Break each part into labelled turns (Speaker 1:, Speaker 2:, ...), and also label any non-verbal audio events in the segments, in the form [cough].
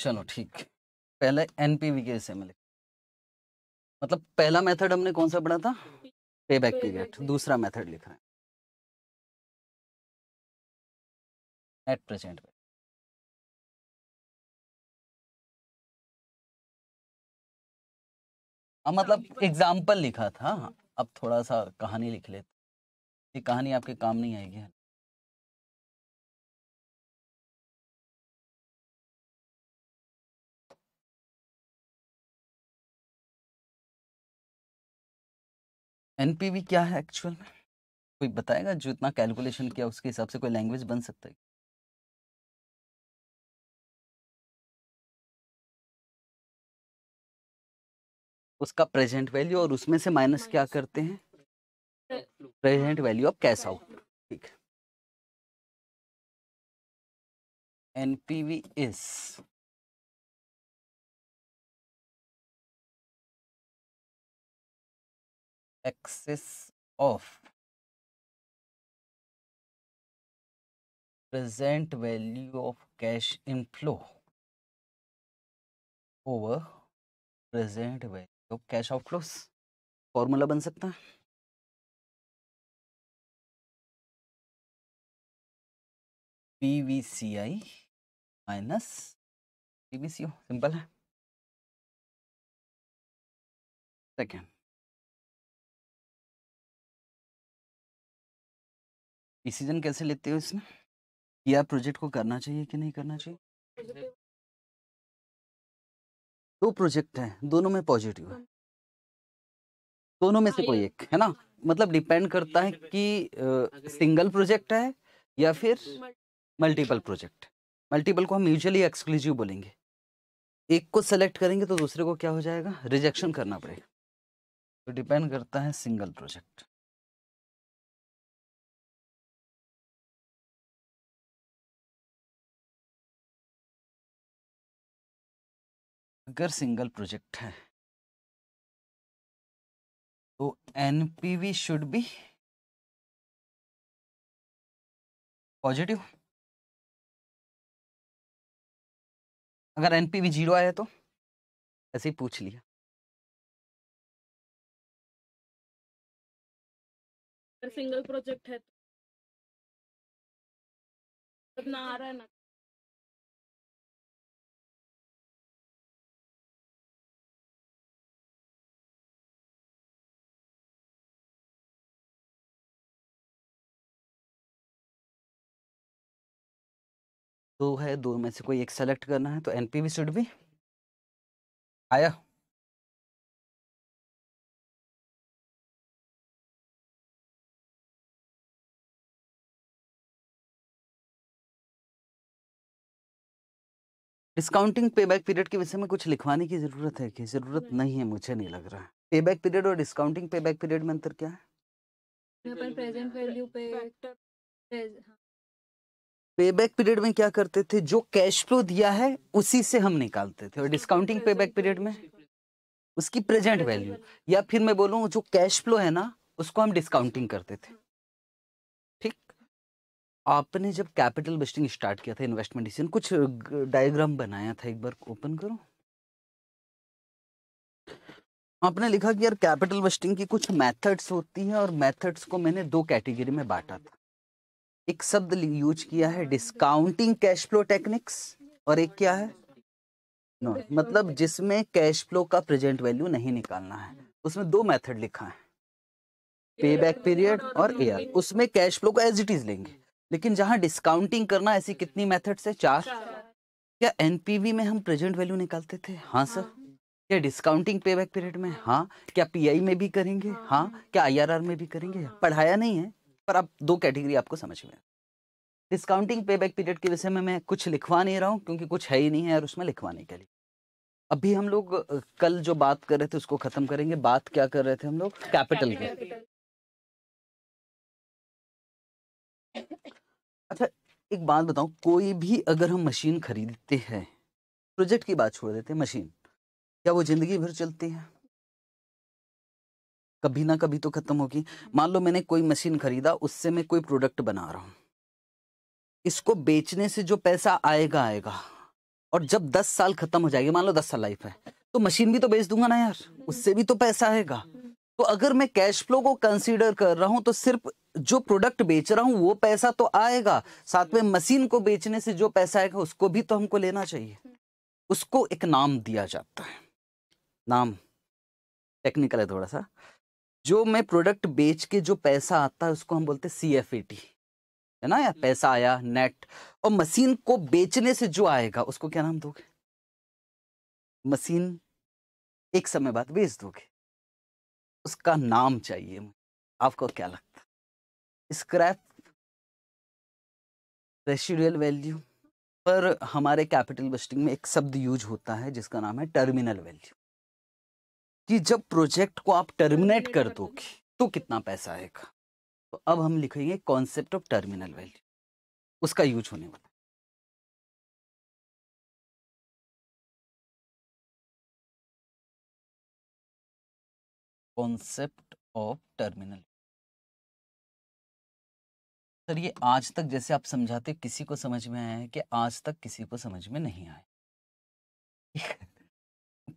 Speaker 1: चलो ठीक पहले एनपीवी के हिस्से में लिख मतलब पहला मेथड हमने कौन सा पढ़ा था पे बैक पीरियड दूसरा मेथड लिख
Speaker 2: रहे हैं एट प्रेजेंट अब मतलब एग्जाम्पल लिखा था अब थोड़ा सा कहानी लिख लेते ये कहानी आपके काम नहीं आएगी एनपीवी क्या है एक्चुअल में कोई बताएगा जो इतना कैलकुलेशन किया उसके हिसाब से कोई लैंग्वेज बन सकता है
Speaker 1: उसका प्रेजेंट वैल्यू और उसमें से माइनस क्या करते हैं present value of cash out ठीक है
Speaker 2: NPV is excess of present value of cash inflow over present value of cash outflow formula बन सकता है P V C I minus P V C O simple है second
Speaker 1: decision कैसे लेते हो इसमें कि आप प्रोजेक्ट को करना चाहिए कि नहीं करना
Speaker 2: चाहिए
Speaker 1: दो प्रोजेक्ट हैं दोनों में पॉजिटिव है हाँ। दोनों में हाँ, से कोई एक है ना मतलब हाँ, डिपेंड करता है कि सिंगल प्रोजेक्ट है या फिर मल्टीपल प्रोजेक्ट मल्टीपल को हम यूजुअली एक्सक्लूसिव बोलेंगे एक को सेलेक्ट करेंगे तो दूसरे को क्या हो जाएगा रिजेक्शन करना पड़ेगा तो डिपेंड करता है सिंगल प्रोजेक्ट
Speaker 2: तो अगर सिंगल प्रोजेक्ट है तो एनपीवी शुड बी पॉजिटिव अगर एनपीवी जीरो आया तो ऐसे ही पूछ लिया सिंगल प्रोजेक्ट है तो ना आ रहा है ना दो है दो में से कोई एक सेलेक्ट करना है तो एन पी वी शुड भी आया
Speaker 1: डिस्काउंटिंग पेबैक पीरियड के विषय में कुछ लिखवाने की ज़रूरत है कि ज़रूरत हम्म। नहीं है मुझे नहीं लग रहा है पेबैक पीरियड और पे पेबैक पीरियड में अंतर क्या
Speaker 3: है प्रेजेंट वैल्यू पे
Speaker 1: पे बैक पीरियड में क्या करते थे जो कैश फ्लो दिया है उसी से हम निकालते थे और डिस्काउंटिंग पे बैक पीरियड में उसकी प्रेजेंट वैल्यू या फिर मैं बोलूँ जो कैश फ्लो है ना उसको हम डिस्काउंटिंग करते थे ठीक आपने जब कैपिटल बेस्टिंग स्टार्ट किया था इन्वेस्टमेंट डिसीजन कुछ डायग्राम बनाया था एक बार ओपन करो आपने लिखा कि यार कैपिटल बेस्टिंग की कुछ मेथड्स होती हैं और मेथड्स को मैंने दो कैटेगरी में बांटा था एक शब्द यूज किया है डिस्काउंटिंग कैश फ्लो टेक्निक्स और एक क्या है नो no, मतलब जिसमें कैश फ्लो का प्रेजेंट वैल्यू नहीं निकालना है उसमें दो मेथड लिखा है पे बैक पीरियड और एयर उसमें कैश फ्लो को एज इट इज लेंगे लेकिन जहां डिस्काउंटिंग करना ऐसी कितनी मेथड से चार क्या एनपीवी में हम प्रेजेंट वैल्यू निकालते थे हाँ सर क्या डिस्काउंटिंग पे बैक पीरियड में हाँ क्या पीआई में भी करेंगे हाँ क्या आईआरआर में भी करेंगे पढ़ाया नहीं है पर आप दो कैटेगरी आपको समझ में डिस्काउंटिंग पे बैक पीरियड के विषय में मैं कुछ लिखवा नहीं रहा हूँ क्योंकि कुछ है ही नहीं है और उसमें लिखवाने के लिए अभी हम लोग कल जो बात कर रहे थे उसको खत्म करेंगे बात क्या कर रहे थे हम लोग कैपिटल की अच्छा एक बात बताऊं कोई भी अगर हम मशीन खरीदते हैं प्रोजेक्ट की बात छोड़ देते हैं मशीन क्या वो जिंदगी भर चलती है कभी ना कभी तो खत्म होगी मान लो मैंने कोई मशीन खरीदा उससे मैं कोई प्रोडक्ट बना रहा हूं इसको बेचने से जो पैसा आएगा आएगा और जब दस साल खत्म हो जाएगी मान लो दस साल लाइफ है तो मशीन भी तो बेच दूंगा ना यार उससे भी तो पैसा आएगा तो अगर मैं कैश फ्लो को कंसीडर कर रहा हूं तो सिर्फ जो प्रोडक्ट बेच रहा हूं वो पैसा तो आएगा साथ में मशीन को बेचने से जो पैसा आएगा उसको भी तो हमको लेना चाहिए उसको एक नाम दिया जाता है नाम टेक्निकल है थोड़ा सा जो मैं प्रोडक्ट बेच के जो पैसा आता है उसको हम बोलते हैं सी एफ ए टी है ना यार हम्म। पैसा आया नेट और मशीन को बेचने से जो आएगा उसको क्या नाम दोगे मशीन एक समय बाद बेच दोगे उसका नाम चाहिए आपको क्या लगता स्क्रैप रेशिडुअल वैल्यू पर हमारे कैपिटल बस्टिंग में एक शब्द यूज होता है जिसका नाम है टर्मिनल वैल्यू कि जब प्रोजेक्ट को आप टर्मिनेट कर दोगे तो कितना पैसा आएगा तो अब हम लिखेंगे कॉन्सेप्ट ऑफ टर्मिनल वैल्यू उसका यूज होने वाला कॉन्सेप्ट ऑफ टर्मिनल सर ये आज तक जैसे आप समझाते किसी को समझ में आया है कि आज तक किसी को समझ में नहीं आया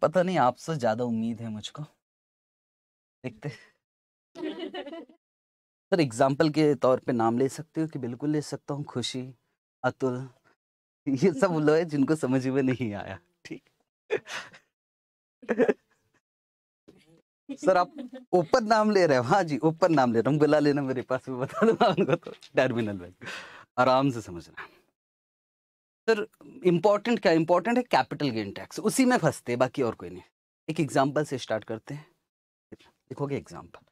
Speaker 1: पता नहीं आपसे ज्यादा उम्मीद है मुझको देखते
Speaker 3: [laughs]
Speaker 1: सर एग्जाम्पल के तौर पे नाम ले सकते हो कि बिल्कुल ले सकता हूँ खुशी अतुल ये सब [laughs] लोग है जिनको समझ में नहीं आया ठीक सर आप ऊपर नाम ले रहे हो हाँ जी ऊपर नाम ले रहा हूँ बुला लेना मेरे पास भी बता दूंगा उनको तो टर्मिनल बैंक आराम से समझना फिर इम्पॉर्टेंट क्या इम्पॉर्टेंट है कैपिटल गेन टैक्स उसी में फंसते हैं बाकी और कोई नहीं एक एग्जाम्पल से स्टार्ट करते हैं देखोगे एग्जाम्पल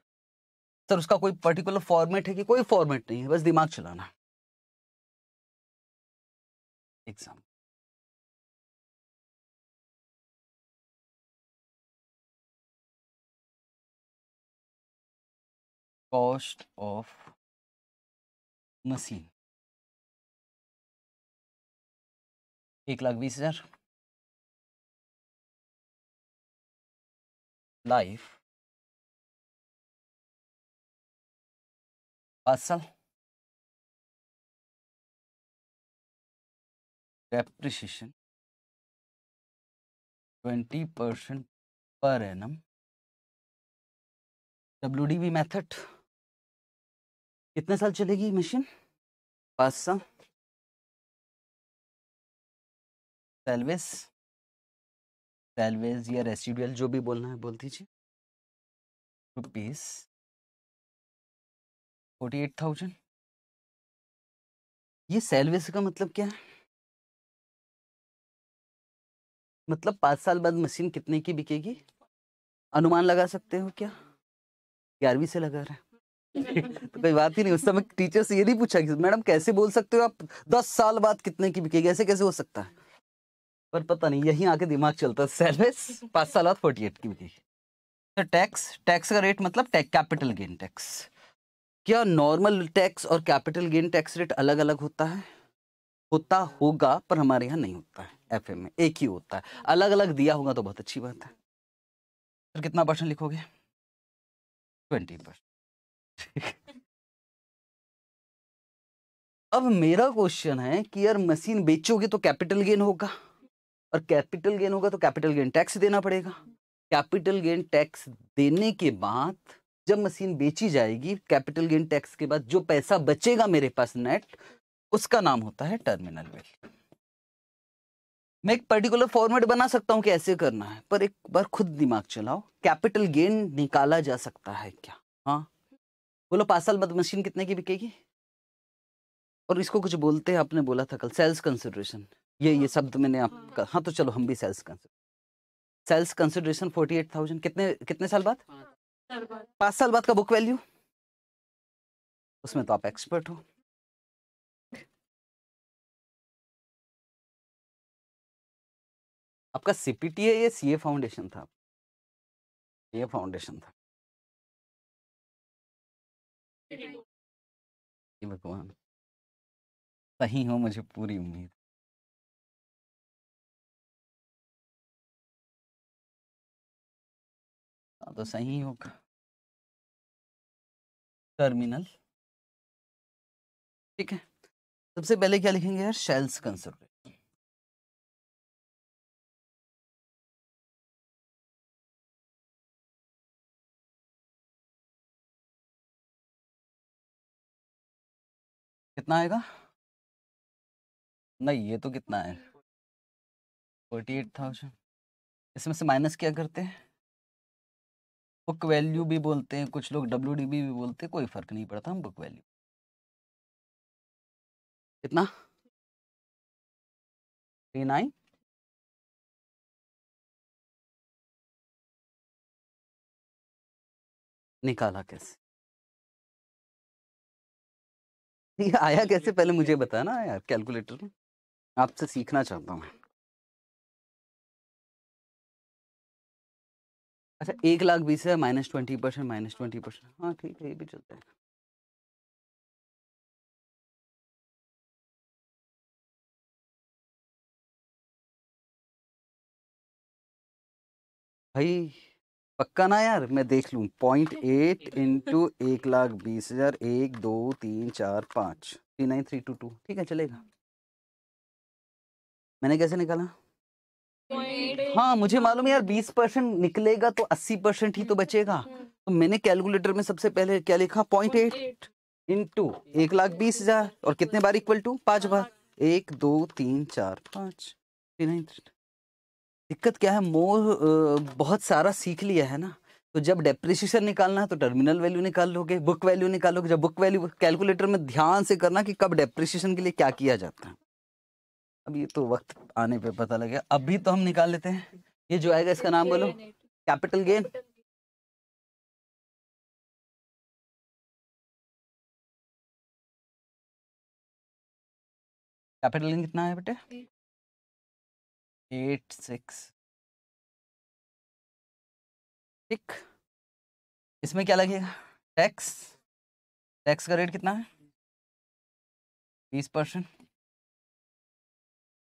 Speaker 1: सर उसका कोई पर्टिकुलर फॉर्मेट है कि कोई फॉर्मेट नहीं है बस दिमाग चलाना एग्जाम्पल
Speaker 2: कॉस्ट ऑफ मशीन एक लाख बीस हजार लाइफ साल डेप्रिशिएशन ट्वेंटी परसेंट पर N M W D V method कितने साल चलेगी मशीन पाँच साल सेल्वेज सेल्वेज या रेसिडुअल जो भी बोलना है बोल दीजिए रुपीज फोर्टी एट थाउजेंड ये सेल्विस का मतलब क्या है
Speaker 1: मतलब पांच साल बाद मशीन कितने की बिकेगी अनुमान लगा सकते हो क्या ग्यारहवीं से लगा रहे [laughs] तो कोई बात ही नहीं उस समय टीचर से ये नहीं पूछा कि मैडम कैसे बोल सकते हो आप दस साल बाद कितने की बिकेगी ऐसे कैसे हो सकता है पर पता नहीं यही आके दिमाग चलता है सर्विस [laughs] पाँच साल बाद फोर्टी एट की भी तो टैक्स टैक्स का रेट मतलब कैपिटल गेन टैक्स क्या नॉर्मल टैक्स और कैपिटल गेन टैक्स रेट अलग अलग होता है होता होगा पर हमारे यहाँ नहीं होता है एफ में एक ही होता है अलग अलग दिया होगा तो बहुत अच्छी बात है फिर कितना परसेंट लिखोगे ट्वेंटी परसेंट [laughs] अब मेरा क्वेश्चन है कि यार मशीन बेचोगे तो कैपिटल गेन होगा और कैपिटल गेन होगा तो कैपिटल गेन टैक्स देना पड़ेगा कैपिटल गेन टैक्स देने के बाद जब मशीन बेची जाएगी कैपिटल गेन टैक्स के बाद जो पैसा बचेगा मेरे पास नेट उसका नाम होता है टर्मिनल वैल्यू मैं एक पर्टिकुलर फॉर्मेट बना सकता हूं कि ऐसे करना है पर एक बार खुद दिमाग चलाओ कैपिटल गेन निकाला जा सकता है क्या हाँ बोलो पांच साल बाद मशीन कितने की बिकेगी और इसको कुछ बोलते हैं आपने बोला था कल सेल्स कंसिडरेशन ये ये शब्द तो मैंने आपका हाँ तो चलो हम भी sales sales consideration forty eight thousand कितने कितने साल बाद पांच साल बाद का बुक वैल्यू उसमें
Speaker 2: तो आप एक्सपर्ट हो आपका सीपीटीए ये सीए फाउंडेशन था ये फाउंडेशन था भगवान सही हो मुझे पूरी उम्मीद हाँ तो सही होगा टर्मिनल ठीक है सबसे पहले क्या लिखेंगे यार शेल्स कंसर्ट कितना आएगा नहीं ये तो कितना है
Speaker 1: फोर्टी एट थाउजेंड इसमें से माइनस क्या करते हैं बुक वैल्यू भी बोलते हैं कुछ लोग डब्ल्यू भी बोलते हैं कोई फर्क नहीं पड़ता हम बुक वैल्यू
Speaker 2: कितना थ्री नाइन निकाला कैसे ये [laughs] आया कैसे पहले तो मुझे बताना यार कैलकुलेटर में आपसे सीखना चाहता
Speaker 1: हूँ अच्छा एक लाख बीस हजार minus twenty percent minus twenty percent
Speaker 2: हाँ ठीक है ये भी चलता है
Speaker 1: भाई पक्का ना यार मैं देख लूँ पॉइंट [laughs] एट इंटू एक लाख बीस हजार एक दो तीन चार पाँच three nine three two two ठीक है चलेगा मैंने कैसे निकाला
Speaker 2: हाँ मुझे
Speaker 1: मालूम है यार बीस परसेंट निकलेगा तो अस्सी परसेंट ही तो बचेगा तो मैंने कैलकुलेटर में सबसे पहले क्या लिखा पॉइंट एट इंटू एक लाख बीस हजार और कितने बार इक्वल टू पांच बार एक दो तीन चार पाँच दिक्कत क्या है मोर बहुत सारा सीख लिया है ना तो जब डेप्रिसिएशन निकालना है तो टर्मिनल वैल्यू निकाल लोगे बुक वैल्यू निकालोगे जब बुक वैल्यू कैलकुलेटर में ध्यान से करना कि कब डेप्रिसिएशन के लिए क्या किया जाता है अब ये तो वक्त आने पे पता लगे अभी तो हम निकाल लेते हैं ये जो आएगा इसका नाम बोलो कैपिटल गेन
Speaker 2: कैपिटल गेन कितना है बेटे एट सिक्स ठीक इसमें क्या लगेगा टैक्स टैक्स का रेट कितना है बीस percent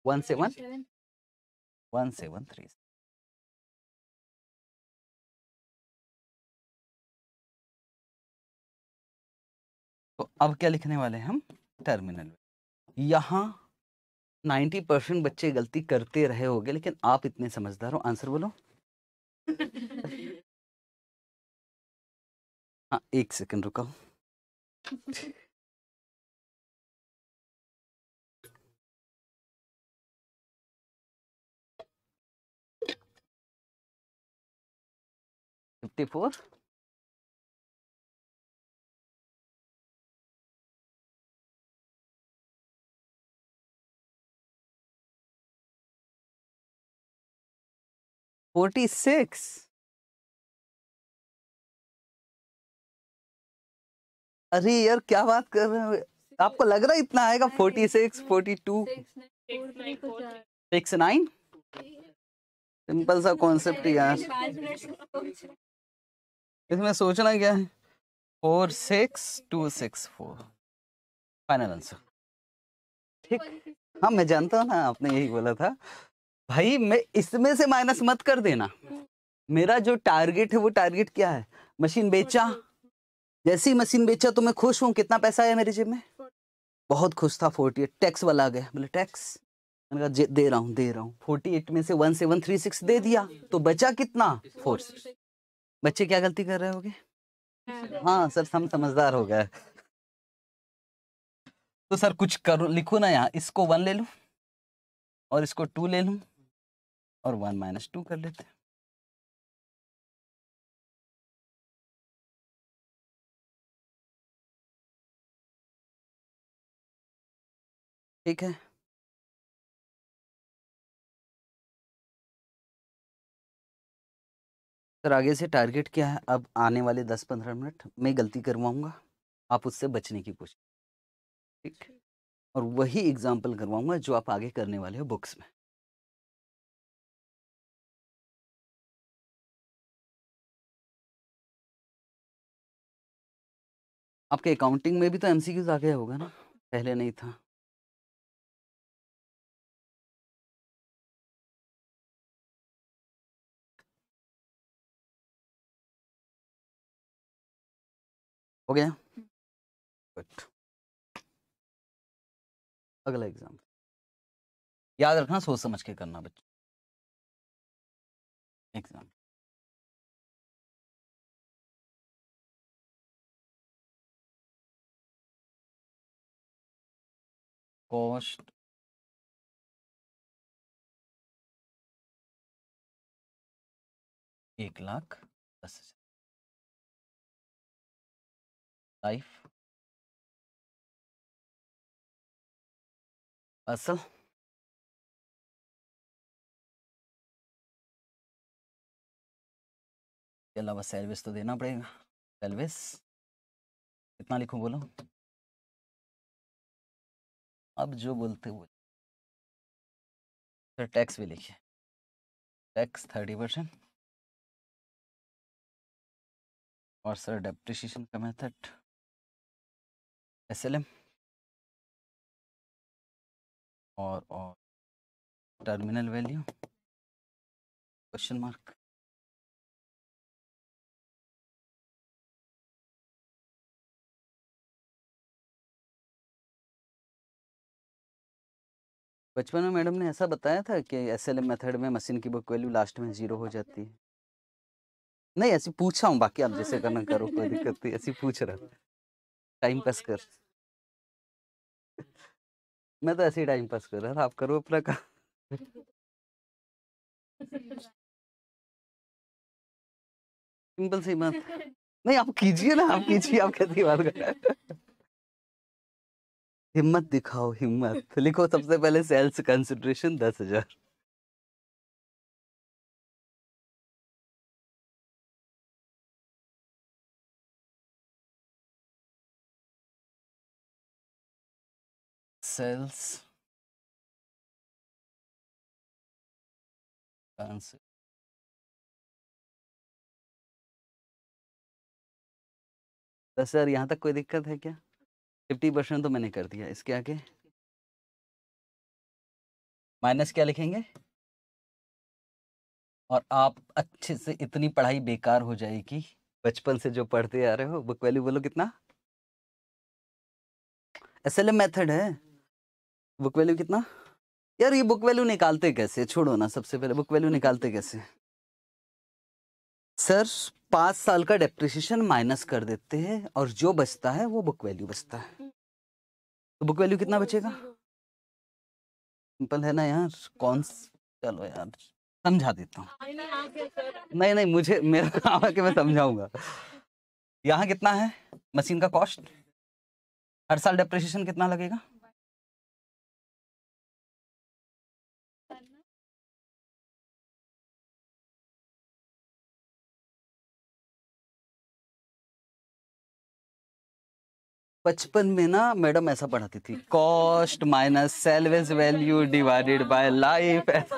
Speaker 2: One second. One second, three तो अब
Speaker 1: क्या लिखने वाले हैं हम टर्मिनल यहाँ नाइन्टी परसेंट बच्चे गलती करते रहे होंगे लेकिन आप इतने समझदार हो आंसर बोलो [laughs] हाँ एक सेकंड रुका
Speaker 2: [laughs] फिफ्टी फोर फोर्टी सिक्स अरे यार क्या बात
Speaker 1: कर रहे हो आपको लग रहा है इतना आएगा forty six forty two
Speaker 3: six
Speaker 1: nine simple सा कॉन्सेप्ट यार इसमें सोचना क्या है four six two six four final answer ठीक हाँ मैं जानता हूँ ना आपने यही बोला था भाई मैं इसमें से माइनस मत कर देना मेरा जो टारगेट है वो टारगेट क्या है मशीन बेचा जैसी मशीन बेचा तो मैं खुश हूँ कितना पैसा आया मेरे जेब में बहुत खुश था फोर्टी एट टैक्स वाला आ गया बोले टैक्स मैंने कहा दे रहा हूँ दे रहा हूँ फोर्टी एट में से वन सेवन थ्री सिक्स दे दिया तो बचा कितना फोर सिक्स बच्चे क्या गलती कर रहे होगे हाँ सर हम समझदार हो गए तो सर कुछ करो लिखो ना यहाँ इसको वन ले लूँ और इसको टू ले लूँ और वन माइनस टू कर लेते ठीक है सर आगे से टारगेट क्या है अब आने वाले दस पंद्रह मिनट में गलती करवाऊंगा आप उससे बचने की कोशिश ठीक और वही एग्जाम्पल करवाऊंगा जो आप आगे करने वाले हो बुक्स में
Speaker 2: आपके अकाउंटिंग में भी तो एमसीक्यूज आ गया होगा ना हाँ। पहले नहीं था हो गया गुड अगला एग्जाम याद रखना सोच समझ के करना बच्चों एग्जाम कॉस्ट एक लाख life असल के अलावा सर्विस तो देना पड़ेगा सर्विस कितना लिखूं बोलो अब जो बोलते वो फिर टैक्स भी लिखिए टैक्स थर्टी परसेंट और सर डेप्रिशिएशन का मेथड एस और और टर्मिनल वैल्यू क्वेश्चन मार्क
Speaker 1: बचपन में मैडम ने ऐसा बताया था कि एस एल एम मेथड में मशीन की बुक वैल्यू लास्ट में जीरो हो जाती है नहीं ऐसी पूछा हूँ बाकी आप जैसे करना करो कोई दिक्कत नहीं ऐसी पूछ रहा टाइम पास कर मैं तो ऐसे ही टाइम पास कर रहा था आप करो अपना काम सिंपल सी बात नहीं आप कीजिए ना आप कीजिए आप कैसी बात कर हिम्मत दिखाओ हिम्मत लिखो सबसे पहले सेल्स कंसिड्रेशन दस
Speaker 2: हजार cells. Cancel.
Speaker 1: दस तो हज़ार यहाँ तक कोई दिक्कत है क्या फिफ्टी परसेंट तो मैंने कर दिया इसके आगे माइनस क्या लिखेंगे और आप अच्छे से इतनी पढ़ाई बेकार हो जाएगी बचपन से जो पढ़ते आ रहे हो बुक वैल्यू बोलो कितना एसएलएम मेथड है बुक वैल्यू कितना यार ये बुक वैल्यू निकालते कैसे छोड़ो ना सबसे पहले बुक वैल्यू निकालते कैसे सर पाँच साल का डेप्रिसिएशन माइनस कर देते हैं और जो बचता है वो बुक वैल्यू बचता है तो बुक वैल्यू कितना बचेगा सिंपल है ना यार कौन चलो यार समझा देता
Speaker 3: हूँ नहीं
Speaker 1: नहीं मुझे मेरा काम है कि मैं समझाऊंगा यहाँ कितना है मशीन का कॉस्ट
Speaker 2: हर साल डेप्रिसिएशन कितना लगेगा
Speaker 1: बचपन में ना मैडम ऐसा पढ़ाती थी cost minus salvage value divided by life अच्छा,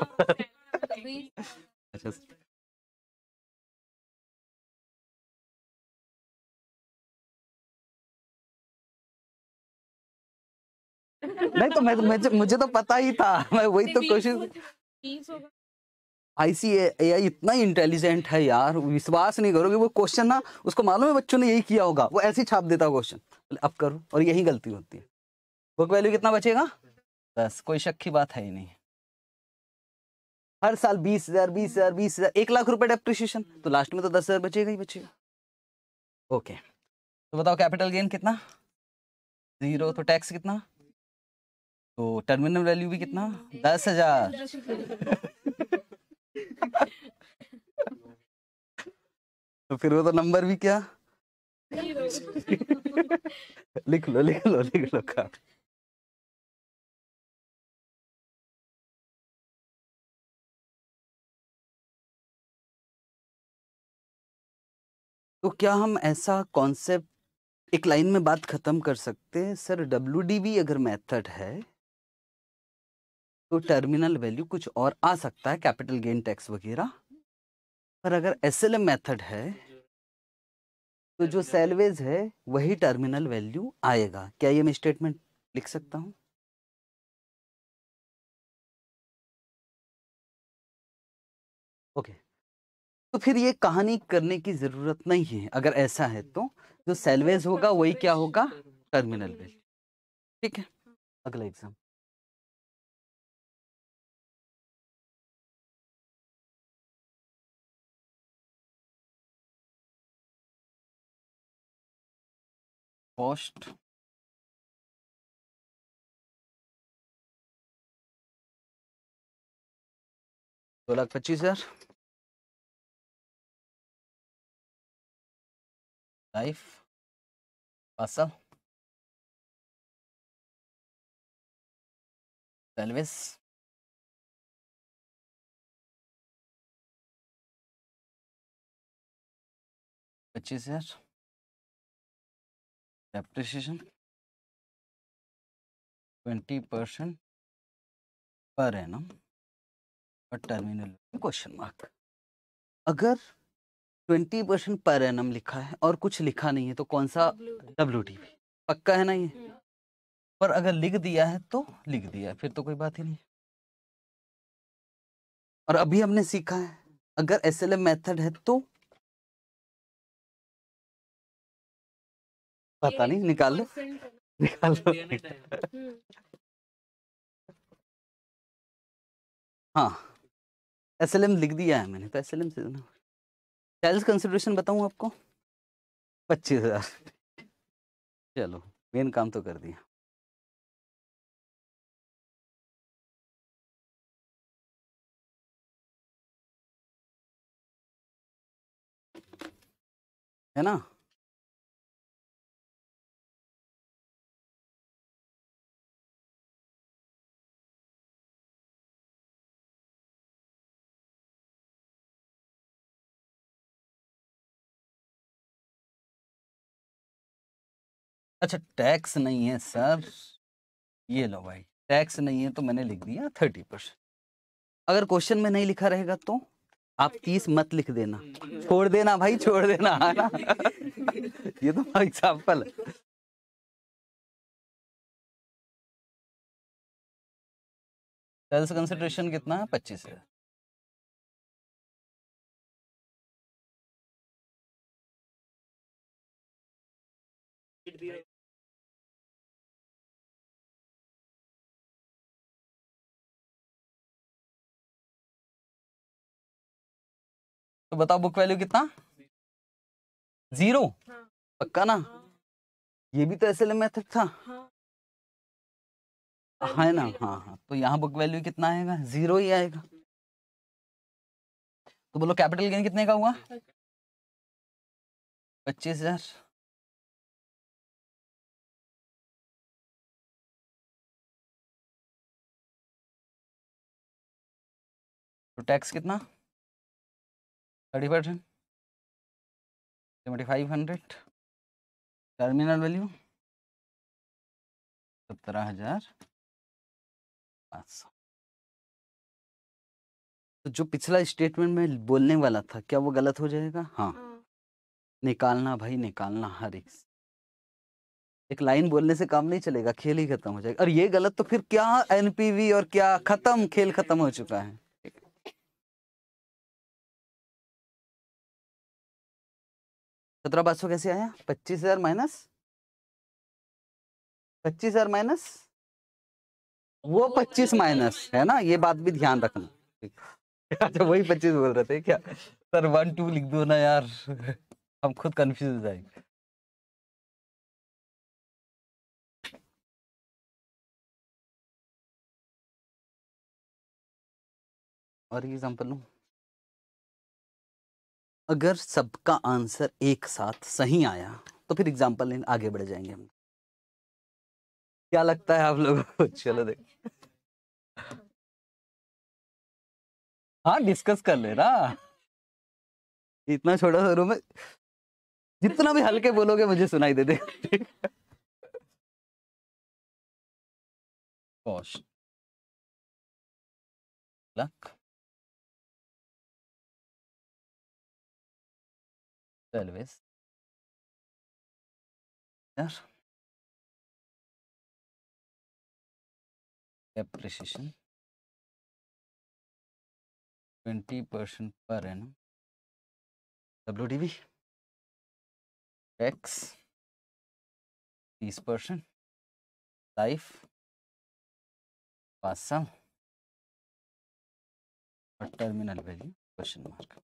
Speaker 1: नहीं तो मैं मुझे, मुझे तो पता ही था मैं वही तो कोशिश आईसी एआई इतना इंटेलिजेंट है यार विश्वास नहीं करोगे वो क्वेश्चन ना उसको मालूम है बच्चों ने यही किया होगा वो ऐसे ही छाप देता क्वेश्चन अब करूँ और यही गलती होती है बुक वैल्यू कितना बचेगा बस कोई शक की बात है ही नहीं हर साल बीस हजार बीस हजार बीस हजार एक लाख रुपए डेप्रिशिएशन तो लास्ट में तो दस हजार बचेगा ही बचेगा ओके तो बताओ कैपिटल गेन कितना जीरो तो टैक्स कितना तो टर्मिनल वैल्यू भी कितना दस हजार [laughs] तो फिर वो तो नंबर भी क्या लिख लो लिख लो लिख लो का तो क्या हम ऐसा कॉन्सेप्ट एक लाइन में बात खत्म कर सकते हैं सर डब्ल्यू डी भी अगर मेथड है तो टर्मिनल वैल्यू कुछ और आ सकता है कैपिटल गेन टैक्स वगैरह पर अगर एस मेथड है तो जो सेलवेज है वही टर्मिनल वैल्यू आएगा क्या ये मैं स्टेटमेंट लिख सकता हूँ ओके तो फिर ये कहानी करने की ज़रूरत नहीं है अगर ऐसा है तो जो सेलवेज होगा वही क्या होगा टर्मिनल वैल्यू ठीक है अगला एग्जाम
Speaker 2: cost दो लाख पच्चीस हजार लाइफ पाँच साल सर्विस पच्चीस हजार depreciation 20 percent per annum
Speaker 1: और टर्मिनल क्वेश्चन मार्क अगर ट्वेंटी परसेंट पर एनम लिखा है और कुछ लिखा नहीं है तो कौन सा डब्ल्यू टी पक्का है ना ये हम्म। पर अगर लिख दिया है तो लिख दिया फिर तो कोई बात ही नहीं और अभी हमने सीखा है अगर एस एल एम मेथड है तो पता नहीं निकाल लो [laughs]
Speaker 2: निकाल लो [laughs]
Speaker 1: हाँ एस एल एम लिख दिया है मैंने तो एस एल एम से ना चाइल्ड कंसिडरेशन बताऊँ आपको पच्चीस हज़ार चलो मेन काम तो कर
Speaker 2: दिया है ना अच्छा टैक्स नहीं है
Speaker 1: सर ये लो भाई टैक्स नहीं है तो मैंने लिख दिया थर्टी परसेंट अगर क्वेश्चन में नहीं लिखा रहेगा तो आप तीस मत लिख देना छोड़ देना भाई छोड़ देना है ना [laughs] ये तो एग्जाम्पल है
Speaker 2: सेल्स कंसिडरेशन कितना है पच्चीस हजार बताओ बुक वैल्यू कितना
Speaker 1: जीरो हाँ। पक्का ना हाँ। ये भी तो एस एल एम मेथड था हाँ।, हाँ है ना हाँ हाँ तो यहाँ बुक वैल्यू कितना आएगा जीरो ही आएगा तो बोलो कैपिटल गेन कितने का हुआ
Speaker 2: पच्चीस हजार तो टैक्स कितना thirty percent seventy five hundred terminal value
Speaker 1: सत्रह हजार पाँच सौ तो जो पिछला स्टेटमेंट में बोलने वाला था क्या वो गलत हो जाएगा हाँ, हाँ। निकालना भाई निकालना हर एक एक लाइन बोलने से काम नहीं चलेगा खेल ही खत्म हो जाएगा और ये गलत तो फिर क्या एनपीवी और क्या खत्म खेल खत्म हो चुका है सत्रह पाँच सौ कैसे आया पच्चीस हजार माइनस पच्चीस हजार माइनस वो तो पच्चीस माइनस है ना ये बात भी ध्यान रखना [laughs] अच्छा वही पच्चीस बोल रहे थे क्या सर वन टू लिख दो ना यार [laughs] हम खुद कंफ्यूज हो जाएंगे और एग्जाम्पल लू अगर सबका आंसर एक साथ सही आया तो फिर एग्जाम्पल लेने आगे बढ़ जाएंगे हम क्या लगता है आप लोगों को चलो देख हाँ डिस्कस कर ले ना इतना छोटा सा रूम है जितना भी हल्के बोलोगे मुझे सुनाई दे दे
Speaker 2: cost luck always there appreciation 20% per annum WDV X. 30% life Pass साल और टर्मिनल वैल्यू क्वेश्चन मार्क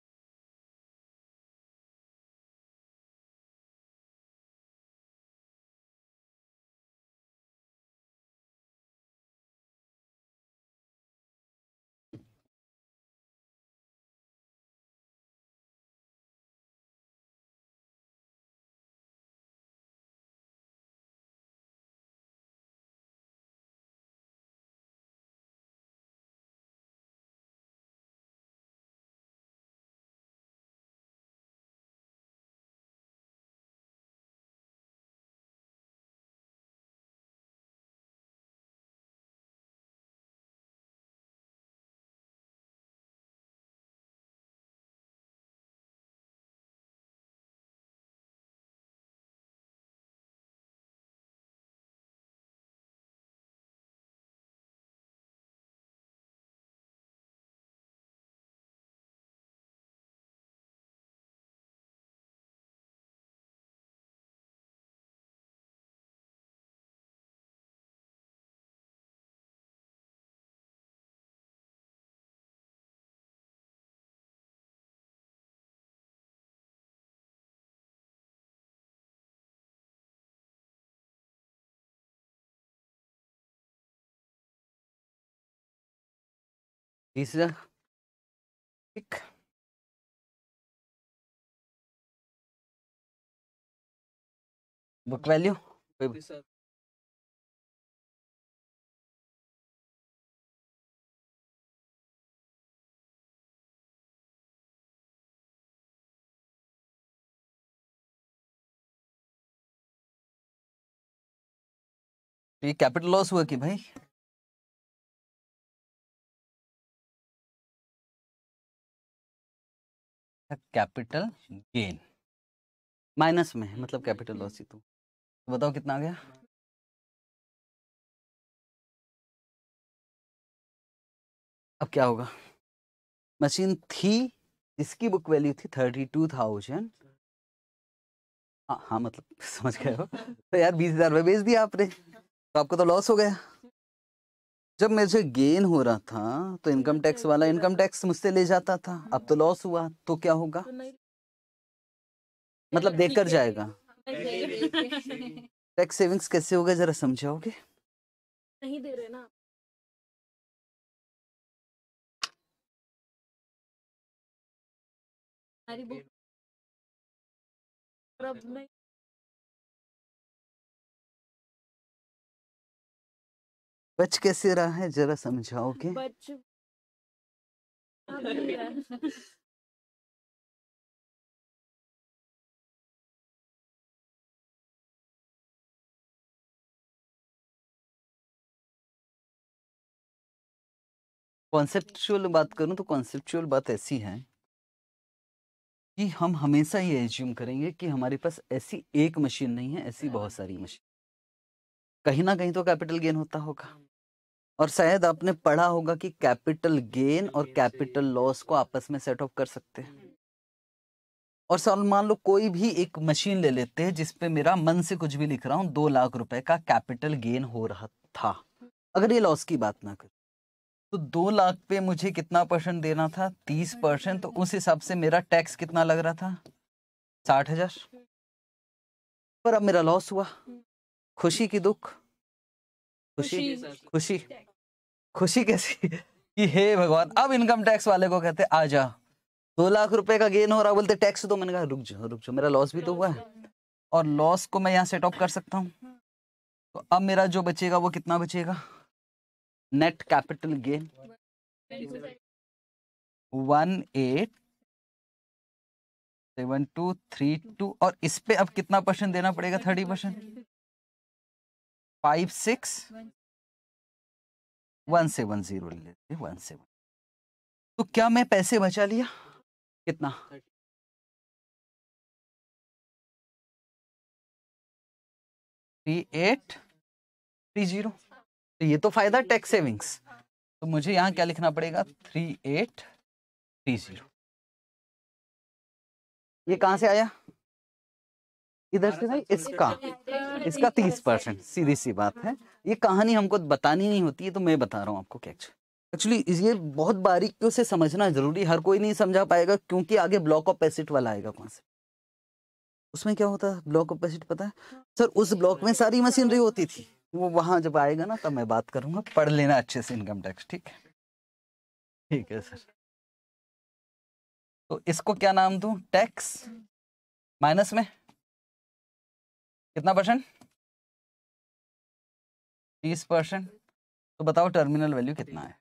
Speaker 2: तीसरा ठीक बुक वैल्यू ये कैपिटल लॉस हुआ कि भाई कैपिटल गेन माइनस में है मतलब कैपिटल लॉस ही तो बताओ कितना आ गया अब क्या होगा
Speaker 1: मशीन थी इसकी बुक वैल्यू थी थर्टी टू थाउजेंड हाँ, हाँ मतलब [laughs] समझ गए हो तो यार बीस हजार रुपये बेच दिया आपने तो आपको तो लॉस हो गया जब से गेन हो रहा था तो इनकम टैक्स वाला इनकम टैक्स मुझसे ले जाता था अब तो लॉस हुआ तो क्या होगा तो मतलब देकर जाएगा टैक्स सेविंग्स कैसे होगा जरा समझाओगे
Speaker 2: नहीं दे रहे ना हमारी बुक नहीं बच कैसे रहा है जरा समझाओगे बच [laughs] कॉन्सेप्चुअल
Speaker 1: बात करूं तो कॉन्सेप्चुअल बात ऐसी है कि हम हमेशा ये एज्यूम करेंगे कि हमारे पास ऐसी एक मशीन नहीं है ऐसी बहुत सारी मशीन कहीं ना कहीं तो कैपिटल गेन होता होगा और शायद आपने पढ़ा होगा कि कैपिटल गेन और कैपिटल लॉस को आपस में सेट ऑफ कर सकते हैं और सवाल मान लो कोई भी एक मशीन ले लेते हैं जिसपे मेरा मन से कुछ भी लिख रहा हूँ दो लाख रुपए का कैपिटल गेन हो रहा था अगर ये लॉस की बात ना करें तो दो लाख पे मुझे कितना परसेंट देना था तीस परसेंट तो उस हिसाब से मेरा टैक्स कितना लग रहा था साठ हजार पर अब मेरा लॉस हुआ खुशी की दुख खुशी खुशी खुशी कैसी कि हे भगवान अब इनकम टैक्स वाले को कहते आ जा दो लाख रुपए का गेन हो रहा बोलते टैक्स तो मैंने कहा रुक जाओ रुक जाओ मेरा लॉस भी तो हुआ है और लॉस को मैं यहाँ सेट ऑफ कर सकता हूँ तो अब मेरा जो बचेगा वो कितना बचेगा net capital gain one eight seven two three two और इस पे अब कितना परसेंट देना पड़ेगा thirty percent five six one seven zero लेते वन सेवन
Speaker 2: तो क्या मैं पैसे बचा लिया कितना
Speaker 1: थ्री एट थ्री जीरो तो ये तो फायदा टैक्स सेविंग्स तो मुझे यहाँ क्या लिखना पड़ेगा थ्री एट थ्री जीरो ये कहाँ से आया इधर से नहीं इसका इसका तीस परसेंट सीधी सी बात है ये कहानी हमको बतानी नहीं होती है तो मैं बता रहा हूँ आपको क्या एक्चुअली ये बहुत बारीकियों से समझना जरूरी हर कोई नहीं समझा पाएगा क्योंकि आगे ब्लॉक ऑफ एसिड वाला आएगा कौन से उसमें क्या होता है ब्लॉक ऑफ एसिड पता है सर उस ब्लॉक में सारी मशीनरी होती थी वो वहां जब आएगा ना तब मैं बात करूंगा पढ़ लेना अच्छे से इनकम टैक्स ठीक है ठीक है सर तो इसको क्या नाम दू टैक्स
Speaker 2: माइनस में कितना परसेंट तीस परसेंट तो बताओ टर्मिनल वैल्यू कितना है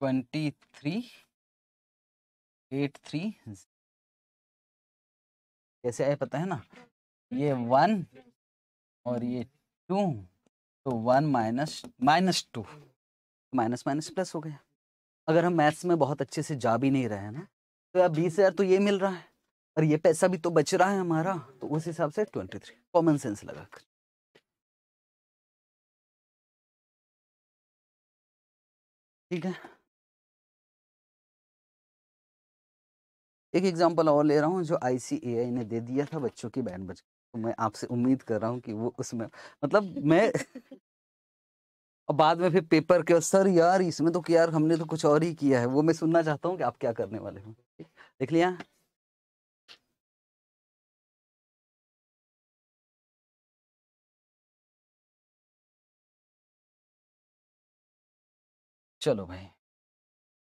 Speaker 2: ट्वेंटी थ्री एट थ्री कैसे आए
Speaker 1: पता है ना ये वन और ये टू तो one minus minus two minus minus plus हो गया अगर हम मैथ्स में बहुत अच्छे से जा भी नहीं रहे हैं ना तो बीस हज़ार तो ये मिल रहा है और ये पैसा भी तो बच रहा है हमारा तो उस हिसाब से ट्वेंटी थ्री कॉमन सेंस लगा कर ठीक है एक एग्जांपल और ले रहा हूँ जो आईसीएआई ने दे दिया था बच्चों की बैन बज तो मैं आपसे उम्मीद कर रहा हूँ कि वो उसमें मतलब मैं [laughs] और बाद में फिर पेपर के सर यार इसमें तो यार हमने तो कुछ और ही किया है वो मैं सुनना चाहता हूँ कि आप क्या करने वाले हो देख लिया चलो भाई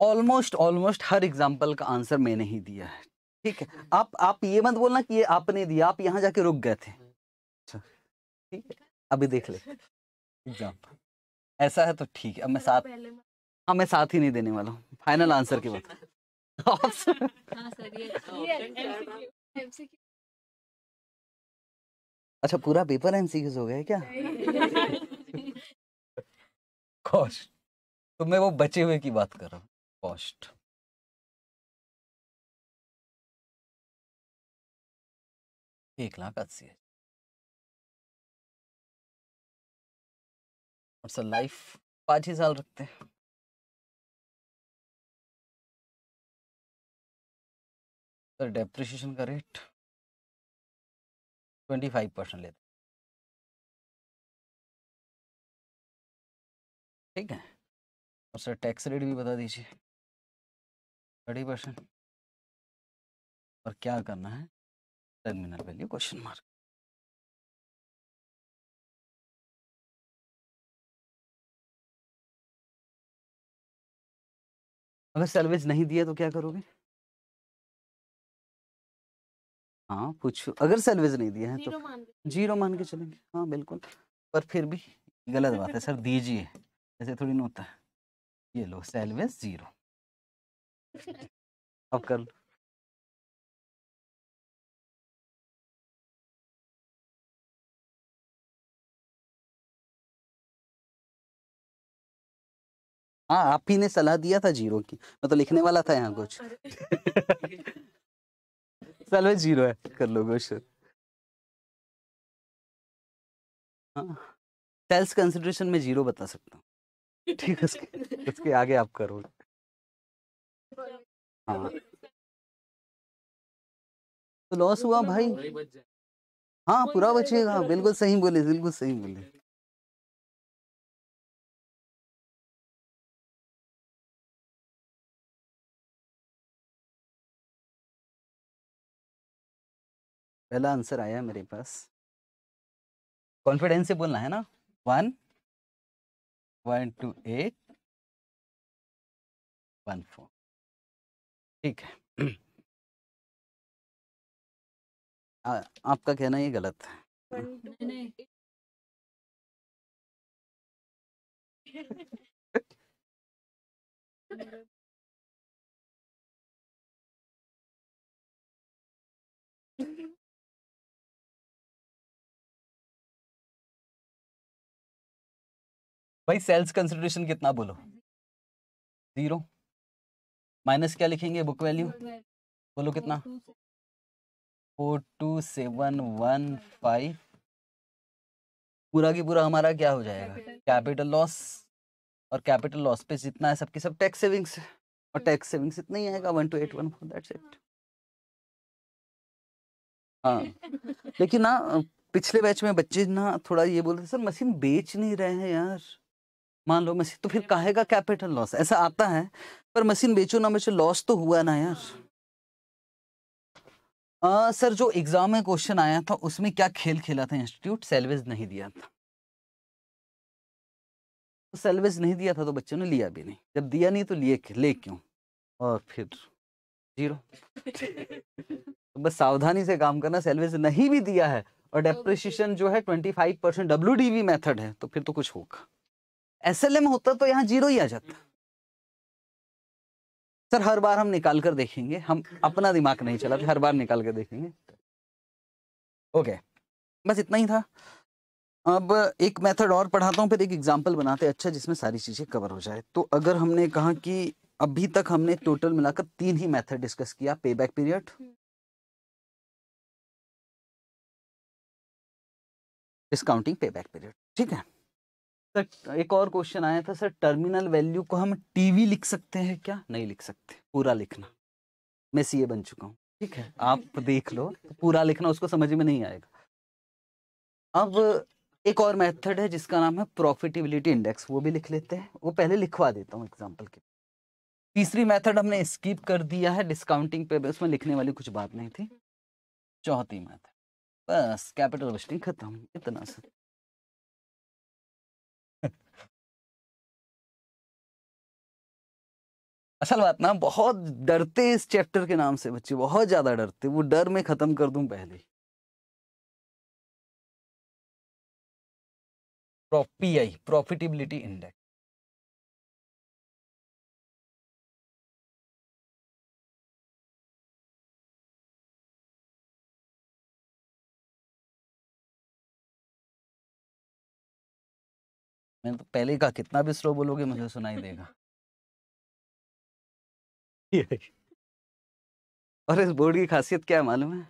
Speaker 1: ऑलमोस्ट ऑलमोस्ट हर एग्जाम्पल का आंसर मैंने ही दिया है ठीक है आप आप ये मत बोलना कि ये आपने दिया आप यहाँ जाके रुक गए थे अच्छा,
Speaker 3: ठीक
Speaker 1: है अभी देख ले एग्जाम्पल ऐसा है तो ठीक है अब मैं साथ हाँ मैं साथ ही नहीं देने वाला हूँ फाइनल आंसर के बाद अच्छा पूरा पेपर एमसीक्यूज हो गया है क्या कॉस्ट [laughs] तो मैं वो बचे हुए की बात कर रहा हूँ कॉस्ट
Speaker 2: एक लाख अस्सी हजार और सर लाइफ पाँच ही साल रखते हैं सर डेप्रिशिएशन का रेट ट्वेंटी फाइव परसेंट लेते ठीक है और सर टैक्स रेट भी बता दीजिए थर्टी परसेंट और क्या करना है टर्मिनल वैल्यू क्वेश्चन मार्क अगर सैलवेज नहीं
Speaker 1: दिया तो क्या करोगे हाँ पूछो अगर सैलवेज नहीं दिया है तो जीरो मान के चलेंगे हाँ बिल्कुल पर फिर भी गलत बात है सर दीजिए ऐसे थोड़ी ना होता है ये लो सैलवेज जीरो अब कर लो हाँ आप ही ने सलाह दिया था जीरो की मैं तो लिखने वाला था यहाँ कुछ [laughs] चलो जीरो है कर लो क्वेश्चन हाँ, सेल्स कंसिडरेशन में जीरो बता सकता हूँ
Speaker 2: ठीक है उसके
Speaker 1: उसके [laughs] आगे आप करो हाँ
Speaker 2: तो लॉस हुआ भाई हाँ पूरा बचेगा बिल्कुल सही बोले बिल्कुल सही बोले पहला आंसर आया मेरे पास कॉन्फिडेंस से बोलना है ना one one two eight one four ठीक है आ, आपका कहना ये गलत है Thank you.
Speaker 1: भाई सेल्स कंसिडरेशन कितना बोलो जीरो माइनस क्या लिखेंगे बुक वैल्यू
Speaker 2: बोलो
Speaker 1: कितना four two seven one five पूरा की पूरा हमारा क्या हो जाएगा कैपिटल लॉस और कैपिटल लॉस पे जितना है सबके सब टैक्स सेविंग्स और टैक्स सेविंग्स इतना ही आएगा one two eight one four that's it हाँ लेकिन ना पिछले बैच में बच्चे ना थोड़ा ये बोल रहे सर मशीन बेच नहीं रहे हैं यार मान लो मशीन तो फिर कहेगा कैपिटल लॉस ऐसा आता है पर मशीन बेचो ना बेचो लॉस तो हुआ ना यार आ, सर जो एग्जाम में क्वेश्चन आया था उसमें क्या खेल खेला था इंस्टीट्यूट सेलवेज नहीं दिया था तो सेलवेज नहीं दिया था तो बच्चों ने लिया भी नहीं जब दिया नहीं तो लिए ले क्यों और फिर जीरो तो बस सावधानी से काम करना सेलवेज नहीं भी दिया है और डेप्रिशिएशन जो है twenty five percent W D method है तो फिर तो कुछ होगा एस एल एम होता तो यहाँ जीरो ही आ जाता सर हर बार हम निकाल कर देखेंगे हम अपना दिमाग नहीं चलाते तो हर बार निकाल कर देखेंगे ओके बस इतना ही था अब एक मेथड और पढ़ाता हूँ फिर एक एग्जांपल बनाते अच्छा जिसमें सारी चीज़ें कवर हो जाए तो अगर हमने कहा कि अभी तक हमने टोटल मिलाकर तीन ही मेथड डिस्कस किया pay back period discounting pay back period ठीक है सर एक और क्वेश्चन आया था सर टर्मिनल वैल्यू को हम टीवी लिख सकते हैं क्या नहीं लिख सकते पूरा लिखना मैं सीए बन चुका हूँ ठीक है आप देख लो पूरा लिखना उसको समझ में नहीं आएगा अब एक और मेथड है जिसका नाम है प्रॉफिटेबिलिटी इंडेक्स वो भी लिख लेते हैं वो पहले लिखवा देता हूँ एग्जाम्पल के तीसरी मेथड हमने स्किप कर दिया है डिस्काउंटिंग पे उसमें लिखने वाली कुछ बात नहीं थी चौथी मेथड बस कैपिटल वेस्टिंग खत्म इतना सर असल बात ना बहुत डरते इस चैप्टर के नाम से बच्चे बहुत ज़्यादा डरते वो डर मैं ख़त्म कर दू पहले
Speaker 2: पीआई प्रॉफिटेबिलिटी इंडेक्स मैंने
Speaker 1: तो पहले का कितना भी स्लो बोलोगे मुझे सुनाई देगा और इस बोर्ड की खासियत क्या है मालूम है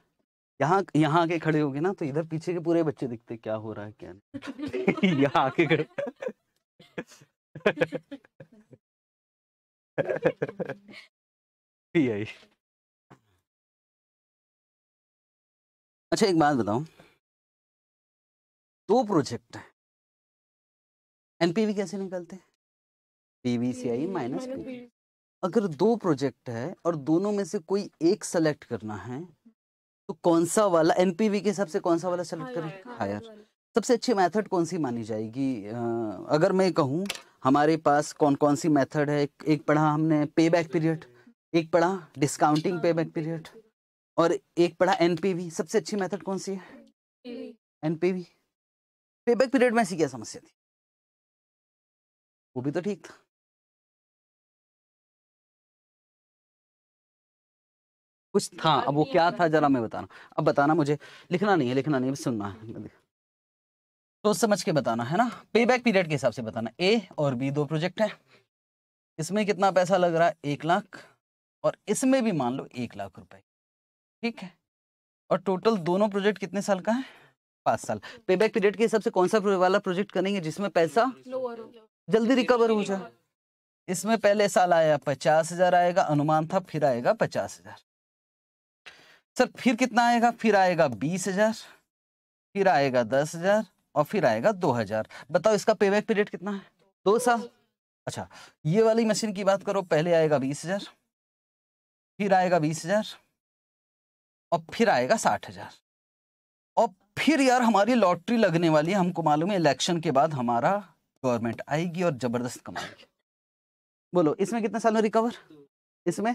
Speaker 1: यहाँ यहाँ आके खड़े होगे ना तो इधर पीछे के पूरे बच्चे दिखते क्या हो रहा है क्या नहीं [laughs] यहाँ आके खड़े [laughs]
Speaker 2: अच्छा एक बात बताऊं दो प्रोजेक्ट है
Speaker 1: एनपीवी कैसे निकलते हैं पीवीसीआई माइनस पीवी अगर दो प्रोजेक्ट है और दोनों में से कोई एक सेलेक्ट करना है तो कौन सा वाला एनपीवी के हिसाब से कौन सा वाला सेलेक्ट करें हायर सबसे अच्छी मेथड कौन सी मानी जाएगी आ, अगर मैं कहूँ हमारे पास कौन कौन सी मेथड है एक पढ़ा हमने पे बैक पीरियड एक पढ़ा डिस्काउंटिंग पे बैक पीरियड और एक पढ़ा एनपीवी सबसे अच्छी मेथड कौन सी
Speaker 2: है
Speaker 1: एनपीवी पे बैक पीरियड में ऐसी क्या समस्या थी वो भी तो ठीक था कुछ था अब वो क्या था जरा मैं बताना अब बताना मुझे लिखना नहीं है लिखना नहीं है सुनना है तो समझ के बताना है ना पे बैक पीरियड के हिसाब से बताना ए और बी दो प्रोजेक्ट हैं इसमें कितना पैसा लग रहा है एक लाख और इसमें भी मान लो एक लाख रुपए ठीक है और टोटल दोनों प्रोजेक्ट कितने साल का है पाँच साल पे बैक पीरियड के हिसाब से कौन सा वाला प्रोजेक्ट करेंगे जिसमें पैसा जल्दी रिकवर हो जाए इसमें पहले साल आया पचास हजार आएगा अनुमान था फिर आएगा पचास हजार सर फिर कितना आएगा फिर आएगा बीस हजार फिर आएगा दस हजार और फिर आएगा दो हजार बताओ इसका पे बैक पीरियड कितना है दो साल अच्छा ये वाली मशीन की बात करो पहले आएगा बीस हजार फिर आएगा बीस हजार और फिर आएगा साठ हजार और फिर यार हमारी लॉटरी लगने वाली है हमको मालूम है इलेक्शन के बाद हमारा गवर्नमेंट आएगी और जबरदस्त कमाएगी बोलो इसमें कितने साल में रिकवर इसमें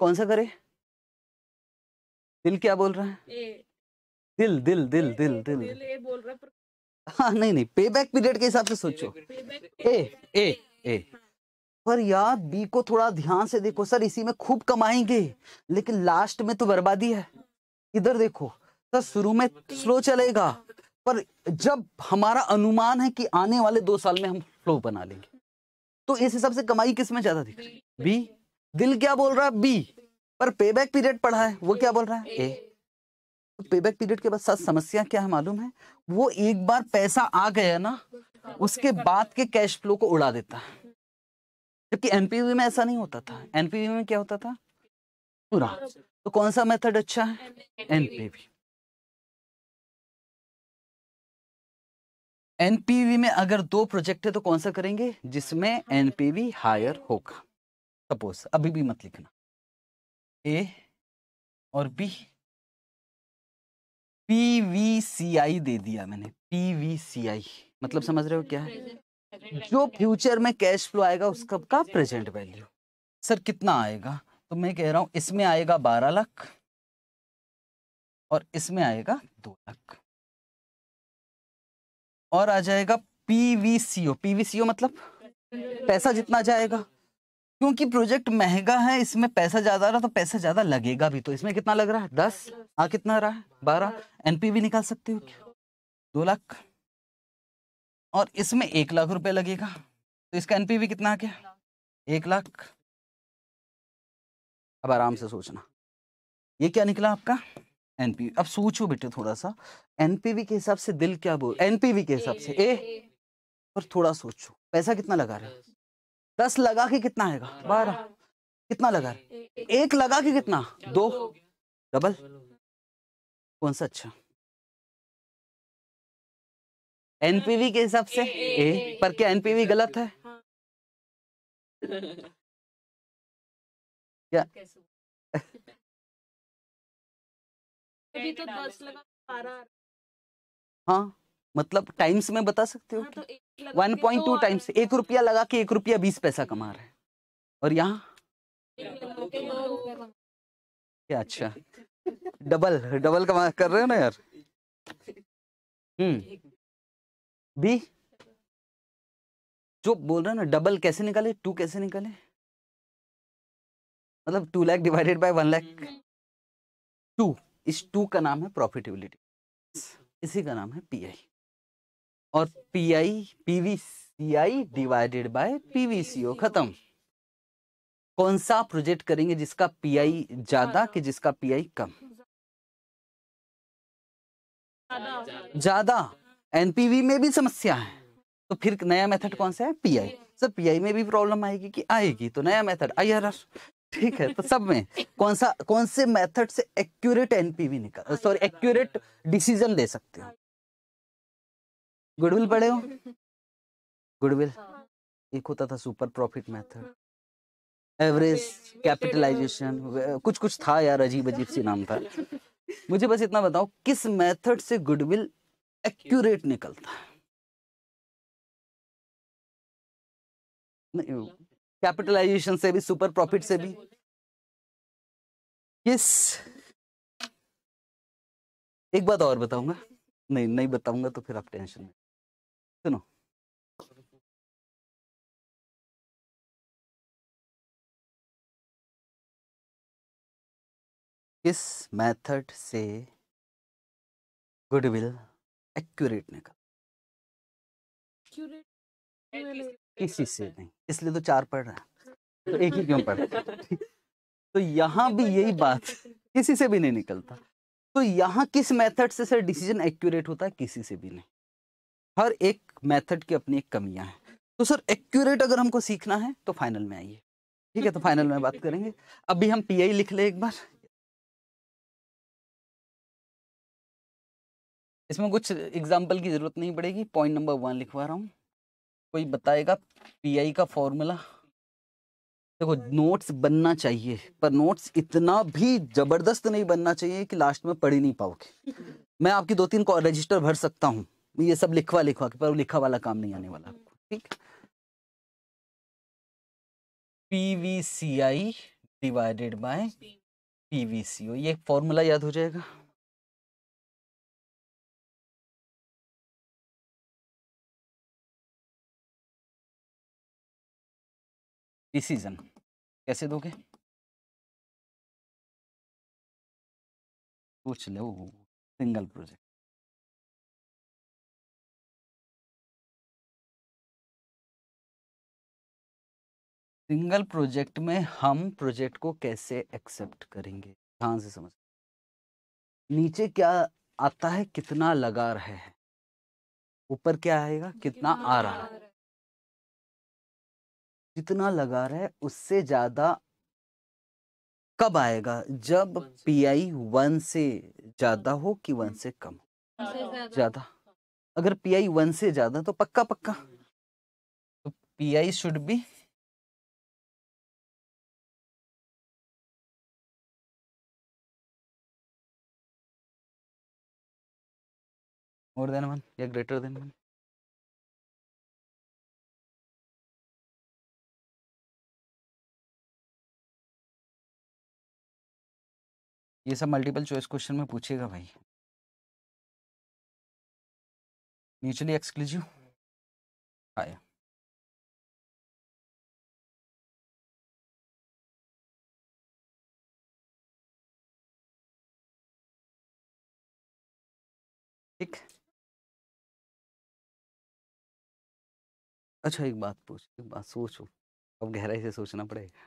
Speaker 1: कौन सा करे दिल क्या बोल रहा है दिल दिल दिल दिल दिल हाँ नहीं नहीं पे बैक पीरियड के हिसाब से सोचो ए ए ए हाँ। पर यार बी को थोड़ा ध्यान से देखो सर इसी में खूब कमाएंगे लेकिन लास्ट में तो बर्बादी है इधर देखो सर शुरू में स्लो चलेगा पर जब हमारा अनुमान है कि आने वाले दो साल में हम फ्लो बना लेंगे तो इस हिसाब से कमाई किस में ज्यादा दिख रही है बी दिल क्या बोल रहा है बी पर बैक पीरियड पढ़ा है वो क्या बोल रहा है ए तो बैक पीरियड के बाद साथ समस्या क्या है मालूम है वो एक बार पैसा आ गया ना उसके बाद के कैश फ्लो को उड़ा देता है जबकि एनपीवी में ऐसा नहीं होता था एनपीवी में क्या होता था पूरा तो कौन सा मेथड अच्छा है एनपीवी एनपीवी में अगर दो प्रोजेक्ट है तो कौन सा करेंगे जिसमें एनपीवी हायर होगा सपोज अभी भी मत लिखना ए और B P V C I दे दिया मैंने पी वी सी आई मतलब समझ रहे हो क्या है जो फ्यूचर में कैश फ्लो आएगा उसका का प्रेजेंट वैल्यू सर कितना आएगा तो मैं कह रहा हूं इसमें आएगा बारह लाख और इसमें आएगा दो लाख और आ जाएगा पीवीसीओ पीवीसीओ मतलब पैसा जितना जाएगा क्योंकि प्रोजेक्ट महंगा है इसमें पैसा ज्यादा आ रहा तो पैसा ज्यादा लगेगा भी तो इसमें कितना लग रहा है दस हाँ कितना रहा है बारह एनपीवी निकाल सकते हो क्या दो लाख और इसमें एक लाख रुपए लगेगा तो इसका एनपीवी कितना आ गया एक लाख अब आराम से सोचना ये क्या निकला आपका एनपीवी अब सोचो बेटे थोड़ा सा एनपीवी के हिसाब से दिल क्या बोल एनपीवी के हिसाब से ए, और पर थोड़ा सोचो पैसा कितना लगा रहे दस लगा कि कितना आएगा बारह कितना लगा एक लगा के कितना दो डबल कौन सा अच्छा
Speaker 2: एनपीवी के हिसाब से ए पर क्या एनपीवी गलत है क्या तो
Speaker 1: हाँ मतलब टाइम्स में बता सकते हो वन पॉइंट टू टाइम्स एक रुपया लगा के एक रुपया बीस पैसा कमा रहे हैं और यहाँ
Speaker 3: क्या
Speaker 1: अच्छा डबल डबल कमा कर रहे हो ना यार
Speaker 2: हम्म बी
Speaker 1: जो बोल रहे हैं ना डबल कैसे निकाले टू कैसे निकाले मतलब two lakh divided by one lakh two इस टू का नाम है प्रॉफिटेबिलिटी इसी का नाम है पीआई और P I PVCI divided by PVCO खत्म कौन सा प्रोजेक्ट करेंगे जिसका पीआई ज्यादा कि जिसका पीआई कम ज्यादा एनपीवी में भी समस्या है तो फिर नया मेथड कौन सा है पीआई सर पीआई में भी प्रॉब्लम आएगी कि आएगी तो नया मेथड आई आर ठीक है तो सब में कौन सा कौन से मेथड से एक्यूरेट एनपीवी निकाल सॉरी एक्यूरेट डिसीजन ले सकते हो गुडविल पढ़े हो गुडविल हाँ। एक होता था सुपर प्रॉफिट हाँ, मेथड हाँ। एवरेज तो कैपिटलाइजेशन [laughs] कुछ कुछ था यार अजीब अजीब सी नाम था मुझे बस इतना बताओ किस मेथड से गुडविल एक्यूरेट निकलता है कैपिटलाइजेशन से भी सुपर प्रॉफिट से भी
Speaker 2: किस एक बात और बताऊंगा नहीं नहीं बताऊंगा तो फिर आप टेंशन में सुनो किस मेथड से
Speaker 1: गुडविल एक्यूरेट निकल किसी से नहीं इसलिए तो चार पढ़ रहा है तो एक ही क्यों पढ़ [laughs] तो यहाँ भी यही बात किसी से भी नहीं निकलता तो यहाँ किस मेथड से सर डिसीजन एक्यूरेट होता है किसी से भी नहीं हर एक मेथड की अपनी एक कमियां हैं तो सर एक्यूरेट अगर हमको सीखना है तो फाइनल में आइए ठीक है तो फाइनल में बात करेंगे अभी हम पीआई लिख ले एक बार इसमें कुछ एग्जाम्पल की जरूरत नहीं पड़ेगी पॉइंट नंबर वन लिखवा रहा हूँ कोई बताएगा पीआई का फॉर्मूला देखो नोट्स बनना चाहिए पर नोट्स इतना भी जबरदस्त नहीं बनना चाहिए कि लास्ट में पढ़ ही नहीं पाओगे मैं आपकी दो तीन रजिस्टर भर सकता हूँ ये सब लिखवा लिखवा के पर लिखा वाला काम नहीं आने वाला आपको ठीक पीवीसीआई डिवाइडेड बाय पीवीसीओ ये फॉर्मूला याद हो जाएगा
Speaker 2: डिसीजन कैसे दोगे सोच लो सिंगल प्रोजेक्ट
Speaker 1: सिंगल प्रोजेक्ट में हम प्रोजेक्ट को कैसे एक्सेप्ट करेंगे ध्यान से समझ नीचे क्या आता है कितना लगा रहे हैं ऊपर क्या आएगा कितना आ रहा है जितना लगा रहे उससे ज्यादा कब आएगा जब पी आई वन से ज्यादा हो कि वन से कम हो ज्यादा अगर पी आई वन से ज्यादा तो पक्का पक्का हम्म। तो P I should be
Speaker 2: more than one या ग्रेटर देन वन ये सब मल्टीपल चॉइस क्वेश्चन में पूछेगा भाई म्यूचुअली एक्सक्लूसिव आया ठीक अच्छा
Speaker 1: एक बात पूछ एक बात सोचो अब गहराई से सोचना पड़ेगा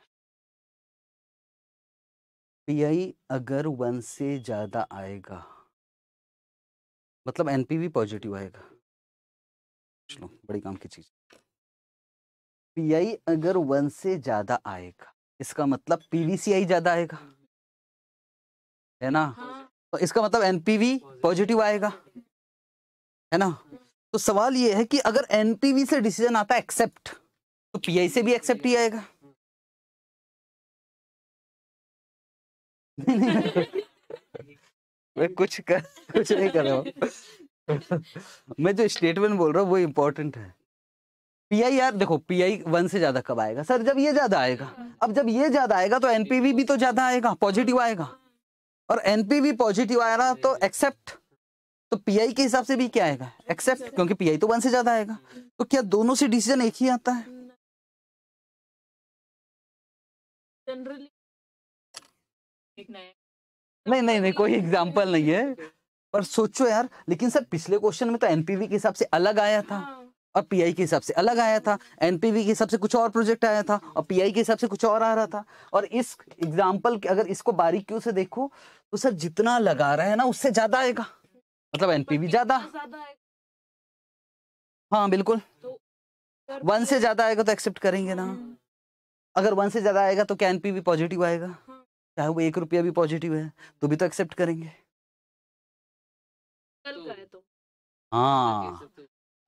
Speaker 1: पीआई अगर वन से ज़्यादा आएगा मतलब एनपीवी पॉजिटिव आएगा चलो बड़ी काम की चीज़ पीआई अगर वन से ज़्यादा आएगा इसका मतलब पीवीसीआई ज़्यादा आएगा है ना हाँ। तो इसका मतलब एनपीवी पॉजिटिव आएगा है ना तो सवाल ये है कि अगर एनपीवी से डिसीजन आता है एक्सेप्ट तो पीआई से भी एक्सेप्ट ही आएगा [laughs] मैं कुछ कर कुछ नहीं कर रहा हूँ मैं जो स्टेटमेंट बोल रहा हूँ वो इम्पोर्टेंट है पीआई यार देखो पीआई वन से ज्यादा कब आएगा सर जब ये ज्यादा आएगा अब जब ये ज्यादा आएगा तो एनपीवी भी तो ज्यादा आएगा पॉजिटिव आएगा और एनपीवी पॉजिटिव आ रहा तो एक्सेप्ट तो पीआई के हिसाब से भी क्या आएगा एक्सेप्ट क्योंकि पीआई तो वन से ज्यादा आएगा तो क्या दोनों से डिसीजन एक
Speaker 2: ही आता है नहीं
Speaker 1: नहीं नहीं कोई एग्जाम्पल नहीं है पर सोचो यार लेकिन सर पिछले क्वेश्चन में तो एनपीवी के हिसाब से अलग आया था हाँ। और पीआई के हिसाब से अलग आया था एनपीवी के हिसाब से कुछ और प्रोजेक्ट आया था और पीआई के हिसाब से कुछ और आ रहा था और इस एग्जाम्पल अगर इसको बारीकियों से देखो तो सर जितना लगा रहा है ना उससे ज्यादा आएगा मतलब एनपीवी ज्यादा तो हाँ बिल्कुल तो वन से ज्यादा आएगा तो एक्सेप्ट करेंगे ना हम्म। अगर वन से ज्यादा आएगा तो क्या एनपीवी पॉजिटिव आएगा हाँ। चाहे वो एक रुपया भी पॉजिटिव है तो भी तो एक्सेप्ट करेंगे तो हाँ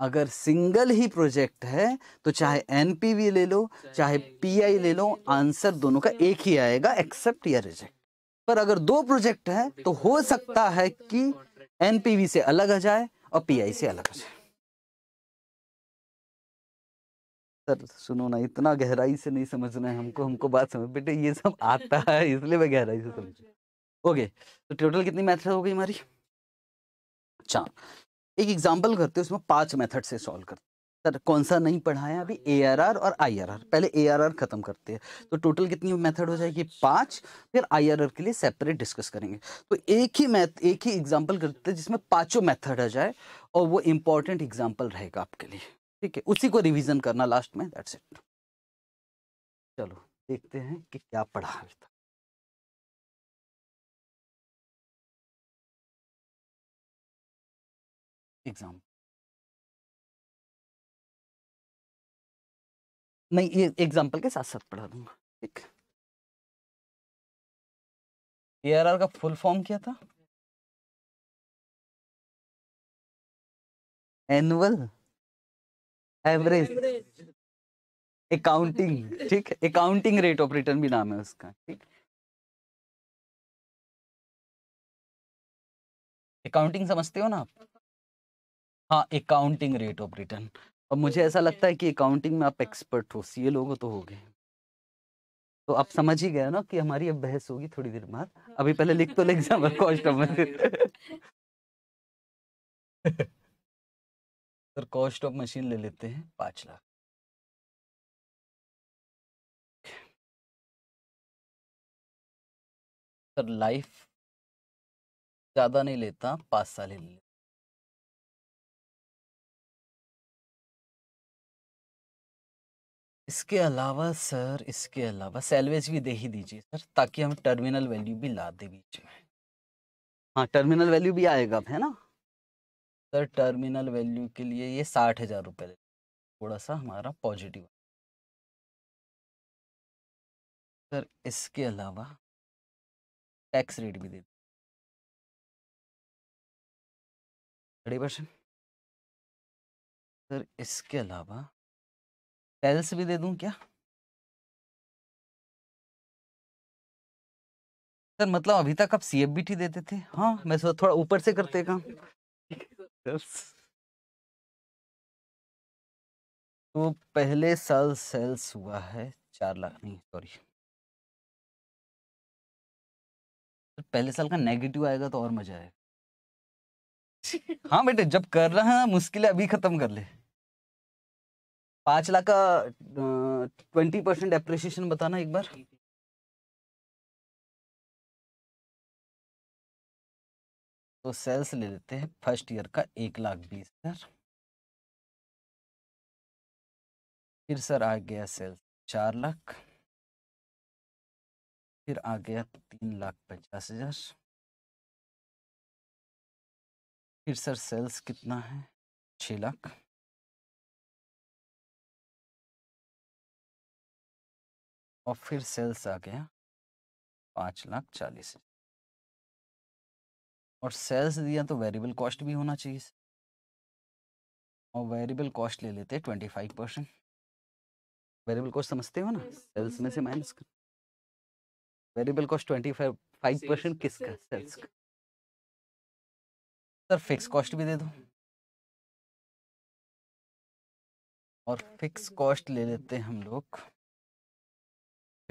Speaker 1: अगर सिंगल ही प्रोजेक्ट है तो चाहे एनपीवी ले लो चाहे पीआई ले लो आंसर दोनों का एक ही आएगा एक्सेप्ट या रिजेक्ट पर अगर दो प्रोजेक्ट है तो हो सकता है कि एनपीवी से अलग हो जाए और पीआई से अलग हो जाए सर सुनो ना इतना गहराई से नहीं समझना है हमको हमको बात समझ बेटे ये सब आता है इसलिए मैं गहराई से समझ ओके तो टोटल कितनी मेथड हो गई हमारी चार एक एग्जाम्पल करते हैं उसमें पांच मेथड से सॉल्व करते सर कौन सा नहीं पढ़ाया अभी ए और आई पहले ए खत्म करते हैं तो टोटल कितनी मेथड हो जाएगी पांच फिर आई के लिए सेपरेट डिस्कस करेंगे तो एक ही मैथ एक ही एग्जाम्पल करते हैं जिसमें पाँचों मैथड आ जाए और वो इंपॉर्टेंट एग्जाम्पल रहेगा आपके लिए ठीक है उसी को रिविजन करना लास्ट में दैट्स इट चलो देखते हैं कि क्या पढ़ा अभी तक
Speaker 2: एग्जाम्पल मैं ये एग्जाम्पल के साथ साथ पढ़ा दूंगा ठीक एआरआर का फुल फॉर्म क्या था
Speaker 1: एनुअल एवरेज अकाउंटिंग ठीक अकाउंटिंग रेट ऑफ रिटर्न भी नाम है उसका ठीक अकाउंटिंग समझते हो ना आप हाँ अकाउंटिंग रेट ऑफ रिटर्न और मुझे ऐसा लगता है कि अकाउंटिंग में आप एक्सपर्ट हाँ। हो सी ए तो हो गए तो आप समझ ही गए ना कि हमारी अब बहस होगी थोड़ी देर बाद हाँ। अभी पहले लिख तो एग्जाम कॉस्ट ऑफ [laughs] मशीनरी हाँ। [laughs] सर कॉस्ट ऑफ मशीन ले लेते हैं पांच लाख
Speaker 2: सर लाइफ ज़्यादा नहीं लेता पांच साल ही ले
Speaker 1: इसके अलावा सर इसके अलावा सेलवेज भी दे ही दीजिए सर ताकि हम टर्मिनल वैल्यू भी ला दें बीच में हाँ टर्मिनल वैल्यू भी आएगा है ना सर टर्मिनल वैल्यू के लिए ये साठ हज़ार रुपये थोड़ा सा हमारा पॉजिटिव सर इसके अलावा
Speaker 2: टैक्स रेट भी दे थर्टी परसेंट सर इसके अलावा
Speaker 1: टेल्स भी दे दूं क्या सर मतलब अभी तक आप सीएफबीटी बी टी देते थे हाँ मैं सोच थोड़ा ऊपर से करते काम तो पहले साल सेल्स हुआ है चार लाख नहीं सॉरी तो पहले साल का नेगेटिव आएगा तो और मजा आएगा हाँ बेटे जब कर रहा है मुश्किल है अभी खत्म कर ले पांच लाख का ट्वेंटी परसेंट एप्रिसिएशन बताना एक बार
Speaker 2: तो सेल्स ले लेते हैं फर्स्ट ईयर का एक लाख बीस हजार फिर सर आ गया सेल्स चार लाख फिर आ गया तीन लाख पचास हजार फिर सर सेल्स कितना है छः लाख और फिर सेल्स आ गया
Speaker 1: पाँच लाख चालीस और सेल्स दिया तो वेरिएबल कॉस्ट भी होना चाहिए और वेरिएबल कॉस्ट ले लेते twenty five percent variable cost समझते हो ना सेल्स में से माइनस कर variable cost twenty five five percent किसका सेल्स का सर फिक्स
Speaker 2: कॉस्ट भी दे दो और फिक्स
Speaker 1: कॉस्ट ले लेते हैं हम लोग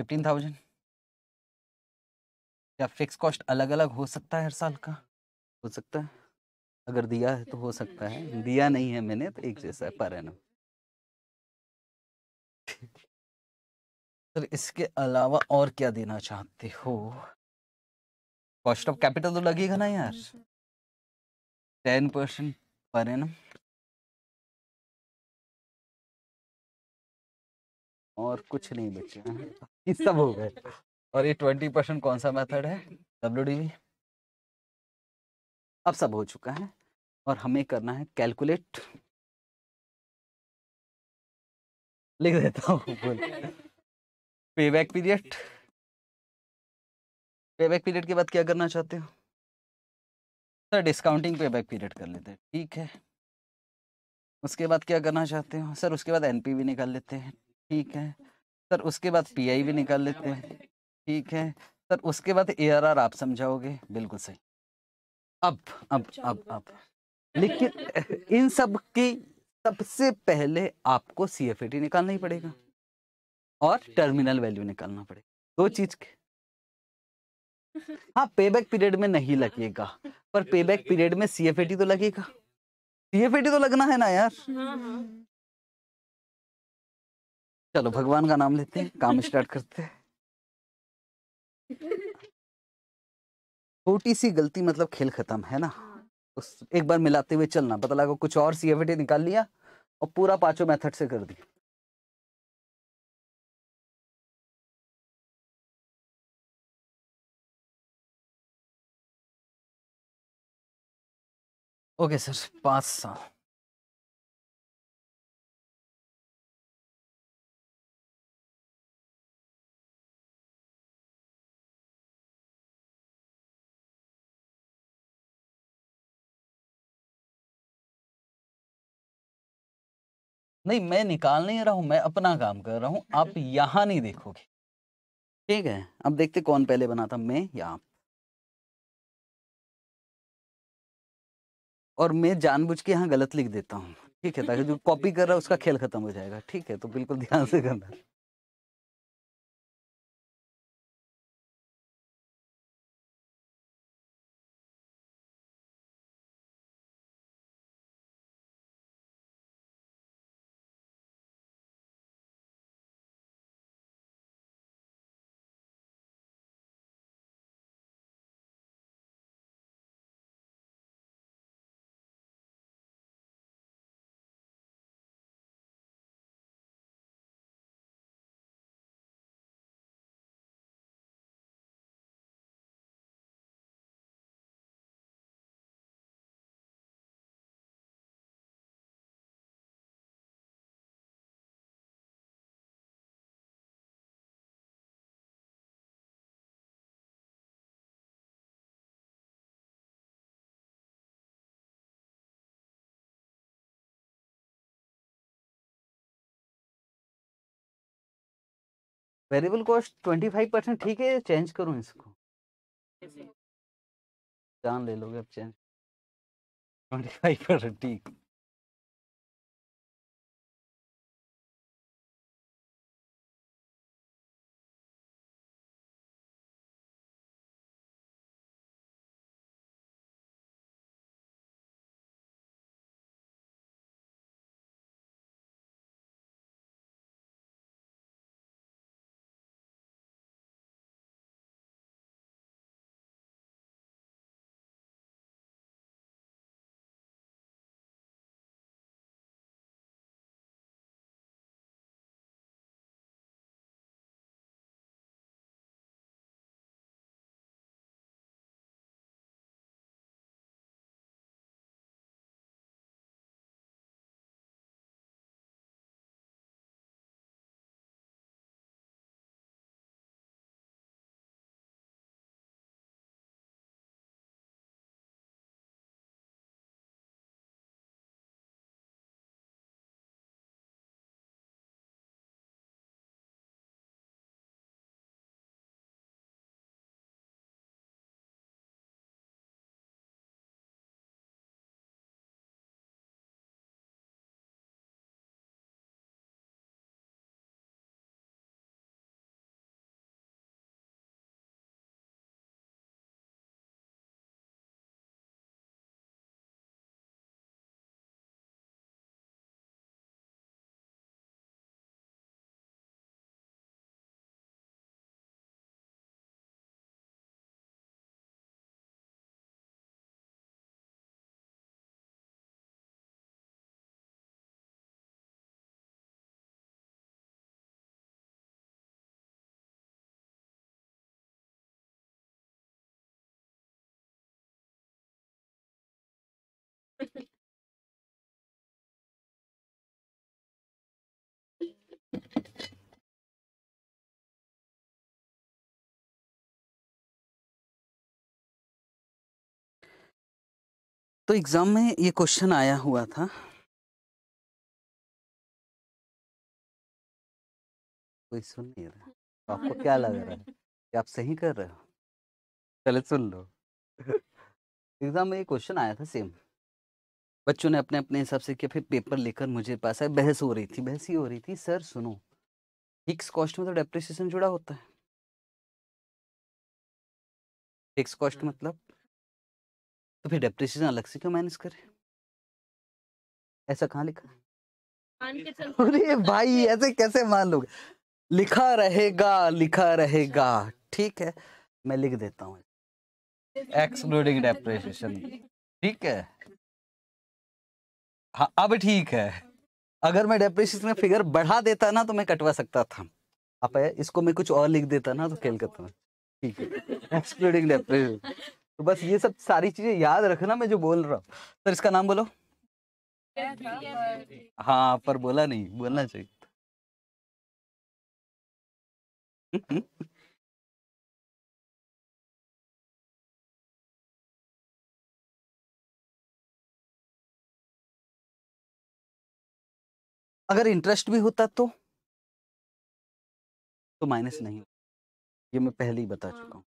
Speaker 1: फिफ्टीन थाउजेंड क्या फिक्स कॉस्ट अलग अलग हो सकता है हर साल का हो सकता है अगर दिया है तो हो सकता है दिया नहीं है मैंने तो एक जैसा है पर है ना सर इसके अलावा और क्या देना चाहते हो कॉस्ट ऑफ कैपिटल तो लगेगा ना यार टेन
Speaker 2: परसेंट पर है ना
Speaker 1: और कुछ नहीं बचा ये सब हो गए और ये ट्वेंटी परसेंट कौन सा मेथड है डब्ल्यू अब सब हो चुका है और हमें करना है कैलकुलेट लिख देता हूँ pay back period pay back period के बाद क्या करना चाहते हो sir discounting pay back period कर लेते हैं ठीक है उसके बाद क्या करना चाहते हो सर उसके बाद एनपीवी निकाल लेते हैं ठीक है सर उसके बाद पीआई भी निकाल लेते हैं ठीक है सर उसके बाद एआरआर आप समझाओगे बिल्कुल सही अब अब अच्छा अब अब तो। लेकिन [laughs] इन सब की सबसे पहले आपको सी एफ निकालना ही पड़ेगा हम्म। और टर्मिनल वैल्यू निकालना पड़ेगा दो चीज के हाँ पे पीरियड में नहीं लगेगा पर पे [laughs] पीरियड तो में सी तो लगेगा सी [laughs] तो लगना है ना यार हाँ, हाँ। चलो भगवान का नाम लेते हैं काम स्टार्ट करते हैं छोटी सी गलती मतलब खेल खत्म है ना हाँ। उस एक बार मिलाते हुए चलना पता लगा कुछ और सी निकाल लिया और पूरा पांचों मेथड से कर दिया
Speaker 2: ओके सर पांच साल नहीं मैं निकाल नहीं रहा हूँ मैं अपना काम कर रहा हूँ आप हम्म। यहाँ नहीं देखोगे ठीक है
Speaker 1: अब देखते कौन पहले बना था मैं या आप और मैं जानबूझ के यहाँ गलत लिख देता हूँ ठीक है ताकि जो कॉपी [laughs] कर रहा है उसका खेल खत्म हो जाएगा ठीक है तो बिल्कुल ध्यान से करना
Speaker 2: variable cost twenty five percent ठीक है चेंज करूँ इसको जान ले लोगे अब चेंज ट्वेंटी फाइव परसेंट ठीक है तो एग्ज़ाम में ये क्वेश्चन आया हुआ था
Speaker 1: कोई सुन नहीं रहा
Speaker 2: तो आपको क्या लग रहा है
Speaker 1: कि आप सही कर रहे हो चले सुन लो एग्ज़ाम में ये क्वेश्चन आया था सेम बच्चों ने अपने अपने हिसाब से किया फिर पेपर लेकर मुझे पास आया बहस हो रही थी बहस ही हो रही थी सर सुनो फिक्स कॉस्ट में तो डेप्रिसिएशन जुड़ा होता है फिक्स कॉस्ट मतलब तो फिर डेप्रिसिएशन अलग से क्यों माइनस करें ऐसा कहाँ लिखा
Speaker 2: [laughs] अरे [laughs] भाई ऐसे
Speaker 1: कैसे मान लोगे लिखा रहेगा लिखा अच्छा। रहेगा ठीक है मैं लिख देता हूँ एक्सक्लूडिंग डेप्रेशन ठीक है हाँ अब ठीक है अगर मैं डेप्रेशन में फिगर बढ़ा देता ना तो मैं कटवा सकता था अब इसको मैं कुछ और लिख देता ना तो खेल करता ठीक है एक्सक्लूडिंग डेप्रेशन तो बस ये सब सारी चीजें याद रखना मैं जो बोल रहा हूँ सर इसका नाम बोलो हाँ पर बोला नहीं बोलना चाहिए
Speaker 2: अगर इंटरेस्ट भी होता तो तो माइनस नहीं ये मैं पहले ही बता चुका हूं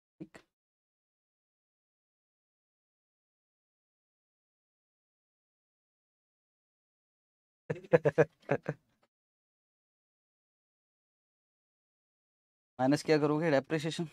Speaker 2: [laughs] माइनस क्या करोगे डेप्रिसिएशन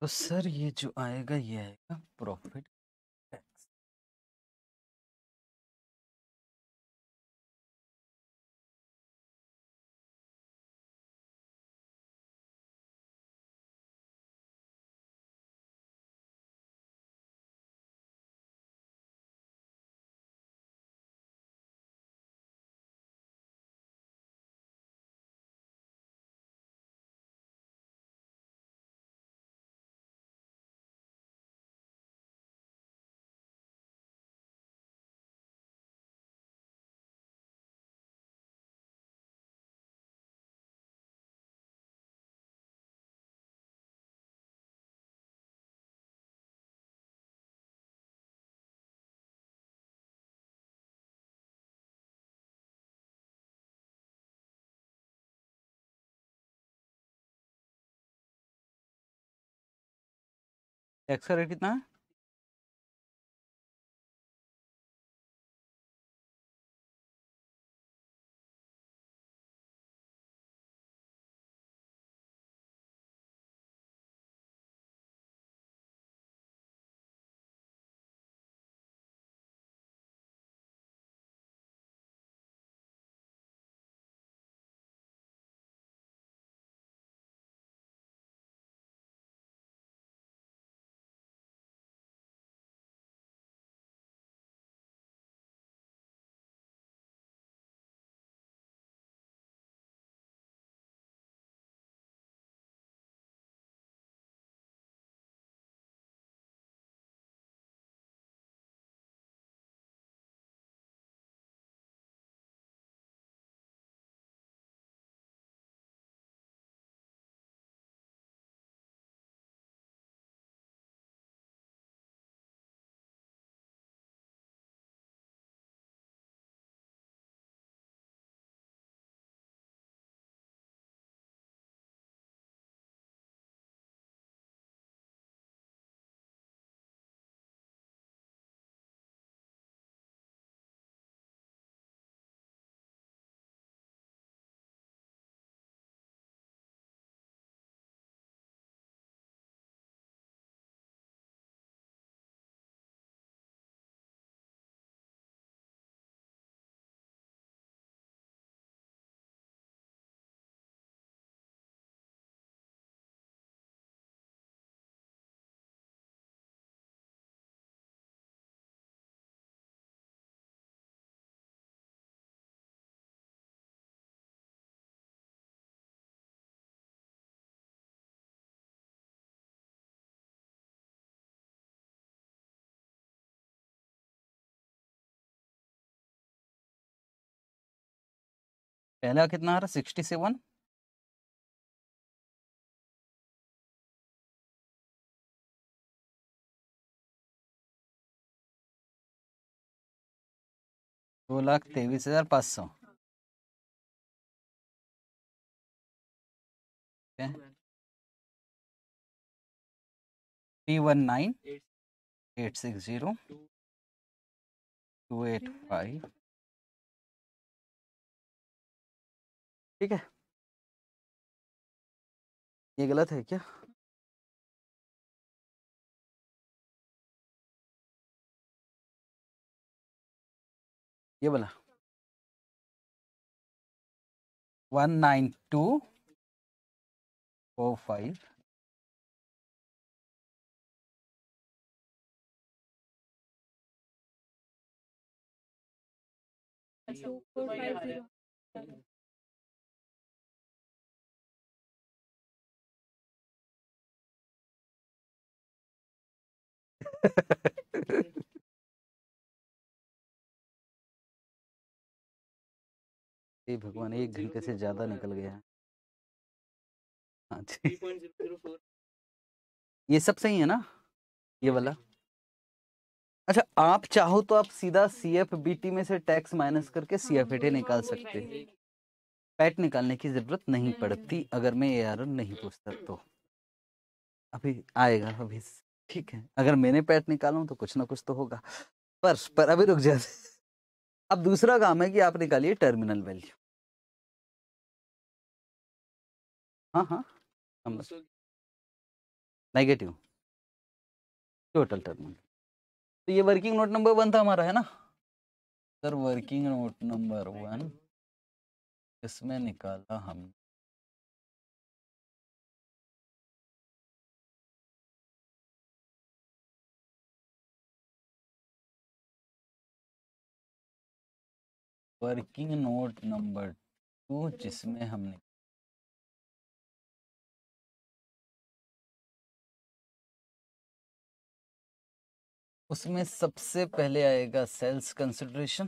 Speaker 2: तो सर ये जो आएगा ये आएगा प्रॉफिट एक्सरे कितना है पहला कितना आ रहा सिक्सटी सेवन दो लाख तेईस हजार पाँच सौ three one nine eight six zero two eight five ठीक है ये गलत है क्या ये बोला one nine two four five two four five zero
Speaker 1: Mm-hmm. [laughs] भगवान एक घंटे से ज्यादा निकल गया [laughs] हाँ ये सब सही है ना ये हाँ वाला अच्छा आप चाहो तो आप सीधा सी एफ बी टी में से टैक्स माइनस करके सी हाँ, एफ निकाल सकते हैं पैट निकालने की ज़रूरत नहीं हम्म, हम्म, पड़ती हम्म। अगर मैं ए आर नहीं पूछता तो अभी आएगा अभी ठीक है अगर मैंने पैट निकालूं तो कुछ ना कुछ तो होगा पर पर अभी रुक जाते अब दूसरा काम है कि आप निकालिए टर्मिनल वैल्यू हाँ हाँ नेगेटिव टोटल टर्मिनल तो ये वर्किंग नोट नंबर वन था हमारा है ना sir working note number one इसमें निकाला हमने
Speaker 2: वर्किंग नोट नंबर टू जिसमें हमने उसमें सबसे पहले आएगा सेल्स कंसिडरेशन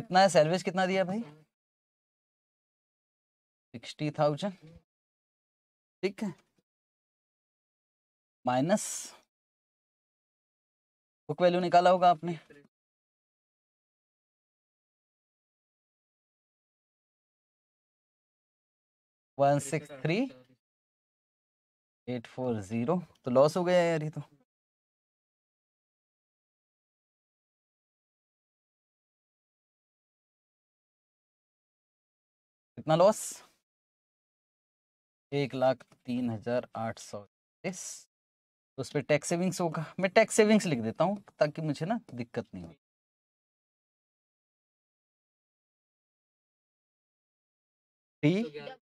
Speaker 2: कितना है सैलवेज कितना दिया भाई सिक्सटी थाउजेंड ठीक है माइनस बुक वैल्यू निकाला होगा आपने one six three eight four zero तो लॉस हो गया यार ये तो कितना लॉस
Speaker 1: एक लाख तीन हजार आठ सौ तो उस पर टैक्स सेविंग्स होगा मैं टैक्स सेविंग्स लिख देता हूँ ताकि मुझे ना दिक्कत नहीं हो टी तो,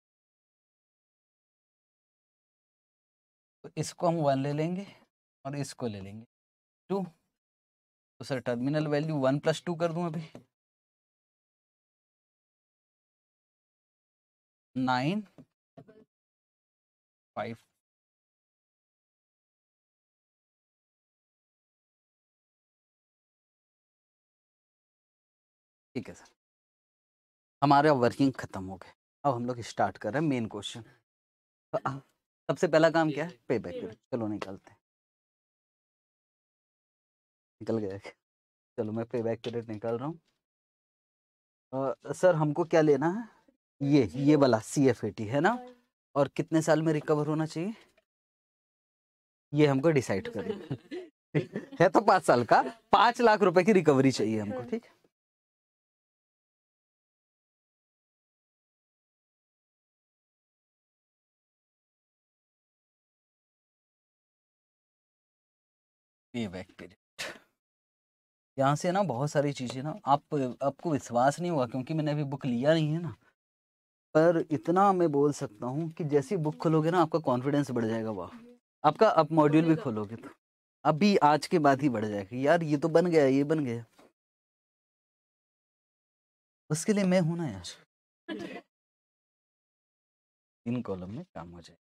Speaker 1: तो इसको हम वन ले लेंगे और इसको ले लेंगे टू तो sir terminal value one plus two कर दूं अभी
Speaker 2: नाइन फाइव
Speaker 1: ठीक है सर हमारा वर्किंग खत्म हो गया अब हम लोग स्टार्ट कर रहे हैं मेन क्वेश्चन तो सबसे पहला काम क्या है पे बैक चलो निकलते हैं निकल गया चलो मैं पे बैक पीरियड निकल रहा हूँ सर हमको क्या लेना है ये ये वाला सी एफ ए टी है ना और कितने साल में रिकवर होना चाहिए ये हमको डिसाइड [laughs] करना [laughs] है तो पाँच साल का पाँच लाख रुपए की रिकवरी चाहिए हमको ठीक है पे बैक पीरियड यहाँ से ना बहुत सारी चीज़ें ना आप आपको विश्वास नहीं हुआ क्योंकि मैंने अभी बुक लिया नहीं है ना पर इतना मैं बोल सकता हूँ कि जैसी बुक खोलोगे ना आपका कॉन्फिडेंस बढ़ जाएगा वाह आपका आप मॉड्यूल भी खोलोगे तो अभी आज के बाद ही बढ़ जाएगा यार ये तो बन गया ये बन गया उसके लिए मैं हूं ना यार
Speaker 2: [laughs] इन कॉलम में काम हो जाएगा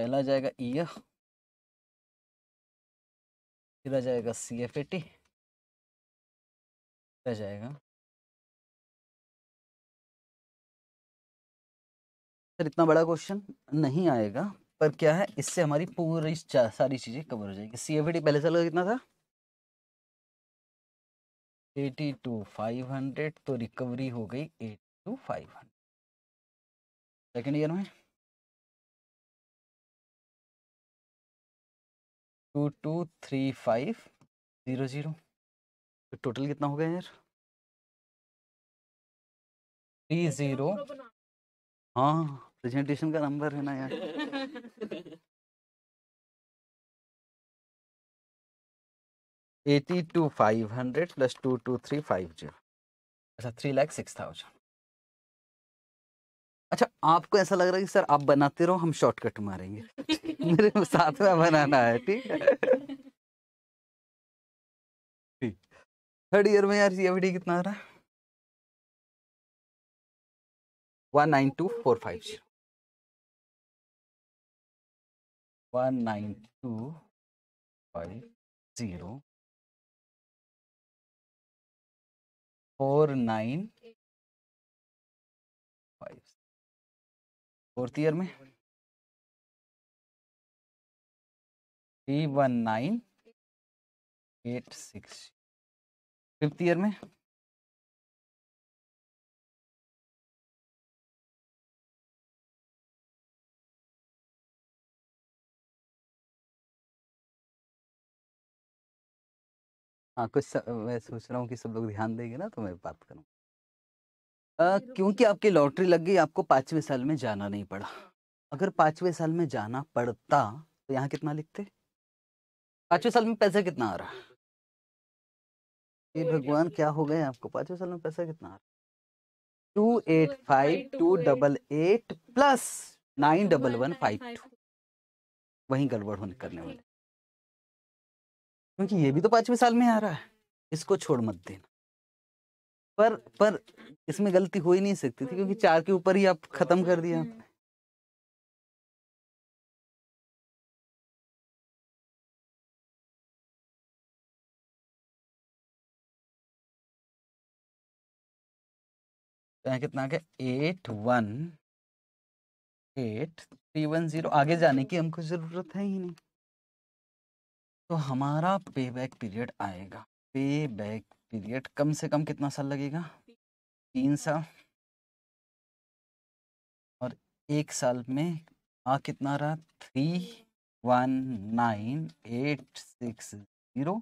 Speaker 2: पहला जाएगा ई e एफ फिर आ जाएगा सी एफ ए टी आ जाएगा
Speaker 1: सर इतना बड़ा क्वेश्चन नहीं आएगा पर क्या है इससे हमारी पूरी सारी चीज़ें कवर हो जाएगी सी एफ टी पहले साल का कितना था एटी टू फाइव हंड्रेड तो रिकवरी हो गई eighty
Speaker 2: two five hundred second year में two two three five zero zero
Speaker 1: तो टोटल कितना हो गया यार थ्री ज़ीरो हाँ प्रेजेंटेशन का नंबर है ना यार
Speaker 2: [laughs] eighty
Speaker 1: two five hundred plus two two three five zero अच्छा थ्री लैख सिक्स थाउजेंड अच्छा आपको ऐसा लग रहा है कि सर आप बनाते रहो हम शॉर्टकट मारेंगे [laughs] मेरे साथ में बनाना है ठीक
Speaker 2: ठीक थर्ड ईयर में यार ये वीडियो कितना आ रहा है one nine two four five zero one nine two five zero four nine fourth year में three one nine eight six fifth year में
Speaker 1: हाँ कुछ मैं सोच रहा हूँ कि सब लोग ध्यान देंगे ना तो मैं बात करूँ आ, क्योंकि आपकी लॉटरी लग गई आपको पांचवें साल में जाना नहीं पड़ा अगर पांचवें साल में जाना पड़ता तो यहाँ कितना लिखते पांचवें साल में पैसा कितना आ रहा ये भगवान क्या हो गए आपको पांचवें साल में पैसा कितना आ रहा two eight five two double eight plus nine double one five two वही गड़बड़ होने करने वाले क्योंकि ये भी तो पांचवें साल में आ रहा है इसको छोड़ मत देना पर पर इसमें गलती हो ही नहीं सकती थी क्योंकि चार के ऊपर ही आप खत्म कर दिया हम्म। तो कितना आ गया eight one eight three one zero आगे जाने की हमको जरूरत है ही नहीं तो हमारा पे बैक पीरियड आएगा पे बैक पीरियड कम से कम कितना साल लगेगा तीन साल और एक साल में आ कितना रहा three one nine eight six zero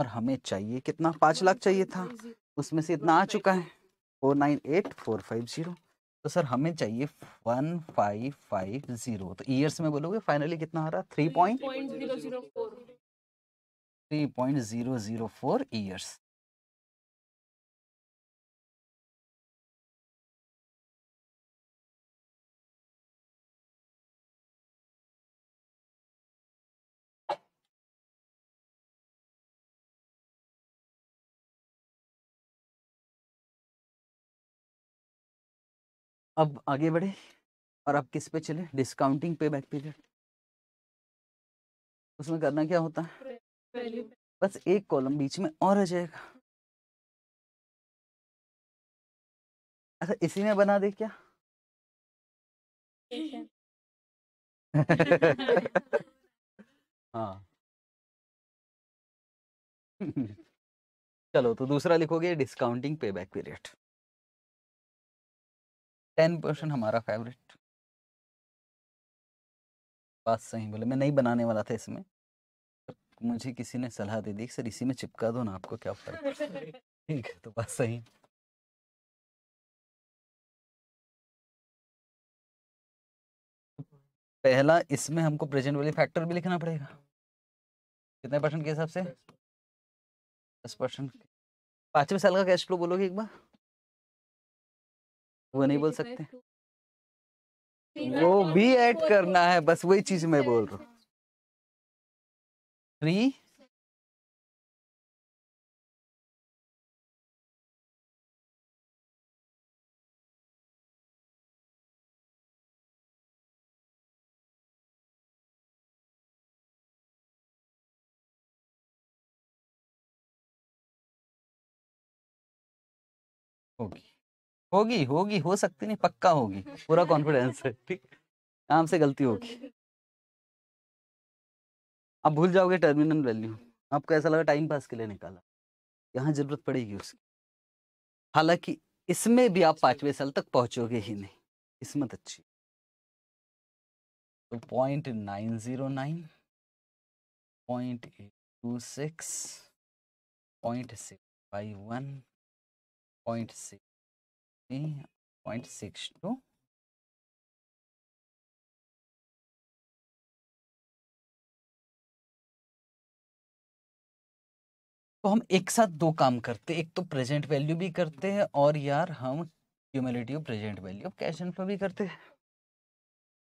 Speaker 1: और हमें चाहिए कितना पाँच लाख चाहिए था उसमें से इतना आ चुका है four nine eight four five zero तो सर हमें चाहिए वन फाइव फाइव जीरो तो ईयर्स में बोलोगे फाइनली कितना आ रहा three point three point zero zero
Speaker 2: four years
Speaker 1: अब आगे बढ़े और अब किस पे चले डिस्काउंटिंग पे बैक पीरियड उसमें करना क्या होता है बस एक कॉलम बीच
Speaker 2: में और आ जाएगा अच्छा इसी में बना दे क्या [laughs]
Speaker 1: हाँ [laughs] चलो तो दूसरा लिखोगे discounting pay back period ten percent हमारा फेवरेट बात सही बोले मैं नहीं बनाने वाला था इसमें मुझे किसी ने सलाह दे दी सर इसी में चिपका दो ना आपको क्या
Speaker 2: फर्क
Speaker 1: [laughs] ठीक है तो बात सही
Speaker 2: पहला इसमें हमको
Speaker 1: प्रेजेंट वाली फैक्टर भी लिखना पड़ेगा कितने परसेंट के हिसाब से दस परसेंट पांचवें साल का कैश फ्लो बोलोगे एक बार वो नहीं बोल सकते
Speaker 2: वो भी ऐड करना
Speaker 1: है बस वही चीज मैं बोल
Speaker 2: रहा हूँ थ्री Okay. होगी होगी हो
Speaker 1: सकती नहीं पक्का होगी पूरा कॉन्फिडेंस है ठीक आराम से गलती होगी आप भूल जाओगे टर्मिनल वैल्यू आपको ऐसा लगा टाइम पास के लिए निकाला यहाँ जरूरत पड़ेगी उसकी हालांकि इसमें भी आप पांचवें साल तक पहुंचोगे ही नहीं किस्मत अच्छी तो point nine zero nine point eight two six
Speaker 2: point six five one point six be eh, 0.62
Speaker 1: तो हम एक साथ दो काम करते हैं एक तो प्रेजेंट वैल्यू भी करते हैं और यार हम cumulative present value of cash inflow भी करते हैं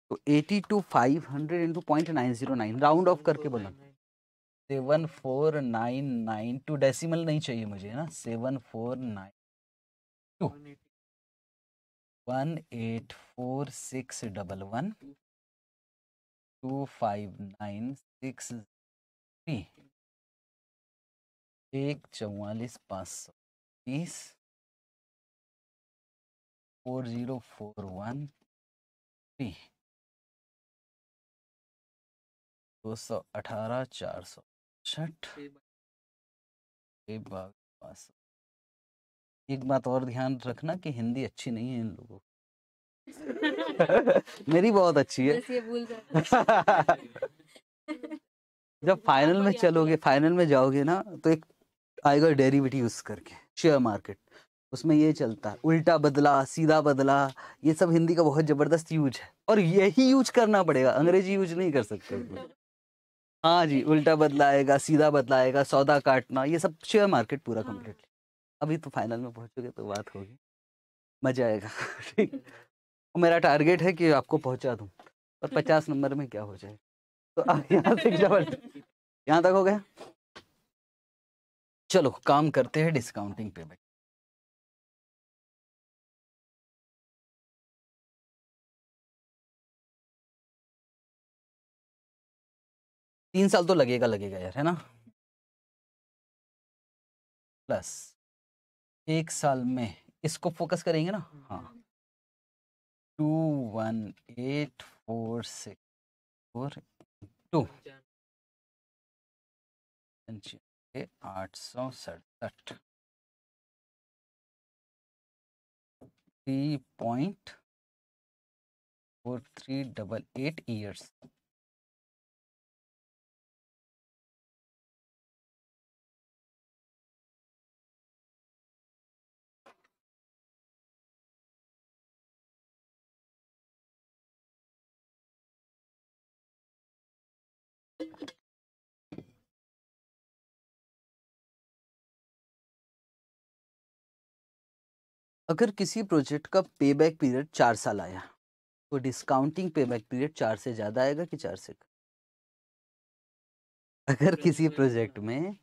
Speaker 1: तो eighty two five hundred into point nine zero nine round off करके बोलो seven four nine nine two decimal नहीं चाहिए मुझे ना seven four nine two one eight four six double one two five nine six three
Speaker 2: एक चौवालीस पाँच सौ तीस four zero four one three
Speaker 1: दो सौ अठारह चार सौ छठ पाँच सौ एक बात और ध्यान रखना कि हिंदी अच्छी नहीं है इन लोगों को [laughs] मेरी बहुत अच्छी है [laughs] जब [laughs] फाइनल में चलोगे फाइनल में जाओगे ना तो एक आएगा डेरिवेटिव यूज करके शेयर मार्केट उसमें ये चलता है उल्टा बदला सीधा बदला ये सब हिंदी का बहुत ज़बरदस्त यूज है और यही यूज करना पड़ेगा अंग्रेजी यूज नहीं कर सकते हाँ जी उल्टा बदला आएगा सीधा बदला आएगा सौदा काटना ये सब शेयर मार्केट पूरा कम्प्लीटली हाँ। अभी तो फाइनल में पहुँचोगे तो बात होगी मजा आएगा [laughs] ठीक [laughs] मेरा टारगेट है कि आपको पहुँचा दूं पर पचास [laughs] नंबर में क्या हो जाए तो आप यहाँ से जबरदस्त यहाँ तक हो गया
Speaker 2: चलो काम करते हैं डिस्काउंटिंग पेमेंट
Speaker 1: तीन साल तो लगेगा लगेगा यार है ना प्लस एक साल में इसको फोकस करेंगे ना हम्म। हाँ two one eight four six four
Speaker 2: two आठ सौ सड़सठ three point four three double eight years
Speaker 1: अगर किसी प्रोजेक्ट का पे बैक पीरियड चार साल आया तो डिस्काउंटिंग पे बैक पीरियड चार से ज़्यादा आएगा कि चार से अगर किसी प्रोजेक्ट में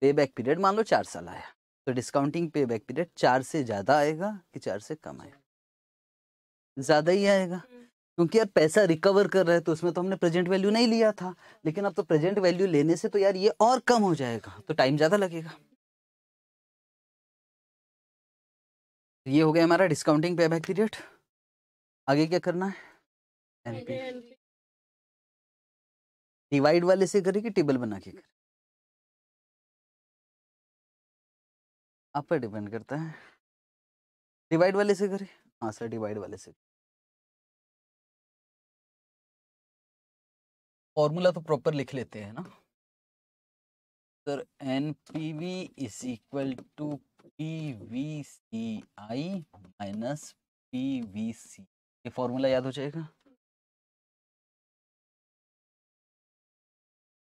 Speaker 1: पे बैक पीरियड मान लो चार साल आया तो डिस्काउंटिंग पे बैक पीरियड चार से ज़्यादा आएगा कि चार से कम आएगा ज़्यादा ही आएगा हम्म। क्योंकि यार पैसा रिकवर कर रहे हैं तो उसमें तो हमने प्रेजेंट वैल्यू नहीं लिया था लेकिन अब तो प्रेजेंट वैल्यू लेने से तो यार ये और कम हो जाएगा तो टाइम ज़्यादा लगेगा ये हो गया हमारा डिस्काउंटिंग पे बैक
Speaker 2: पीरियड आगे क्या करना है एनपी डिवाइड वाले से करें कि टेबल बना के करें आप पर डिपेंड करता है डिवाइड वाले से करें हाँ सर डिवाइड वाले से
Speaker 1: फॉर्मूला तो प्रॉपर लिख लेते हैं ना sir N P V is equal to P V C I minus P V C ये फॉर्मूला याद हो जाएगा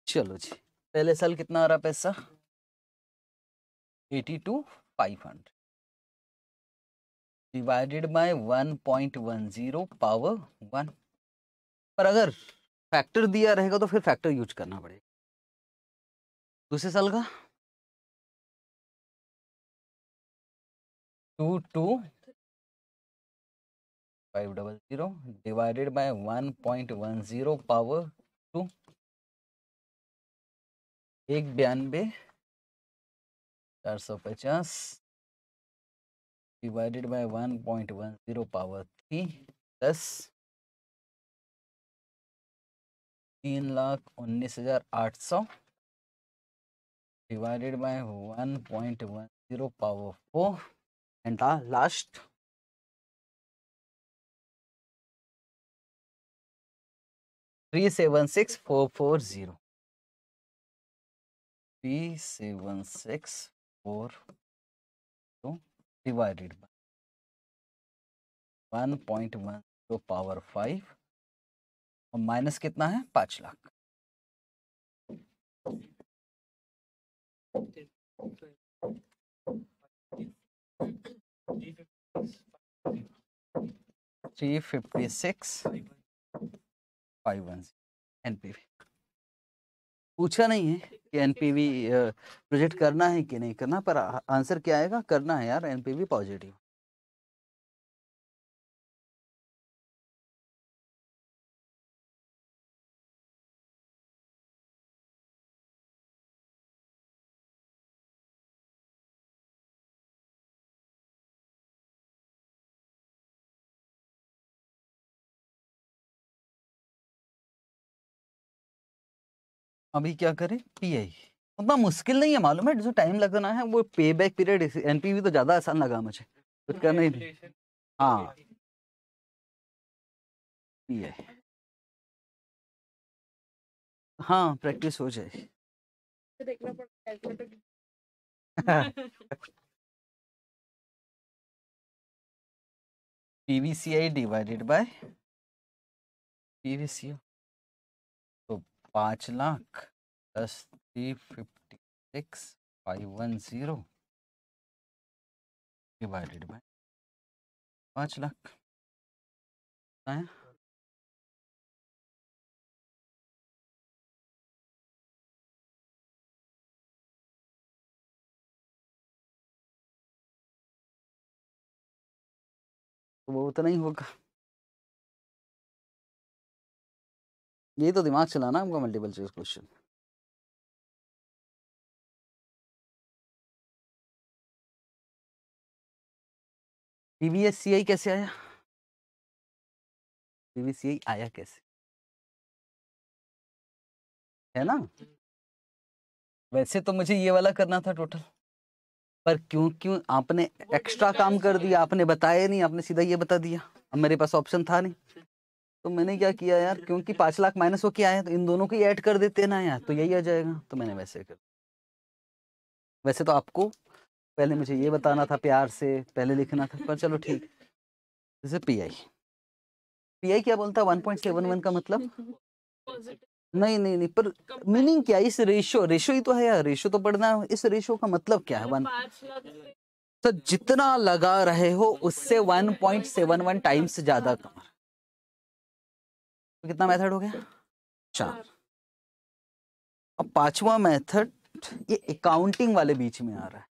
Speaker 1: चलो जी पहले साल कितना आ रहा पैसा eighty two five hundred divided by one point one zero power one पर अगर फैक्टर दिया रहेगा तो फिर फैक्टर यूज करना पड़ेगा दूसरे साल का two two five double zero divided by one point one zero power two एक बयानबे
Speaker 2: चार सौ पचास divided by one point one zero power three दस तीन
Speaker 1: लाख उन्नीस हज़ार आठ सौ divided by one point one zero power four and the last
Speaker 2: three seven six four four zero three seven six four so divided by one point one तो power five और minus कितना है पाँच lakh
Speaker 1: Thank you. Three fifty six five one N पूछा नहीं है कि NPV project uh, करना है कि नहीं करना पर आंसर uh, क्या आएगा करना है यार एनपीवी पॉजिटिव अभी क्या करें पीआई उतना मुश्किल नहीं है मालूम है जो टाइम लगना है वो पे बैक पीरियड एनपीवी तो ज़्यादा आसान लगा मुझे कुछ करना ही नहीं हाँ पी आई
Speaker 2: हाँ प्रैक्टिस हो जाए
Speaker 1: पीवीसीआई डिवाइडेड बाय पीवीसीआई पाँच lakh plus three fifty six five one
Speaker 2: zero divided by पाँच लाख आया तो वो उतना ही होगा ये तो दिमाग चलाना हमको मल्टीपल चॉइस क्वेश्चन पीवीएससीआई कैसे आया पीवीसीआई आया कैसे
Speaker 1: है ना वैसे तो मुझे ये वाला करना था टोटल पर क्यों क्यों आपने एक्स्ट्रा तो काम कर दिया आपने बताया नहीं आपने सीधा ये बता दिया अब मेरे पास ऑप्शन था नहीं तो मैंने क्या किया यार क्योंकि पांच लाख माइनस हो क्या है तो इन दोनों को ऐड कर देते हैं ना यार तो यही आ जाएगा तो मैंने वैसे कर वैसे तो आपको पहले मुझे ये बताना था प्यार से पहले लिखना था पर चलो ठीक जैसे पी आई पी आई क्या बोलता है वन पॉइंट सेवन वन का मतलब नहीं नहीं नहीं पर मीनिंग क्या इस रेशो रेशो ही तो है यार रेशो तो पढ़ना है इस रेशो का मतलब क्या है वन तो जितना लगा रहे हो उससे one point seven one times ज्यादा कमा कितना मेथड हो गया चार अब पांचवा मेथड ये अकाउंटिंग वाले बीच में आ रहा है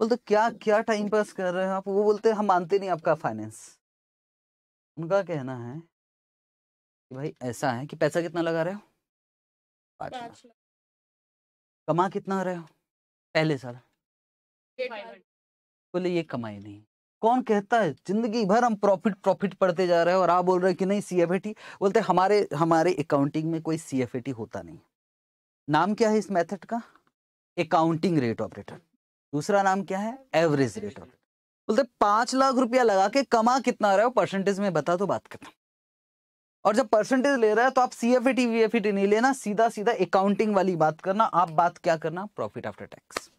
Speaker 1: बोलते क्या क्या टाइम पास कर रहे हैं आप वो बोलते हम मानते नहीं आपका फाइनेंस उनका कहना है कि भाई ऐसा है कि पैसा कितना लगा रहे हो पाँच कमा कितना रहे हो पहले साल बोले ये कमाई नहीं कौन कहता है जिंदगी भर हम प्रॉफिट प्रॉफिट पढ़ते जा रहे हैं और आप बोल रहे हैं कि नहीं सी एफ ए टी बोलते हमारे हमारे अकाउंटिंग में कोई सी एफ ए टी होता नहीं नाम क्या है इस मेथड का अकाउंटिंग रेट ऑफ रिटर्न दूसरा नाम क्या है एवरेज रेट ऑफ रिटर्न बोलते पांच लाख रुपया लगा के कमा कितना रहे हो परसेंटेज में बता तो बात करता और जब परसेंटेज ले रहा है तो आप C F A T V F A T नहीं लेना सीधा सीधा अकाउंटिंग वाली बात करना आप बात क्या करना प्रॉफिट आफ्टर टैक्स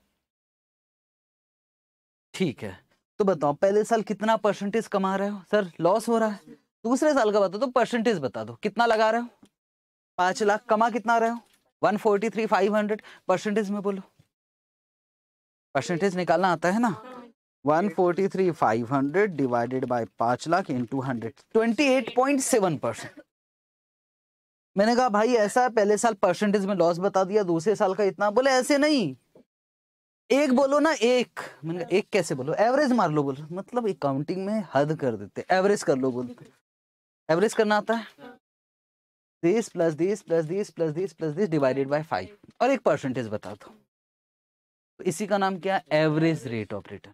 Speaker 1: ठीक है तो बताओ पहले साल कितना परसेंटेज कमा रहे हो सर लॉस हो रहा है दूसरे साल का बता दो परसेंटेज बता दो कितना लगा रहे हो पांच लाख कमा कितना रहे हो one forty three five hundred percentage में बोलो परसेंटेज निकालना आता है ना one forty three five hundred divided by पांच lakh into hundred twenty eight point seven percent मैंने कहा भाई ऐसा है पहले साल परसेंटेज में लॉस बता दिया दूसरे साल का इतना बोले ऐसे नहीं एक बोलो ना एक मैंने एक कैसे बोलो एवरेज मार लो बोलो मतलब अकाउंटिंग में हद कर देते एवरेज कर लो बोलते एवरेज करना आता है this plus this plus this plus this plus this divided by five और एक परसेंटेज बता दो तो इसी का नाम क्या है एवरेज रेट ऑफ रिटर्न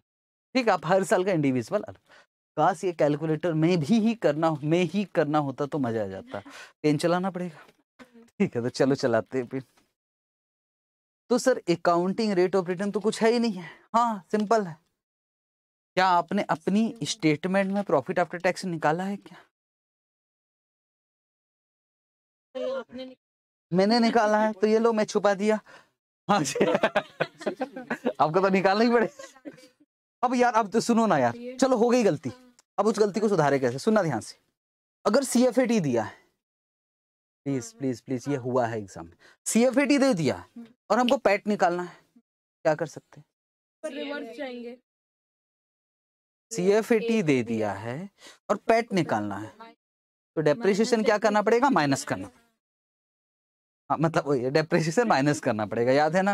Speaker 1: ठीक आप हर साल का इंडिविजुअल अलग काश ये कैलकुलेटर में भी ही करना में ही करना होता तो मजा आ जाता पेन चलाना पड़ेगा ठीक है तो चलो चलाते हैं फिर तो sir accounting rate of return तो कुछ है ही नहीं है हाँ सिंपल है क्या आपने अपनी स्टेटमेंट में प्रॉफिट आफ्टर टैक्स निकाला है क्या मैंने निकाला है तो ये लो मैं छुपा दिया हाँ जी [laughs] आपको तो निकालना ही पड़े अब यार अब तो सुनो ना यार चलो हो गई गलती अब उस गलती को सुधारे कैसे सुनना ध्यान से अगर सी दिया है प्लीज हम्म, प्लीज प्लीज ये हाँ। हुआ है एग्जाम सी दे दिया और हमको पैट निकालना है क्या कर सकते हैं सी एफ दे दिया है और पैट निकालना है तो डेप्रिसिएशन क्या करना पड़ेगा माइनस करना हाँ मतलब वही डेप्रिसिएशन माइनस करना पड़ेगा याद है ना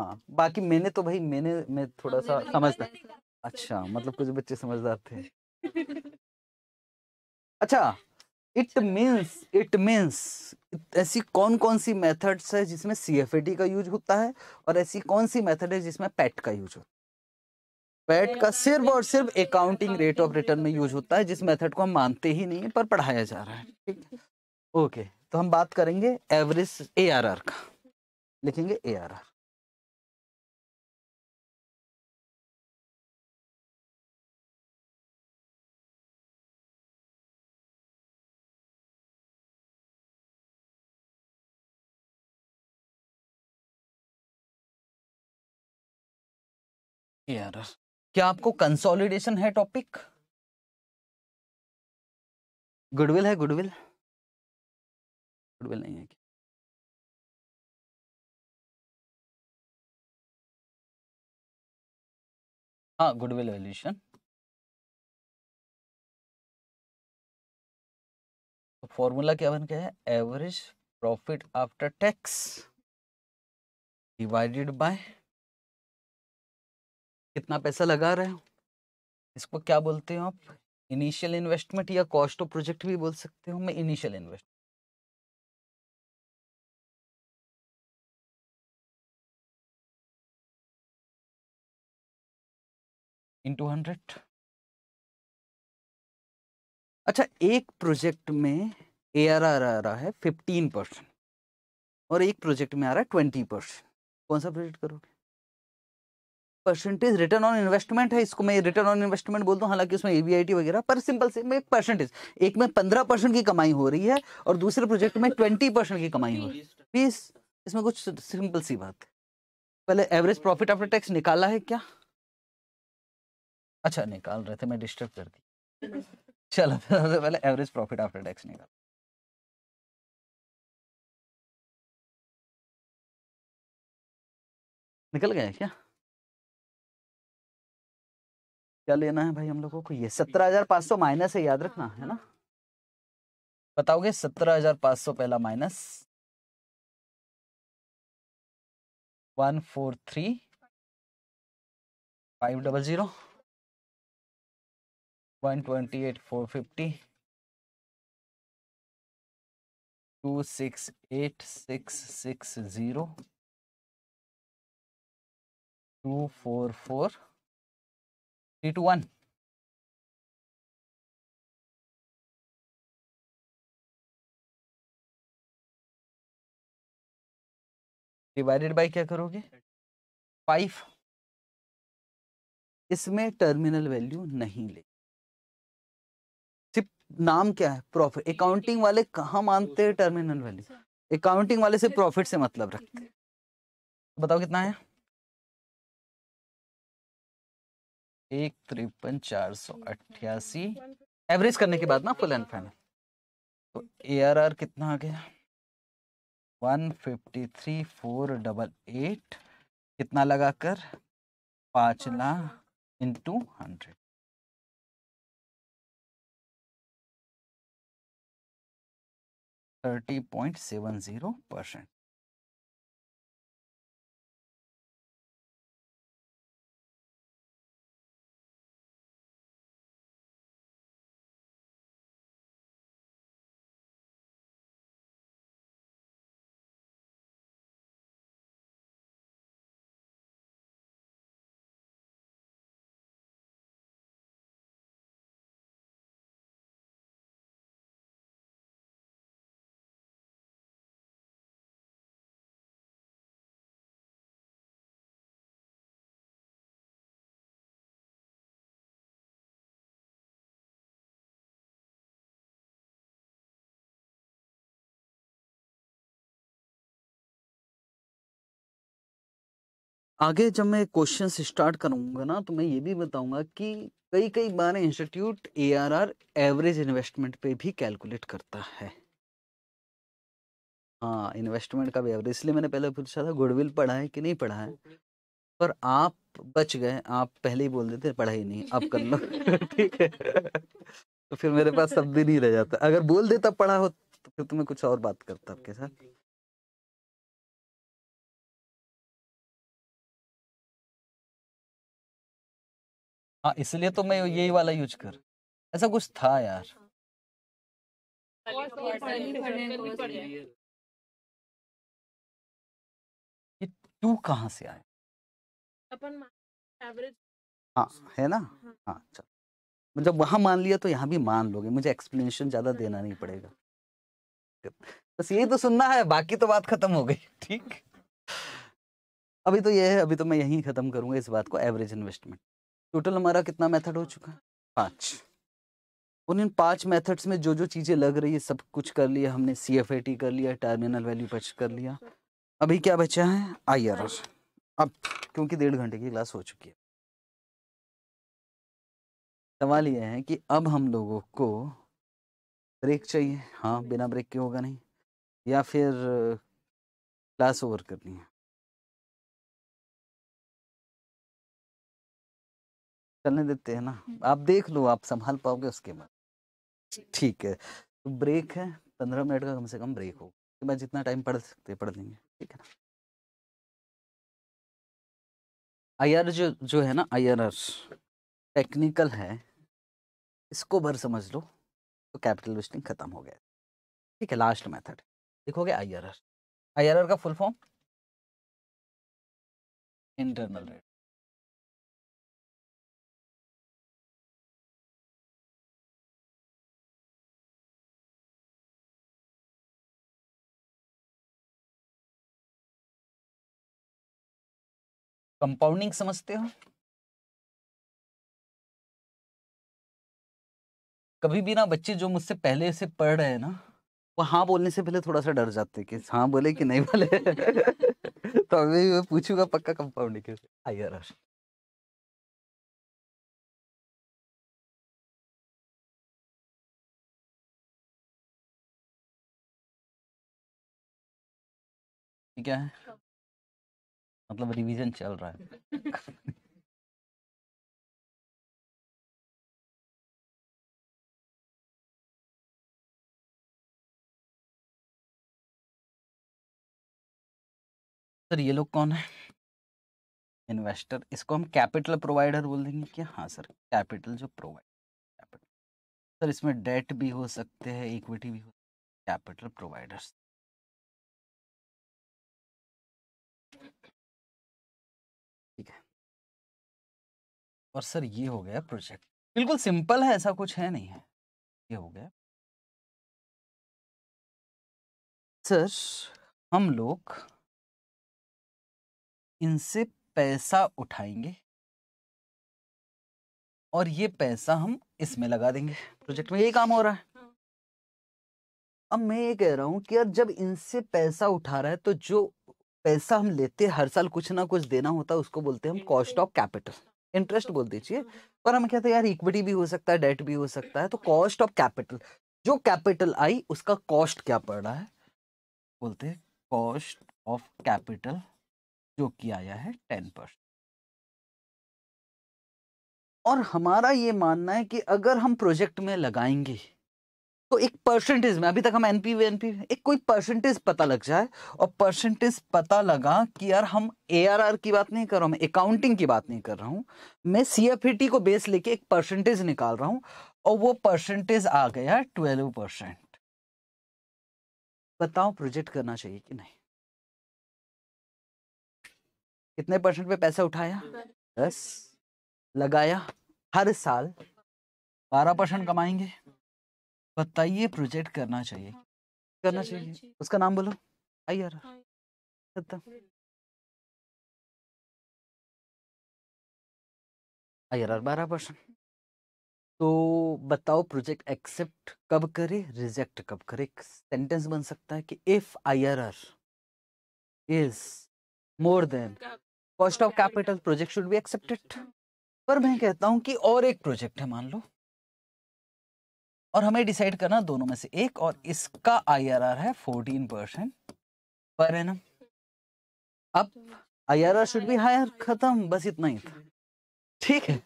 Speaker 1: हाँ बाकी मैंने तो भाई मैंने मैं थोड़ा सा तो समझदार अच्छा मतलब कुछ बच्चे समझदार थे [laughs] अच्छा इट मीन्स इट मीन्स ऐसी कौन कौन सी मेथड्स है जिसमें सी एफ ए टी का यूज होता है और ऐसी कौन सी मेथड है जिसमें पैट e का यूज होता है पैट e का सिर्फ और सिर्फ अकाउंटिंग रेट ऑफ रिटर्न में यूज होता है जिस मेथड को हम मानते ही नहीं है पर पढ़ाया जा रहा है ठीक है ओके तो हम बात करेंगे एवरेज ए आर आर का लिखेंगे ए आर आर
Speaker 2: यार क्या आपको कंसोलिडेशन है टॉपिक गुडविल है गुडविल गुडविल नहीं है क्या हाँ गुडविल वैल्यूशन तो फॉर्मूला क्या बन गया है average
Speaker 1: profit after tax divided by कितना पैसा लगा रहे हो इसको क्या बोलते हो आप इनिशियल इन्वेस्टमेंट या कॉस्ट ऑफ प्रोजेक्ट भी बोल सकते हो मैं इनिशियल इन्वेस्ट टू हंड्रेड अच्छा एक प्रोजेक्ट में ए आर आर आ रहा है फिफ्टीन परसेंट और एक प्रोजेक्ट में आ रहा है ट्वेंटी परसेंट कौन सा प्रोजेक्ट करोगे परसेंटेज रिटर्न ऑन इन्वेस्टमेंट है इसको मैं रिटर्न ऑन इन्वेस्टमेंट बोलता हूँ हालांकि उसमें एवीआईटी वगैरह पर सिंपल से मैं एक परसेंटेज एक में पंद्रह परसेंट की कमाई हो रही है और दूसरे प्रोजेक्ट में ट्वेंटी परसेंट की कमाई हो रही है प्लीज इसमें कुछ सिंपल सी बात है पहले एवरेज प्रॉफिट आफ्टर टैक्स निकाला है क्या अच्छा निकाल रहे थे मैं डिस्टर्ब कर
Speaker 2: दी चलो सबसे पहले एवरेज प्रॉफिट आफ्टर टैक्स निकाल निकल गया क्या
Speaker 1: क्या लेना है भाई हम लोगों को ये सत्रह हजार पाँच सौ माइनस है याद रखना है ना बताओगे सत्रह हजार पाँच सौ पहला minus one four three
Speaker 2: five double zero one twenty eight four fifty two six eight six six zero two four four three two one divided by क्या करोगे फाइव
Speaker 1: इसमें टर्मिनल वैल्यू नहीं ले सिर्फ नाम क्या है प्रॉफिट अकाउंटिंग वाले कहा मानते हैं टर्मिनल वैल्यू अकाउंटिंग वाले से प्रॉफिट से मतलब रखते बताओ कितना है एक तो तिरपन चार सौ अट्ठासी एवरेज करने के बाद ना फुल एंड फाइनल तो आर कितना आ गया one fifty three four double eight कितना लगा कर पाँच lakh into hundred
Speaker 2: thirty point seven zero percent
Speaker 1: आगे जब मैं क्वेश्चन स्टार्ट करूंगा ना तो मैं ये भी बताऊंगा कि कई कई बार इंस्टीट्यूट एआरआर एवरेज इन्वेस्टमेंट पे भी कैलकुलेट करता है हाँ इन्वेस्टमेंट का भी एवरेज इसलिए मैंने पहले पूछा था गुडविल पढ़ा है कि नहीं पढ़ा है पर आप बच गए आप पहले ही बोल देते पढ़ा ही नहीं आप कर लो [laughs] ठीक है तो फिर मेरे पास शब्द ही नहीं रह जाता अगर बोल देता पढ़ा हो तो फिर तुम्हें तो कुछ और बात करता आपके साथ
Speaker 2: हाँ इसलिए तो मैं यही [laughs] वाला यूज कर ऐसा कुछ था यार हाँ। तो तो तो ये तू कहाँ से आए अपन
Speaker 1: हाँ है ना हाँ, हाँ चल जब वहां मान लिया तो यहाँ भी मान लोगे मुझे एक्सप्लेनेशन ज़्यादा हाँ। देना नहीं पड़ेगा बस यही तो सुनना है बाकी तो बात खत्म हो गई ठीक [laughs] अभी तो ये है अभी तो मैं यहीं खत्म करूंगा इस बात को एवरेज इन्वेस्टमेंट टोटल हमारा कितना मेथड हो चुका है पाँच उन इन पांच मेथड्स में जो जो चीज़ें लग रही है सब कुछ कर लिया हमने सी एफ ए टी कर लिया टर्मिनल वैल्यू पच कर लिया अभी क्या बचा है आई आर आर अब क्योंकि डेढ़ घंटे की क्लास हो चुकी है सवाल यह है कि अब हम लोगों को ब्रेक चाहिए हाँ बिना ब्रेक के होगा नहीं या फिर
Speaker 2: क्लास ओवर करनी है
Speaker 1: चलने देते हैं ना आप देख लो आप संभाल पाओगे उसके बाद ठीक है तो ब्रेक है पंद्रह मिनट का कम से कम ब्रेक होगा उसके बाद जितना टाइम पढ़ सकते पढ़ लेंगे ठीक है ना आई जो जो है ना आई टेक्निकल है इसको भर समझ लो तो कैपिटल वेस्टिंग खत्म हो गया ठीक है लास्ट मेथड देखोगे I R
Speaker 2: R I R R का full form internal rate compounding समझते
Speaker 1: हो कभी भी ना बच्चे जो मुझसे पहले से पढ़ रहे हैं ना वो हाँ बोलने से पहले थोड़ा सा डर जाते कि हाँ बोले कि नहीं बोले [laughs] तो अभी मैं पूछूंगा पक्का कंपाउंडिंग आइए राशि
Speaker 2: क्या है मतलब रिवीजन चल रहा है सर ये लोग कौन है इन्वेस्टर
Speaker 1: इसको हम कैपिटल प्रोवाइडर बोल देंगे क्या हाँ सर कैपिटल जो प्रोवाइड सर इसमें डेट भी हो सकते हैं इक्विटी भी हो कैपिटल प्रोवाइडर्स
Speaker 2: और सर ये हो गया प्रोजेक्ट बिल्कुल सिंपल है ऐसा कुछ है नहीं है ये हो गया सर
Speaker 1: हम लोग इनसे पैसा उठाएंगे और ये पैसा हम इसमें लगा देंगे प्रोजेक्ट में यही काम हो रहा है हाँ। अब मैं ये कह रहा हूं कि यार जब इनसे पैसा उठा रहा है तो जो पैसा हम लेते हर साल कुछ ना कुछ देना होता है उसको बोलते हैं हम कॉस्ट ऑफ कैपिटल इंटरेस्ट बोल दीजिए पर हम कहते हैं यार इक्विटी भी हो सकता है डेट भी हो सकता है तो कॉस्ट ऑफ कैपिटल जो कैपिटल आई उसका कॉस्ट क्या पड़ रहा है बोलते हैं कॉस्ट ऑफ कैपिटल जो कि आया है टेन परसेंट और हमारा ये मानना है कि अगर हम प्रोजेक्ट में लगाएंगे तो एक परसेंटेज में अभी तक हम एनपी एनपी एक कोई परसेंटेज पता लग जाए और परसेंटेज पता लगा कि यार हम एआरआर की बात नहीं कर रहा हूं मैं अकाउंटिंग की बात नहीं कर रहा हूं मैं सीएफईटी को बेस लेके एक परसेंटेज निकाल रहा हूँ और वो परसेंटेज आ गया ट्वेल्व परसेंट बताओ प्रोजेक्ट करना चाहिए कि नहीं कितने परसेंट पे पैसा उठाया दस लगाया हर साल बारह परसेंट कमाएंगे बताइए प्रोजेक्ट करना चाहिए करना चाहिए उसका नाम बोलो
Speaker 2: आई आर हाँ। सत्ता
Speaker 1: आई आर बारह परसेंट तो बताओ प्रोजेक्ट एक्सेप्ट कब करे रिजेक्ट कब करे एक सेंटेंस बन सकता है कि if I R R is more than cost of capital project should be accepted पर मैं कहता हूं कि और एक प्रोजेक्ट है मान लो और हमें डिसाइड करना दोनों में से एक और इसका आईआरआर है 14 परसेंट पर ना अब आईआरआर शुड बी हायर खत्म बस इतना ही था ठीक है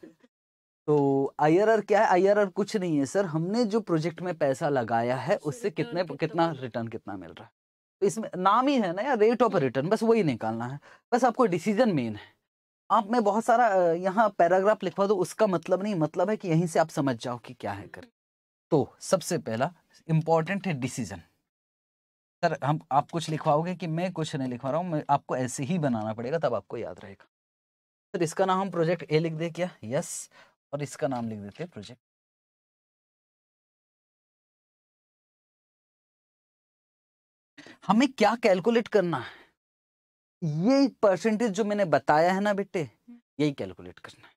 Speaker 1: तो आईआरआर क्या है आईआरआर कुछ नहीं है सर हमने जो प्रोजेक्ट में पैसा लगाया है उससे कितने कितना रिटर्न कितना मिल रहा है तो इसमें नाम ही है ना या रेट ऑफ रिटर्न बस वही निकालना है बस आपको डिसीजन मेन है आप में बहुत सारा यहाँ पैराग्राफ लिखवा दो उसका मतलब नहीं मतलब है कि यहीं से आप समझ जाओ कि क्या है कर तो सबसे पहला इम्पॉर्टेंट है डिसीजन सर हम आप कुछ लिखवाओगे कि मैं कुछ नहीं लिखवा रहा हूँ आपको ऐसे ही बनाना पड़ेगा तब आपको याद रहेगा सर इसका नाम हम प्रोजेक्ट ए लिख दे क्या यस और इसका नाम लिख देते हैं प्रोजेक्ट हमें क्या कैलकुलेट करना है ये परसेंटेज जो मैंने बताया है ना बेटे हम्म। यही कैलकुलेट करना है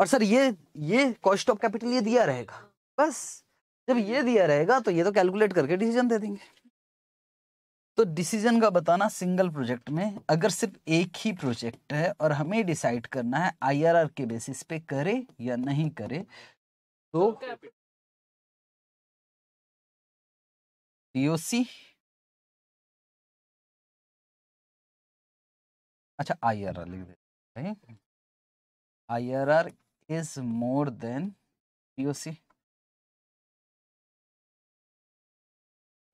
Speaker 1: और सर ये ये कॉस्ट ऑफ कैपिटल ये दिया रहेगा बस जब हम्म, ये हम्म। दिया रहेगा तो ये तो कैलकुलेट करके डिसीजन दे देंगे तो डिसीजन का बताना सिंगल प्रोजेक्ट में अगर सिर्फ एक ही प्रोजेक्ट है और हमें डिसाइड करना है आईआरआर के बेसिस पे करे या नहीं करे तो
Speaker 2: टीओसी तो अच्छा आईआरआर लिख देते IRR is more than TOC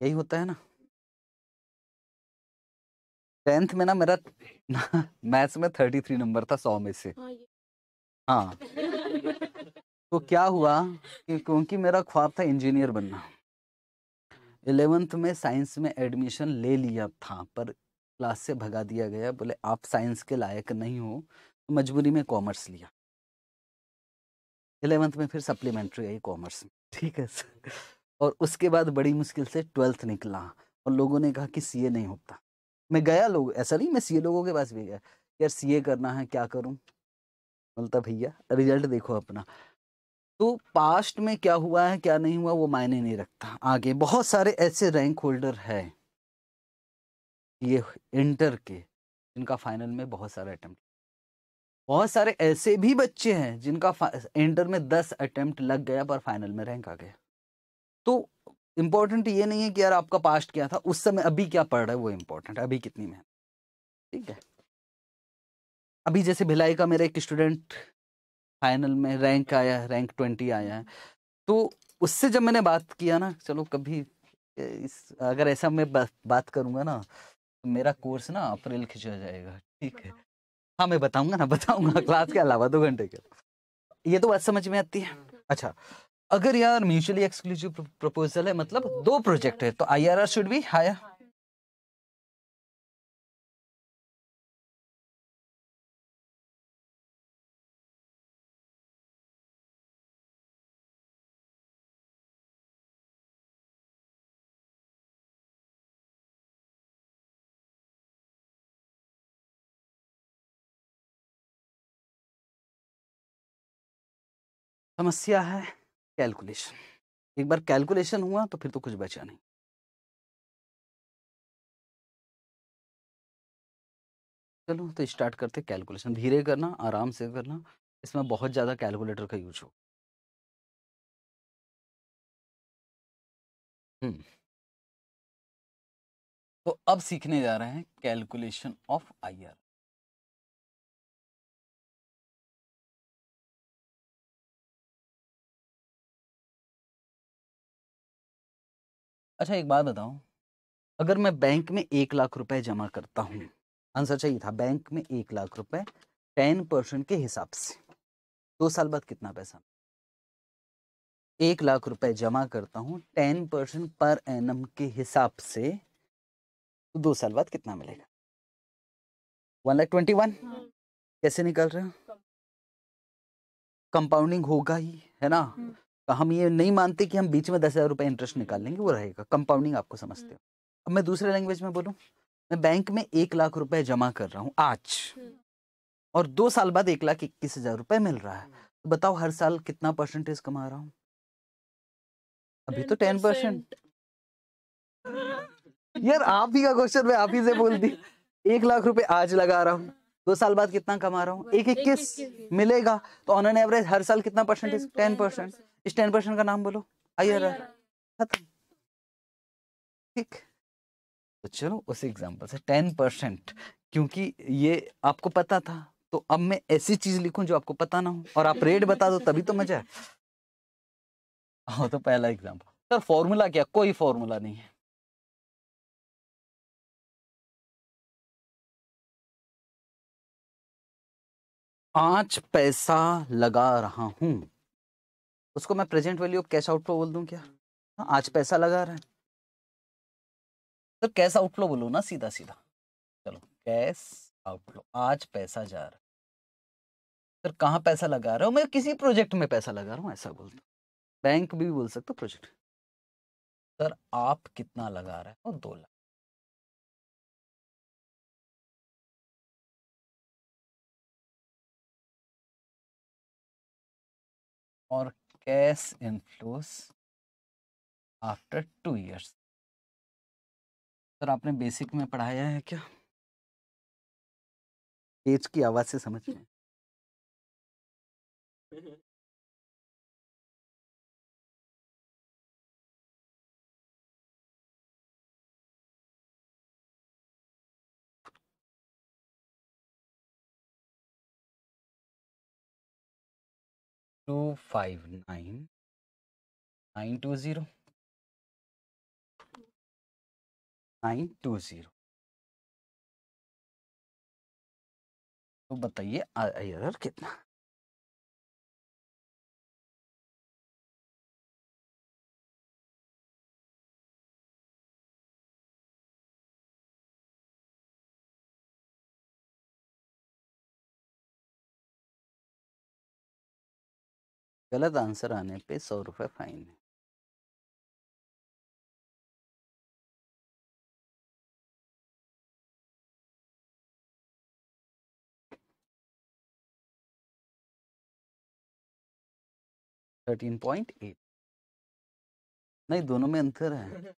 Speaker 2: यही होता है ना
Speaker 1: टेंथ में ना मेरा [laughs] मैथ्स में थर्टी थ्री नंबर था सौ में से हाँ, हाँ तो क्या हुआ कि क्योंकि मेरा ख्वाब था इंजीनियर बनना इलेवेंथ में साइंस में एडमिशन ले लिया था पर क्लास से भगा दिया गया बोले आप साइंस के लायक नहीं हो तो मजबूरी में कॉमर्स लिया इलेवेंथ में फिर सप्लीमेंट्री आई कॉमर्स में ठीक है सर और उसके बाद बड़ी मुश्किल से ट्वेल्थ निकला और लोगों ने कहा कि सीए नहीं होता मैं गया लोग ऐसा नहीं मैं सीए लोगों के पास भी गया यार सीए करना है क्या करूँ बोलता भैया रिजल्ट देखो अपना तो पास्ट में क्या हुआ है क्या नहीं हुआ वो मायने नहीं रखता आगे बहुत सारे ऐसे रैंक होल्डर है ये इंटर के जिनका फाइनल में बहुत सारे अटैम्प्ट बहुत सारे ऐसे भी बच्चे हैं जिनका इंटर में दस अटैम्प्ट लग गया पर फाइनल में रैंक आ गया तो इंपॉर्टेंट ये नहीं है कि यार आपका पास्ट क्या था उस समय अभी क्या पढ़ रहा है वो इंपॉर्टेंट है अभी कितनी मेहनत ठीक है अभी जैसे भिलाई का मेरा एक स्टूडेंट फाइनल में रैंक आया है रैंक ट्वेंटी आया है तो उससे जब मैंने बात किया ना चलो कभी इस अगर ऐसा मैं बा, बात करूंगा ना तो मेरा कोर्स ना अप्रैल खिंचा जाएगा ठीक है हाँ मैं बताऊँगा ना बताऊँगा क्लास के अलावा दो घंटे के ये तो बात समझ में आती है हम्म। अच्छा अगर यार म्यूचुअली एक्सक्लूसिव प्रपोजल है मतलब दो प्रोजेक्ट है तो आईआरआर शुड बी हायर
Speaker 2: समस्या है कैलकुलेशन एक बार कैलकुलेशन हुआ तो फिर तो कुछ बचा नहीं
Speaker 1: चलो तो स्टार्ट करते कैलकुलेशन धीरे करना आराम से करना इसमें बहुत ज़्यादा कैलकुलेटर का यूज हो
Speaker 2: हम्म। तो अब सीखने जा रहे हैं कैलकुलेशन ऑफ आईआर
Speaker 1: अच्छा एक बात बताओ अगर मैं बैंक में एक लाख रुपए जमा करता हूँ आंसर चाहिए था बैंक में एक लाख रुपए टेन परसेंट के हिसाब से दो साल बाद कितना पैसा एक लाख रुपए जमा करता हूँ टेन परसेंट पर एन के हिसाब से तो दो साल बाद कितना मिलेगा वन लाख ट्वेंटी वन हाँ। कैसे निकल रहे हो कंपाउंडिंग होगा ही है ना हाँ। तो हम ये नहीं मानते कि हम बीच में दस हज़ार रुपये इंटरेस्ट निकाल लेंगे वो रहेगा कंपाउंडिंग आपको समझते हम्म। हो अब मैं दूसरे लैंग्वेज में बोलूँ मैं बैंक में एक लाख रुपए जमा कर रहा हूँ आज हम्म। और दो साल बाद एक लाख इक्कीस हज़ार रुपये मिल रहा है हम्म। तो बताओ हर साल कितना परसेंटेज कमा रहा हूँ अभी तो टेन परसेंट यार आप ही का क्वेश्चन मैं आप ही से बोल दी एक लाख रुपए आज लगा रहा हूँ दो साल बाद कितना कमा रहा हूँ एक इक्कीस मिलेगा तो ऑन एन एवरेज हर साल कितना परसेंटेज टेन परसेंट इस टेन परसेंट का नाम बोलो आई आर खत्म ठीक तो चलो उसी एग्जाम्पल से टेन परसेंट क्योंकि ये आपको पता था तो अब मैं ऐसी चीज लिखूं जो आपको पता ना हो और आप रेट बता दो तभी तो मजा है हाँ, तो पहला एग्जाम्पल सर फॉर्मूला क्या कोई फॉर्मूला नहीं है पांच पैसा लगा रहा हूं उसको मैं present value of cash outflow बोल दूं क्या हाँ आज पैसा लगा रहा है सर कैश आउटफ्लो बोलो ना सीधा सीधा चलो कैश आउटफ्लो आज पैसा जा रहा है सर कहाँ पैसा लगा रहा हूँ मैं किसी प्रोजेक्ट में पैसा लगा रहा हूँ ऐसा बोल दो बैंक भी बोल सकते प्रोजेक्ट सर आप कितना लगा रहे हो दो लाख
Speaker 2: और cash inflows after two years sir आपने बेसिक में पढ़ाया है क्या पेज की आवाज से समझ में [laughs] two five nine nine two zero nine two zero तो बताइए एरर कितना गलत आंसर आने पे सौ रुपये फाइन है थर्टीन पॉइंट एट नहीं दोनों में अंतर है हम्म।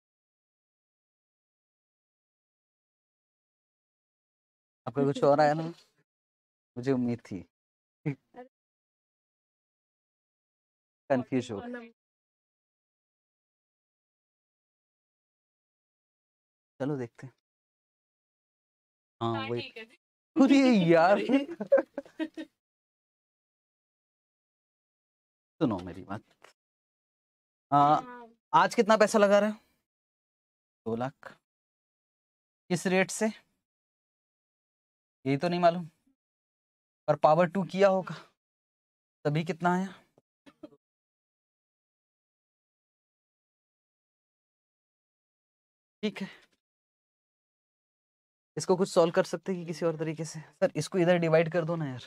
Speaker 2: आपका कुछ और आया ना मुझे उम्मीद थी हो गए मतलब चलो देखते हैं हाँ, हाँ वही ये [laughs] यार [laughs] सुनो मेरी बात आ, हाँ। आज कितना पैसा लगा रहे हो दो लाख किस रेट से यही तो नहीं मालूम पर पावर टू किया होगा तभी कितना आया ठीक है इसको कुछ सॉल्व कर सकते हैं कि किसी और तरीके से सर इसको इधर डिवाइड कर दो ना यार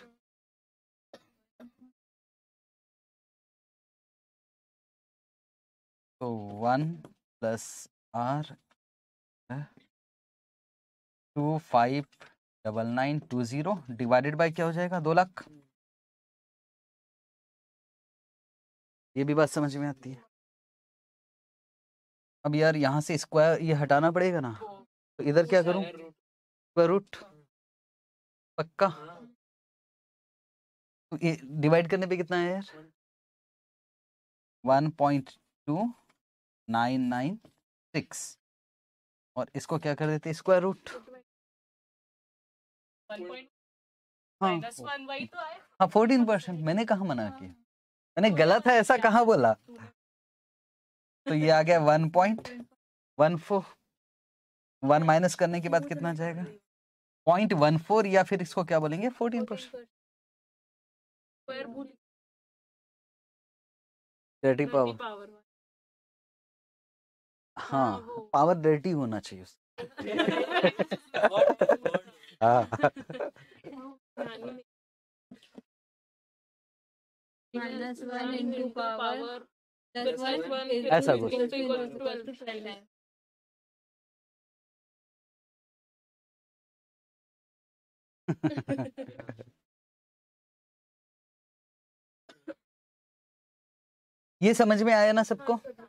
Speaker 1: तो one plus R two five double nine two zero divided by क्या हो जाएगा दो लाख ये भी बात समझ में आती है अब यार यहाँ से स्क्वायर ये हटाना पड़ेगा ना हाँ, तो इधर क्या करूँ रूट हाँ। पक्का हाँ। तो ये डिवाइड करने पे कितना है यार one point two nine nine six और इसको क्या कर देते स्क्वायर रूट
Speaker 2: तो हाँ
Speaker 1: फोर्टीन तो परसेंट मैंने कहा मना किया मैंने गलत है ऐसा कहा बोला तो ये आ गया one point one four one minus करने के बाद कितना जाएगा पॉइंट वन फोर या फिर इसको क्या बोलेंगे फोर्टीन परसेंट
Speaker 2: डर्टी पावर
Speaker 1: हाँ, हाँ पावर डर्टी होना चाहिए उसका हाँ। हाँ,
Speaker 3: माइनस वन इंटू पावर ऐसा
Speaker 2: कुछ [laughs] ये समझ में आया ना सबको हाँ,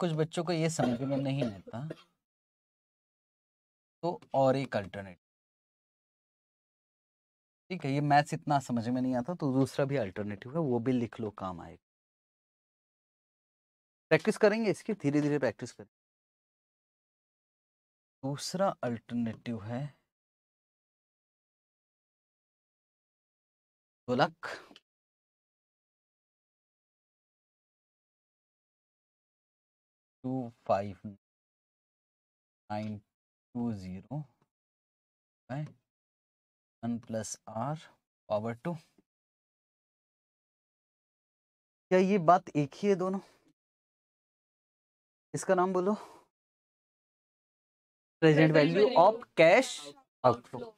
Speaker 2: कुछ बच्चों को ये समझ में नहीं आता
Speaker 1: तो और एक अल्टरनेट ठीक है ये मैथ्स इतना समझ में नहीं आता तो दूसरा भी अल्टरनेटिव है वो भी लिख लो काम आएगा प्रैक्टिस करेंगे इसकी धीरे धीरे प्रैक्टिस करेंगे
Speaker 2: दूसरा अल्टरनेटिव है two five nine two zero one plus R power two क्या ये बात एक ही है दोनों इसका नाम बोलो present value of cash outflow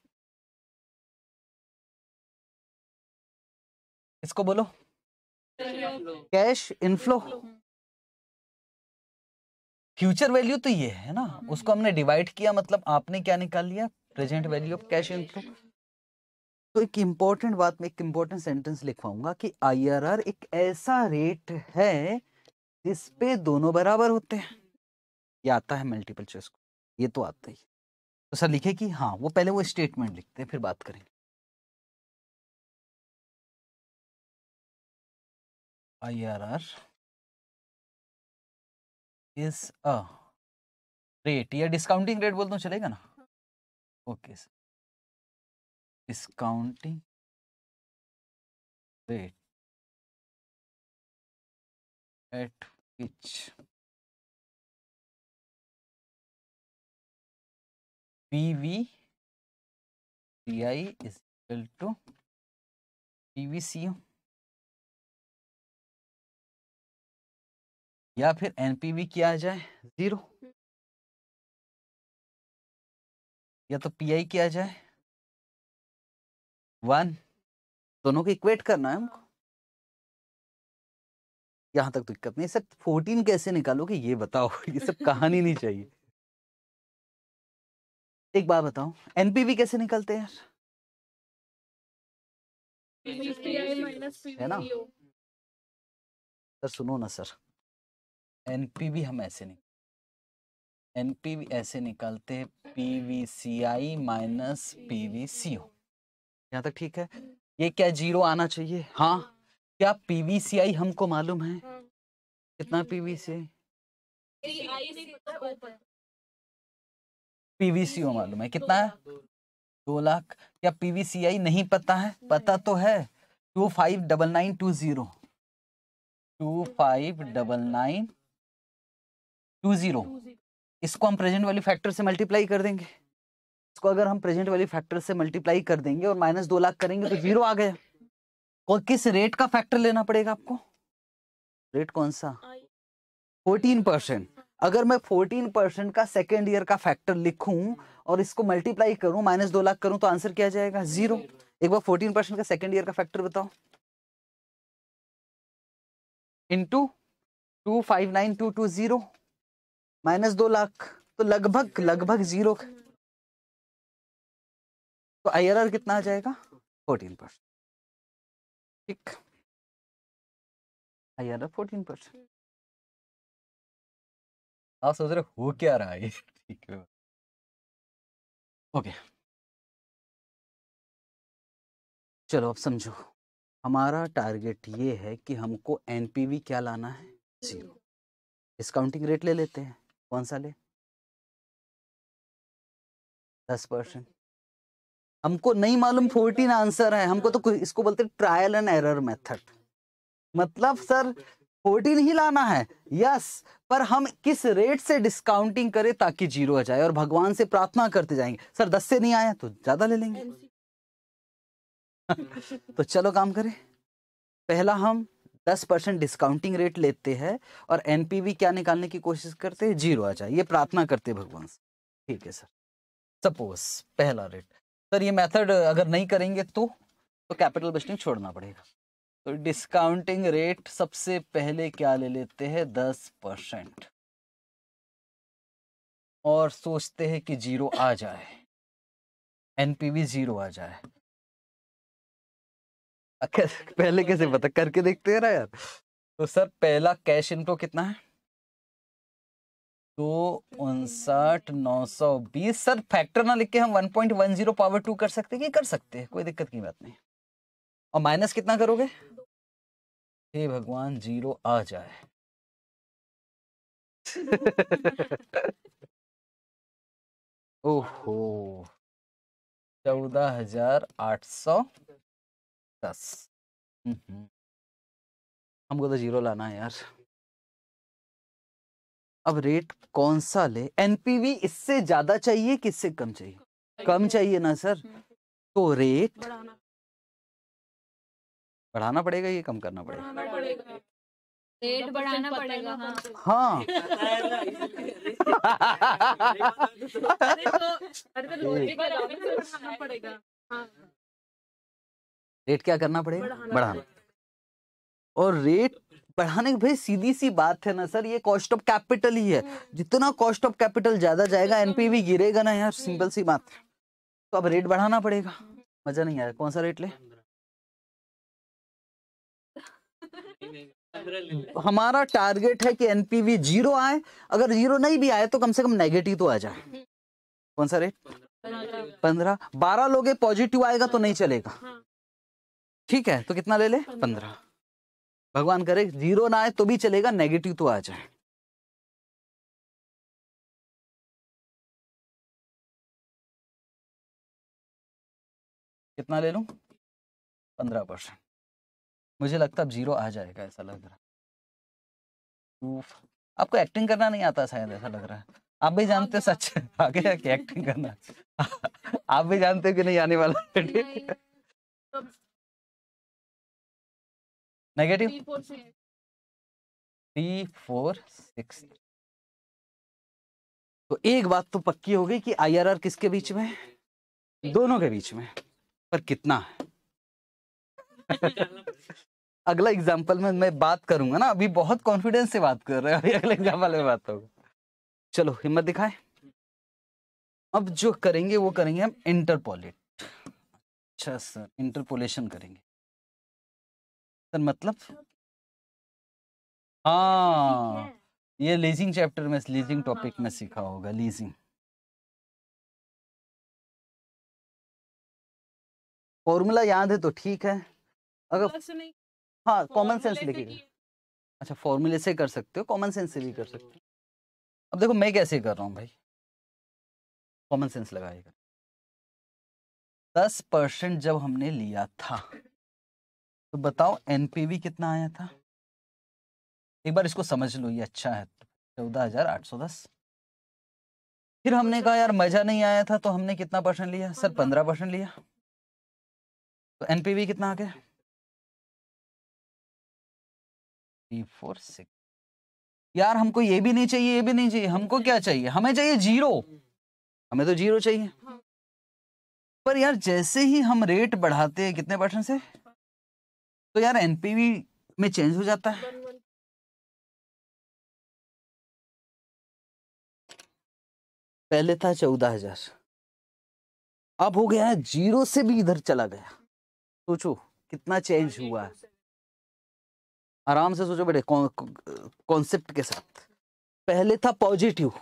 Speaker 2: इसको बोलो कैश इनफ्लो
Speaker 1: फ्यूचर वैल्यू तो ये है ना हम्म। उसको हमने डिवाइड किया मतलब आपने क्या निकाल लिया present value of cash inflow तो एक इम्पॉर्टेंट बात में एक इम्पॉर्टेंट सेंटेंस लिखवाऊंगा कि आईआरआर एक ऐसा रेट है जिस पे दोनों बराबर होते हैं ये आता है मल्टीपल चॉइस को ये तो आता ही तो सर लिखे कि हाँ वो पहले वो स्टेटमेंट लिखते हैं फिर बात करेंगे
Speaker 2: I R R is a rate या डिस्काउंटिंग रेट बोलते चलेगा ना हाँ। Okay sir discounting rate at which V T I is equal to U या फिर एनपीवी किया जाए जीरो या तो पीआई किया जाए वन
Speaker 1: दोनों को इक्वेट करना है हमको यहां तक तो दिक्कत नहीं सर फोर्टीन कैसे निकालोगे ये बताओ [laughs] ये सब कहानी नहीं चाहिए [laughs] एक बात बताओ एनपीवी कैसे निकलते हैं
Speaker 2: यार है ना
Speaker 1: सर सुनो ना सर एन पी भी हम ऐसे निक एन पी ऐसे निकालते P V C I minus P V C O यहाँ तक ठीक है ये क्या जीरो आना चाहिए हाँ क्या पी वी सी आई हमको मालूम है कितना P V C P V C O मालूम है कितना है दो लाख क्या पी वी सी आई नहीं पता है पता तो है two five double nine two zero two five double nine two zero इसको हम प्रेजेंट वाली फैक्टर से मल्टीप्लाई कर देंगे इसको अगर हम प्रेजेंट वाली फैक्टर से मल्टीप्लाई कर देंगे और माइनस दो लाख करेंगे तो जीरो आ गया और किस रेट का फैक्टर लेना पड़ेगा आपको रेट कौन सा फोर्टीन परसेंट अगर मैं फोर्टीन परसेंट का सेकेंड ईयर का फैक्टर लिखूं और इसको मल्टीप्लाई करूं माइनस दो लाख करूं तो आंसर क्या जाएगा जीरो एक बार फोर्टीन परसेंट का सेकेंड ईयर का फैक्टर बताओ into two five nine two two zero minus दो लाख तो लगभग लगभग जीरो तो आई कितना आ जाएगा फोर्टीन
Speaker 2: परसेंट ठीक आई आर फोर्टीन परसेंट आप सोच रहे हो क्या रहा है [laughs] ठीक है
Speaker 1: ओके चलो अब समझो हमारा टारगेट ये है कि हमको एनपीवी क्या लाना है जीरो डिस्काउंटिंग रेट ले लेते हैं कौन सा ले दस परसेंट हमको नहीं मालूम फोर्टीन आंसर है हमको तो इसको बोलते ट्रायल एंड एरर मेथड मतलब सर फोर्टीन ही लाना है यस पर हम किस रेट से डिस्काउंटिंग करें ताकि जीरो आ जाए और भगवान से प्रार्थना करते जाएंगे सर दस से नहीं आया तो ज्यादा ले लेंगे [laughs] तो चलो काम करें पहला हम दस परसेंट डिस्काउंटिंग रेट लेते हैं और एनपीवी क्या निकालने की कोशिश करते हैं जीरो आ जाए ये प्रार्थना करते भगवान से ठीक है सर सपोज पहला रेट सर ये मेथड अगर नहीं करेंगे तो तो कैपिटल बस्टिंग छोड़ना पड़ेगा तो डिस्काउंटिंग रेट सबसे पहले क्या ले लेते हैं दस परसेंट और सोचते हैं कि जीरो आ जाए एनपीवी जीरो आ जाए पहले कैसे पता करके देखते हैं ना यार तो सर पहला कैश इनको कितना है दो उनसठ नौ सौ बीस सर फैक्टर ना लिख के हम one point one zero power two कर सकते हैं कि कर सकते हैं कोई दिक्कत की बात नहीं और माइनस कितना करोगे हे भगवान जीरो आ जाए [laughs]
Speaker 2: ओहो चौदह हजार आठ सौ
Speaker 1: दस हम्म। हमको तो जीरो लाना है यार अब रेट कौन सा ले एनपीवी इससे ज्यादा चाहिए किससे कम चाहिए कम चाहिए ना सर हम्म। तो रेट बढ़ाना पड़ेगा ये कम करना पड़ेगा
Speaker 3: रेट बढ़ाना पड़ेगा हाँ, अरे तो अरे तो लॉजिक बढ़ाना पड़ेगा हाँ
Speaker 1: रेट क्या करना पड़ेगा बढ़ाना और रेट बढ़ाने की भाई सीधी सी बात है ना सर ये कॉस्ट ऑफ कैपिटल ही है हम्म। जितना कॉस्ट ऑफ कैपिटल ज्यादा जाएगा एनपीवी हम्म। गिरेगा ना यार सिंपल हम्म। सी बात तो अब रेट बढ़ाना पड़ेगा मजा नहीं आया कौन सा रेट ले हमारा टारगेट है कि एनपीवी जीरो आए अगर जीरो नहीं भी आए तो कम से कम नेगेटिव तो आ जाए कौन सा रेट पंद्रह बारह लोगे पॉजिटिव आएगा तो नहीं चलेगा हाँ। ठीक है तो कितना ले ले पंद्रह भगवान करे जीरो ना आए तो भी चलेगा
Speaker 2: नेगेटिव तो आ जाए कितना ले लू
Speaker 1: पंद्रह परसेंट मुझे लगता अब जीरो आ जाएगा ऐसा लग रहा है आपको एक्टिंग करना नहीं आता शायद ऐसा लग रहा है आप भी जानते हाँ, सच आगे एक्टिंग करना [laughs] आप भी जानते हो कि नहीं आने वाला
Speaker 2: नेगेटिव थ्री
Speaker 1: फोर सिक्स तो एक बात तो पक्की हो गई कि आईआरआर किसके बीच में दोनों के बीच में पर कितना है [laughs] अगला एग्जाम्पल में मैं बात करूंगा ना अभी बहुत कॉन्फिडेंस से बात कर रहे हैं अभी अगले एग्जाम्पल में बात होगा चलो हिम्मत दिखाए अब जो करेंगे वो करेंगे हम इंटरपोलेट अच्छा सर इंटरपोलेशन करेंगे सर मतलब हाँ ये लीजिंग चैप्टर में लीजिंग टॉपिक हाँ, हाँ, में हाँ, सीखा होगा लीजिंग
Speaker 2: फॉर्मूला याद है तो
Speaker 1: ठीक है अगर हाँ कॉमन सेंस देखिएगा अच्छा फॉर्मूले से कर सकते हो कॉमन सेंस से भी कर सकते हो अब देखो मैं कैसे कर रहा हूँ भाई कॉमन सेंस लगाएगा दस परसेंट जब हमने लिया था तो बताओ एनपीवी कितना आया था एक बार इसको समझ लो ये अच्छा है चौदह हजार आठ सौ दस फिर हमने कहा यार मजा नहीं आया था तो हमने कितना परसेंट लिया सर पंद्रह परसेंट लिया तो एनपीवी कितना आ गया
Speaker 2: थ्री फोर सिक्स
Speaker 1: यार हमको ये भी नहीं चाहिए ये भी नहीं चाहिए हमको क्या चाहिए हमें चाहिए जीरो हमें तो जीरो चाहिए हाँ। पर यार जैसे ही हम रेट बढ़ाते हैं कितने परसेंट से तो यार एनपीवी में चेंज हो जाता है
Speaker 2: पहले था चौदह
Speaker 1: हजार अब हो गया है जीरो से भी इधर चला गया सोचो कितना चेंज हुआ है आराम से सोचो बेटे कॉन्सेप्ट के साथ पहले था पॉजिटिव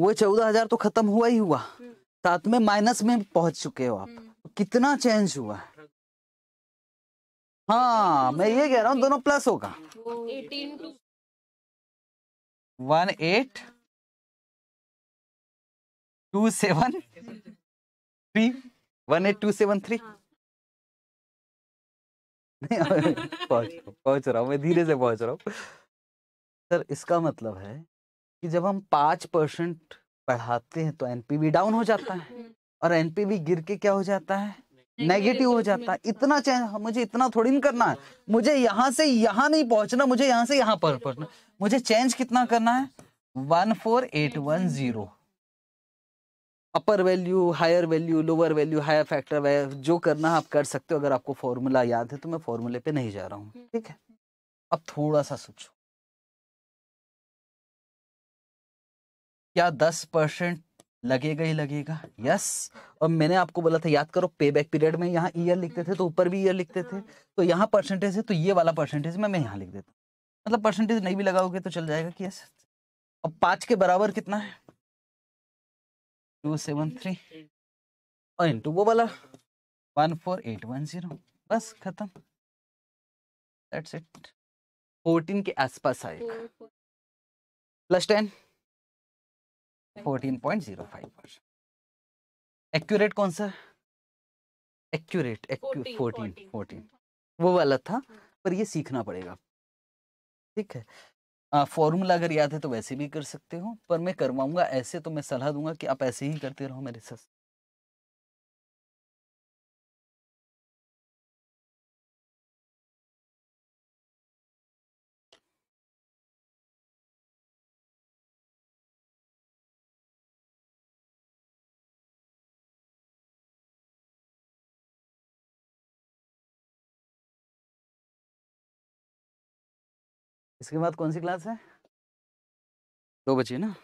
Speaker 1: वो चौदह हजार तो खत्म हुआ ही हुआ हम्म। साथ में माइनस में पहुंच चुके हो आप हम्म। कितना चेंज हुआ है हाँ मैं ये कह रहा हूँ दोनों प्लस होगा
Speaker 2: one eight
Speaker 1: two seven
Speaker 2: three
Speaker 1: one eight two seven three पहुंच पहुंच रहा हूँ मैं धीरे से पहुंच रहा हूँ सर इसका मतलब है कि जब हम पांच परसेंट पढ़ाते हैं तो एनपीवी डाउन हो जाता है हम्म। और एनपीवी गिर के क्या हो जाता है नेगेटिव हो जाता है इतना चेंज हाँ, मुझे इतना थोड़ी ना करना है मुझे यहाँ से यहाँ नहीं पहुंचना मुझे यहाँ से यहाँ पर पहुंचना मुझे चेंज कितना करना है one four eight one zero upper value higher value lower value higher factor जो करना है आप कर सकते हो अगर आपको फॉर्मूला याद है तो मैं फॉर्मूले पे नहीं जा रहा हूँ ठीक है अब थोड़ा सा सोचो क्या दस परसेंट लगेगा ही लगेगा यस और मैंने आपको बोला था याद करो पे बैक पीरियड में यहाँ ईयर लिखते थे तो ऊपर भी ईयर लिखते थे तो यहाँ परसेंटेज है तो ये वाला परसेंटेज में मैं यहाँ लिख देता हूँ मतलब परसेंटेज नहीं भी लगाओगे तो चल जाएगा कि यस अब पाँच के बराबर कितना है टू सेवन थ्री और टू वो वाला one four eight one zero बस खत्म दैट्स इट फोर्टीन के आसपास
Speaker 2: आएगा प्लस टेन
Speaker 1: एक्यूरेट कौन सा एक्यूरेट फोर्टीन फोर्टीन वो वाला था पर ये सीखना पड़ेगा ठीक है फॉर्मूला अगर याद है तो वैसे भी कर सकते हो पर मैं करवाऊंगा ऐसे तो मैं सलाह दूंगा कि आप ऐसे ही करते रहो मेरे साथ
Speaker 2: इसके बाद कौन सी क्लास है दो बची ना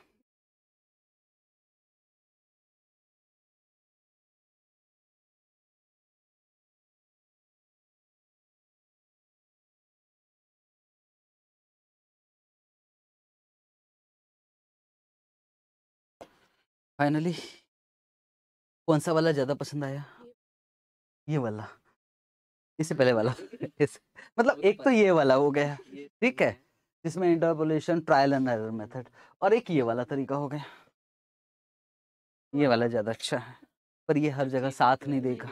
Speaker 2: फाइनली
Speaker 1: कौन सा वाला ज़्यादा पसंद आया ये वाला इससे पहले वाला [laughs] मतलब तो एक तो ये वाला हो गया ठीक है जिसमें interpolation trial and error method और एक ये वाला तरीका हो गया ये वाला ज़्यादा अच्छा है पर ये हर जगह साथ नहीं देगा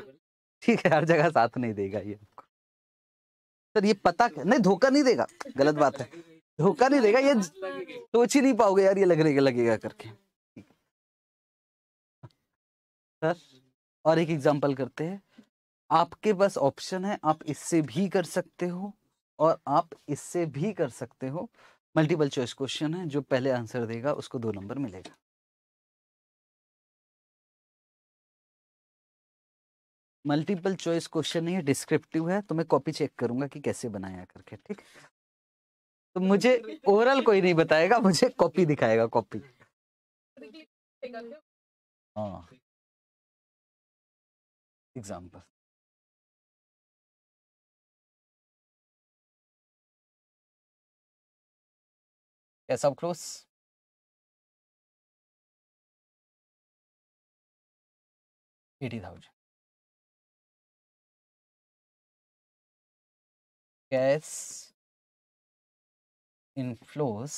Speaker 1: ठीक है हर जगह साथ नहीं देगा ये आपको सर ये पता क्या नहीं धोखा नहीं देगा गलत बात है धोखा नहीं देगा ये सोच ही नहीं पाओगे यार ये लगने रहेगा लगेगा करके सर और एक एग्जांपल करते हैं आपके पास ऑप्शन है आप इससे भी कर सकते हो और आप इससे भी कर सकते हो मल्टीपल चॉइस क्वेश्चन है जो पहले आंसर देगा उसको दो नंबर मिलेगा मल्टीपल चॉइस क्वेश्चन है डिस्क्रिप्टिव है तो मैं कॉपी चेक करूंगा कि कैसे बनाया करके ठीक तो मुझे ओवरऑल कोई नहीं बताएगा मुझे कॉपी दिखाएगा कॉपी
Speaker 2: हाँ example Yes, up close. Eighty thousand. Yes.
Speaker 1: Inflows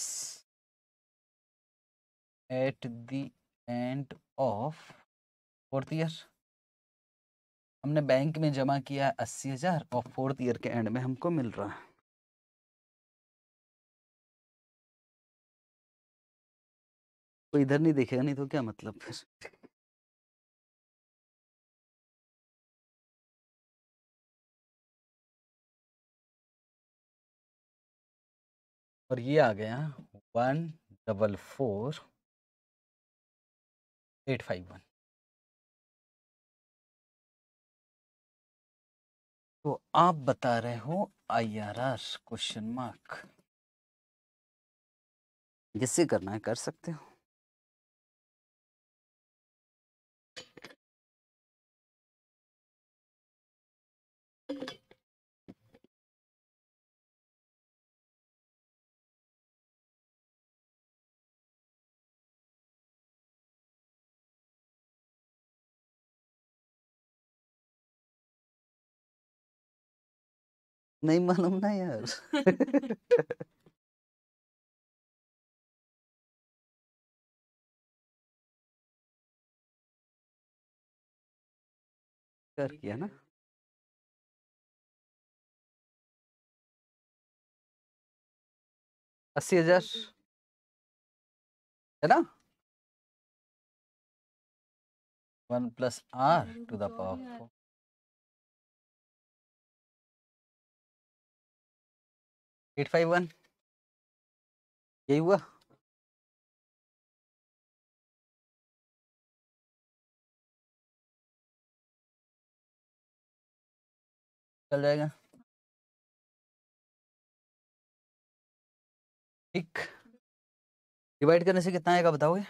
Speaker 1: at the end of fourth year हमने बैंक में जमा किया अस्सी हज़ार और फोर्थ ईयर के एंड में हमको मिल रहा है
Speaker 2: तो इधर नहीं देखेगा नहीं तो क्या मतलब फिर और ये आ गया one double four eight five one तो आप बता रहे हो I R R question mark जिससे करना है कर सकते हो नहीं मालूम ना यार [laughs] कर किया ना अस्सी हजार है ना one plus R to the power four eight five one यही हुआ चल जाएगा ठीक डिवाइड करने से कितना आएगा बताओगे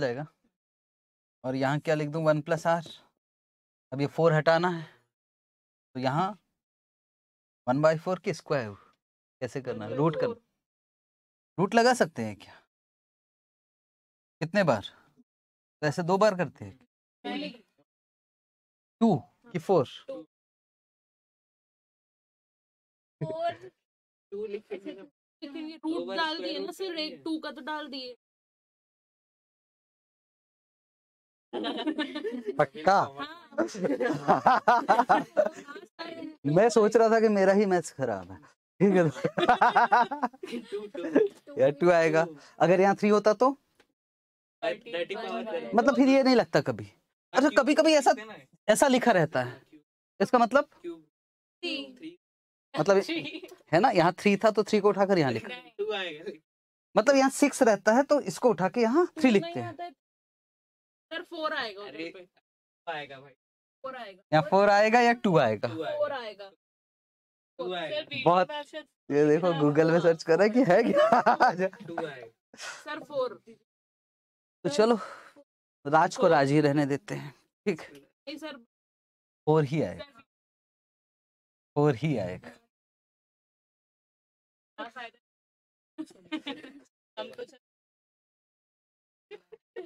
Speaker 1: जाएगा और यहाँ क्या लिख दूँ वन प्लस आर अब ये फोर हटाना है तो यहाँ वन बाई फोर के स्क्वायर कैसे करना
Speaker 2: रूट कर रूट लगा सकते हैं क्या कितने बार तो ऐसे दो बार करते हैं टू कि फोर [laughs] तो
Speaker 3: [laughs] पक्का
Speaker 1: हाँ। [laughs] हाँ, मैं सोच रहा था कि मेरा ही मैच खराब है ठीक है तो यार टू आएगा अगर यहाँ थ्री होता तो मतलब फिर ये नहीं लगता कभी अच्छा कभी कभी ऐसा ऐसा लिखा रहता है इसका मतलब मतलब है ना यहाँ थ्री था तो थ्री को उठाकर यहाँ लिखा मतलब यहाँ सिक्स रहता है तो इसको उठा के यहाँ थ्री लिखते हैं सर फोर आएगा आएगा भाई फोर आएगा या फोर आएगा या टू आएगा फोर
Speaker 2: आएगा बहुत ये देखो
Speaker 1: गूगल में सर्च हाँ, करा कि है क्या सर फोर [laughs] तो चलो राज को राजी रहने देते हैं ठीक है फोर ही आएगा
Speaker 2: फोर ही आएगा [laughs] तो [laughs]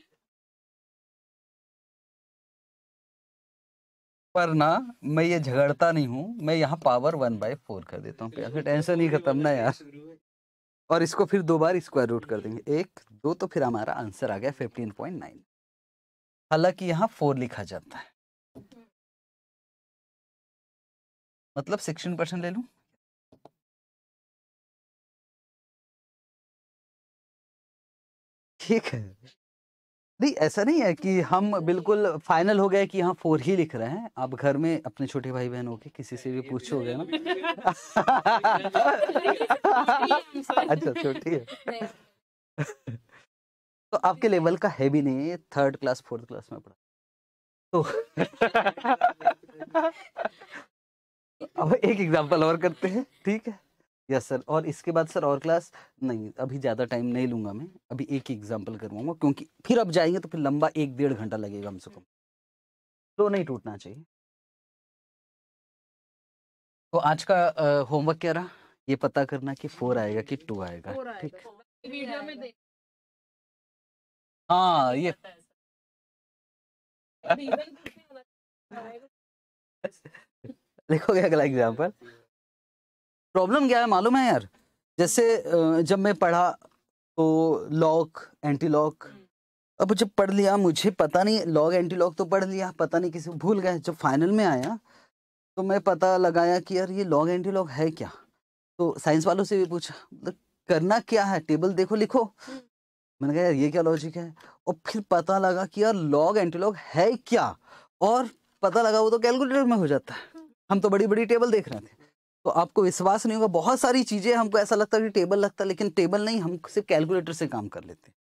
Speaker 1: पर ना मैं ये झगड़ता नहीं हूँ मैं यहाँ पावर वन बाय फोर कर देता हूँ फिर टेंशन ही खत्म ना यार और इसको फिर दो बार स्क्वायर रूट कर देंगे एक दो तो फिर हमारा आंसर आ गया फिफ्टीन पॉइंट नाइन हालांकि यहाँ फोर लिखा जाता है
Speaker 2: मतलब सिक्सटीन परसेंट ले लूँ
Speaker 1: ठीक है नहीं ऐसा नहीं है कि हम बिल्कुल फाइनल हो गए कि हाँ फोर ही लिख रहे हैं आप घर में अपने छोटे भाई बहन के किसी से भी पूछोगे ना
Speaker 3: अच्छा छोटी है
Speaker 1: तो आपके लेवल का है भी नहीं थर्ड क्लास फोर्थ क्लास में पढ़ा तो अब एक एग्जाम्पल और करते हैं ठीक है यस सर और इसके बाद सर और क्लास नहीं अभी ज़्यादा टाइम नहीं लूँगा मैं अभी एक ही एग्जाम्पल करवाऊँगा क्योंकि फिर अब जाएंगे तो फिर लंबा एक डेढ़ घंटा लगेगा कम से कम तो नहीं टूटना चाहिए तो आज का होमवर्क क्या रहा ये पता करना कि फोर आएगा कि टू आएगा ठीक हाँ ये [laughs] देखोगे अगला एग्जाम्पल प्रॉब्लम क्या है मालूम है यार जैसे जब मैं पढ़ा तो लॉक एंटी लॉक अब जब पढ़ लिया मुझे पता नहीं लॉग एंटी लॉक तो पढ़ लिया पता नहीं किसी भूल गए जब फाइनल में आया तो मैं पता लगाया कि यार ये लॉग एंटी लॉग है क्या तो साइंस वालों से भी पूछा मतलब करना क्या है टेबल देखो लिखो हम्म। मैंने कहा यार ये क्या लॉजिक है और फिर पता लगा कि यार लॉग एंटी लॉग है क्या और पता लगा वो तो कैलकुलेटर में हो जाता है हम तो बड़ी बड़ी टेबल देख रहे थे तो आपको विश्वास नहीं होगा बहुत सारी चीज़ें हमको ऐसा लगता है कि टेबल लगता है लेकिन टेबल नहीं हम सिर्फ कैलकुलेटर से काम कर लेते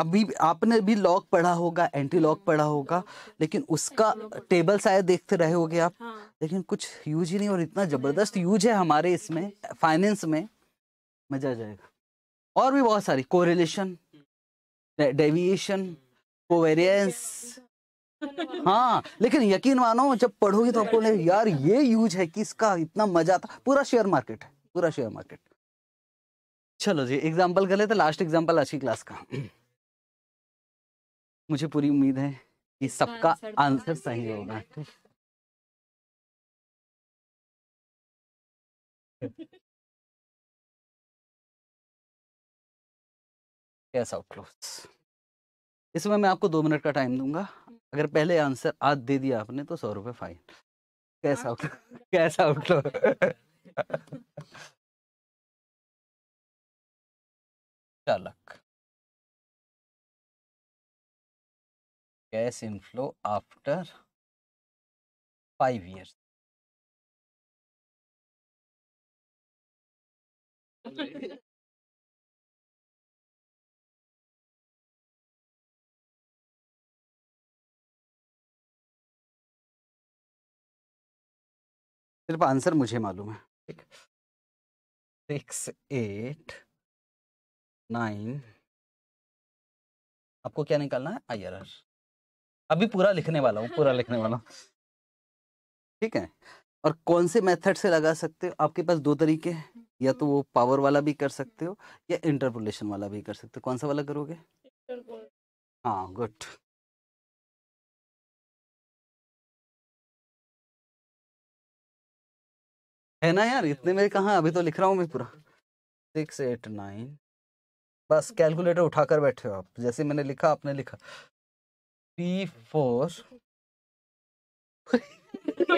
Speaker 1: अभी आपने भी लॉक पढ़ा होगा एंटी लॉक पढ़ा होगा लेकिन उसका टेबल शायद देखते रहे होगे आप हाँ। लेकिन कुछ यूज ही नहीं और इतना ज़बरदस्त यूज है हमारे इसमें फाइनेंस में मजा आ जाएगा और भी बहुत सारी कोरिलेशन डेविएशन कोवेरियंस हाँ लेकिन यकीन मानो जब पढ़ोगे तो आपको यार ये यूज है कि इसका इतना मजा था पूरा शेयर मार्केट है पूरा शेयर मार्केट चलो जी एग्जाम्पल कर लेते लास्ट एग्जाम्पल अच्छी क्लास का मुझे पूरी उम्मीद है कि सबका तो आंसर सही होगा कैसा क्लोज इसमें मैं आपको दो मिनट का टाइम दूंगा अगर पहले आंसर आज दे दिया आपने तो सौ रुपये फाइन कैसा आउट हाँ। [laughs] कैसा लो [laughs]
Speaker 2: चालक cash inflow after five years [laughs] सिर्फ आंसर मुझे मालूम है ठीक सिक्स एट नाइन आपको क्या निकालना है
Speaker 1: आई आर आर अभी पूरा लिखने वाला हूँ पूरा लिखने वाला हूँ ठीक है और कौन से मेथड से लगा सकते हो आपके पास दो तरीके हैं या तो वो पावर वाला भी कर सकते हो या इंटरपोलेशन वाला भी कर सकते हो कौन सा वाला करोगे हाँ गुड है ना यार इतने मेरे कहाँ अभी तो लिख रहा हूँ मैं पूरा सिक्स एट नाइन बस कैलकुलेटर उठाकर बैठे हो आप जैसे मैंने लिखा आपने लिखा पी फोर [laughs]
Speaker 2: तो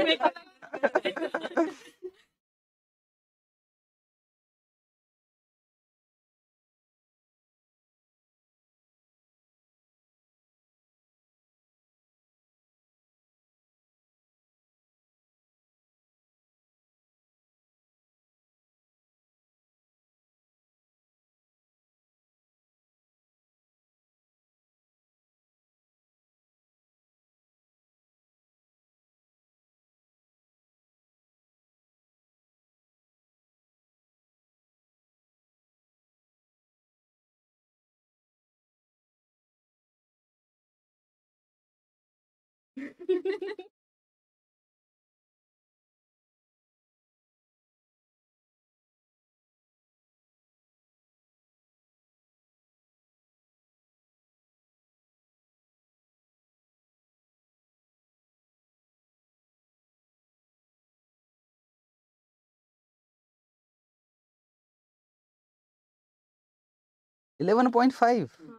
Speaker 2: 11.5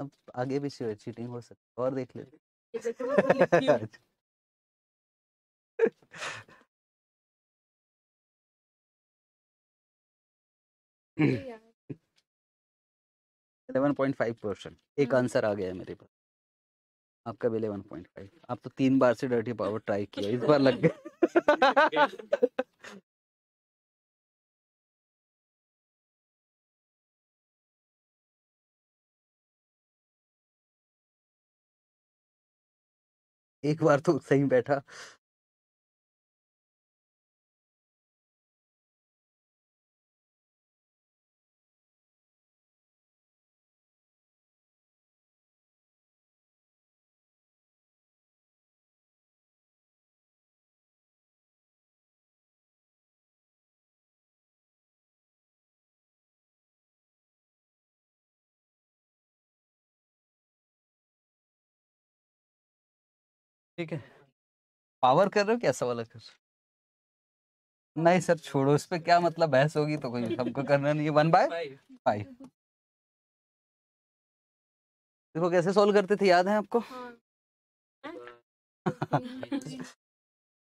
Speaker 2: अब आगे भी चीटिंग हो सकती और देख ले
Speaker 1: इलेवन पॉइंट फाइव परसेंट एक आंसर हाँ। आ गया है मेरे पास आपका भी इलेवन पॉइंट फाइव आप तो तीन बार से डर्टी पावर ट्राई किया इस बार लग [laughs] गया
Speaker 2: [laughs] [laughs] एक बार तो सही बैठा
Speaker 1: ठीक है पावर कर रहे हो कैसा वाला कर नहीं सर छोड़ो इस पर क्या मतलब बहस होगी तो कोई हमको करना नहीं है वन बाय फाइव देखो कैसे सॉल्व करते थे याद है आपको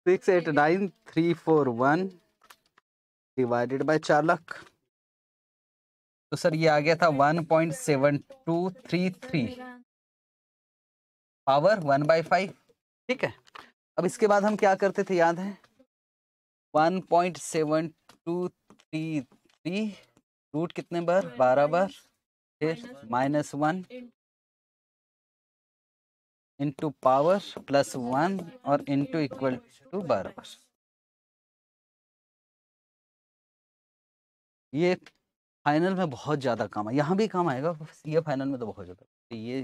Speaker 1: six eight nine three four one divided by चार लाख तो सर ये आ गया था one point seven two three three power one by five ठीक है अब इसके बाद हम क्या करते थे याद है one point seven two three three root कितने बार बारह बार फिर minus one into power plus one और इंटू इक्वल टू बारह बार ये फाइनल में बहुत ज़्यादा काम है यहाँ भी काम आएगा ये फाइनल में तो बहुत ज़्यादा ये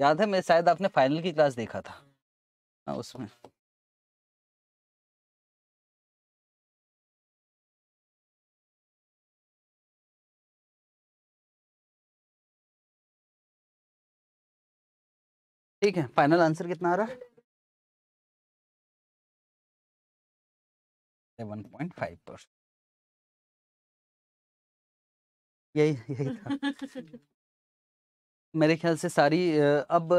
Speaker 1: याद है मैं शायद आपने फाइनल की क्लास देखा था हाँ, उसमें
Speaker 2: ठीक है फाइनल आंसर कितना आ रहा है सेवन पॉइंट फाइव परसेंट यही यही था
Speaker 1: [laughs] मेरे ख्याल से सारी अब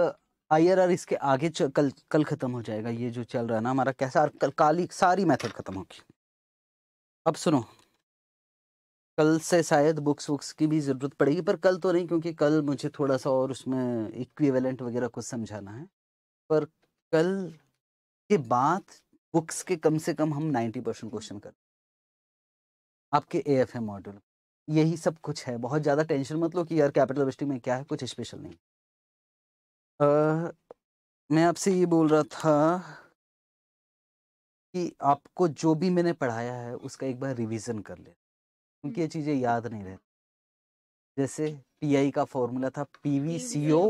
Speaker 1: आर इसके आगे कल कल ख़त्म हो जाएगा ये जो चल रहा है ना हमारा कैसा कल काली सारी मेथड ख़त्म होगी अब सुनो कल से शायद बुक्स वुक्स की भी ज़रूरत पड़ेगी पर कल तो नहीं क्योंकि कल मुझे थोड़ा सा और उसमें इक्विवेलेंट वगैरह कुछ समझाना है पर कल के बाद बुक्स के कम से कम हम नाइन्टी परसेंट क्वेश्चन कर आपके ए एफ एम मॉड्यूल यही सब कुछ है बहुत ज़्यादा टेंशन मत लो कि यार कैपिटल वेस्टिंग में क्या है कुछ स्पेशल नहीं मैं आपसे ये बोल रहा था कि आपको जो भी मैंने पढ़ाया है उसका एक बार रिवीजन कर ले क्योंकि ये चीज़ें याद नहीं रहती जैसे पीआई का फॉर्मूला था we C O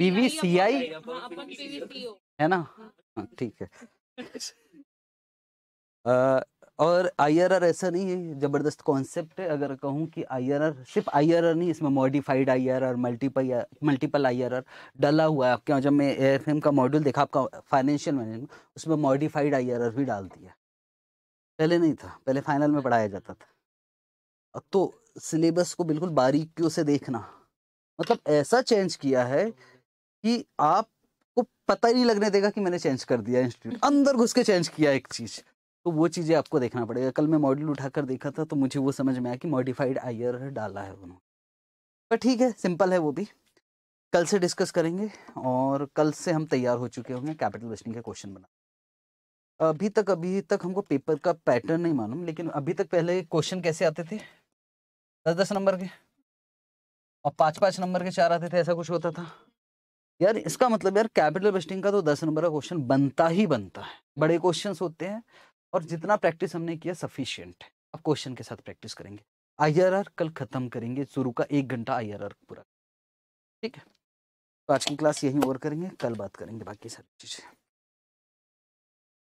Speaker 3: V C आई है ना हाँ,
Speaker 1: ठीक है और आई ऐसा नहीं है ज़बरदस्त कॉन्सेप्ट है अगर कहूँ कि आई सिर्फ आई नहीं इसमें modified I R multiple multiple I डाला हुआ है आपके यहाँ जब मैं एफ एम का मॉड्यूल देखा आपका फाइनेंशियल मैनेजमेंट उसमें मॉडिफाइड आई भी डाल दिया पहले नहीं था पहले फाइनल में पढ़ाया जाता था अब तो सिलेबस को बिल्कुल बारीकियों से देखना मतलब ऐसा चेंज किया है कि आपको पता ही नहीं लगने देगा कि मैंने चेंज कर दिया इंस्टीट्यूट अंदर घुस के चेंज किया एक चीज़ तो वो चीज़ें आपको देखना पड़ेगा कल मैं मॉड्यूल उठाकर देखा था तो मुझे वो समझ में आया कि मॉडिफाइड आयर डाला है उन्होंने पर ठीक है सिंपल है वो भी कल से डिस्कस करेंगे और कल से हम तैयार हो चुके होंगे कैपिटल वेस्टिंग के क्वेश्चन बना अभी तक अभी तक हमको पेपर का पैटर्न नहीं मालूम लेकिन अभी तक पहले क्वेश्चन कैसे आते थे दस दस नंबर के और पाँच पाँच नंबर के चार आते थे ऐसा कुछ होता था यार इसका मतलब यार कैपिटल बेस्टिंग का तो दस नंबर का क्वेश्चन बनता ही बनता है बड़े क्वेश्चन होते हैं और जितना प्रैक्टिस हमने किया सफिशियंट है अब क्वेश्चन के साथ प्रैक्टिस करेंगे आर कल खत्म करेंगे शुरू का एक घंटा आर पूरा ठीक है तो आज की क्लास यहीं और करेंगे कल बात करेंगे बाकी सारी चीज़ें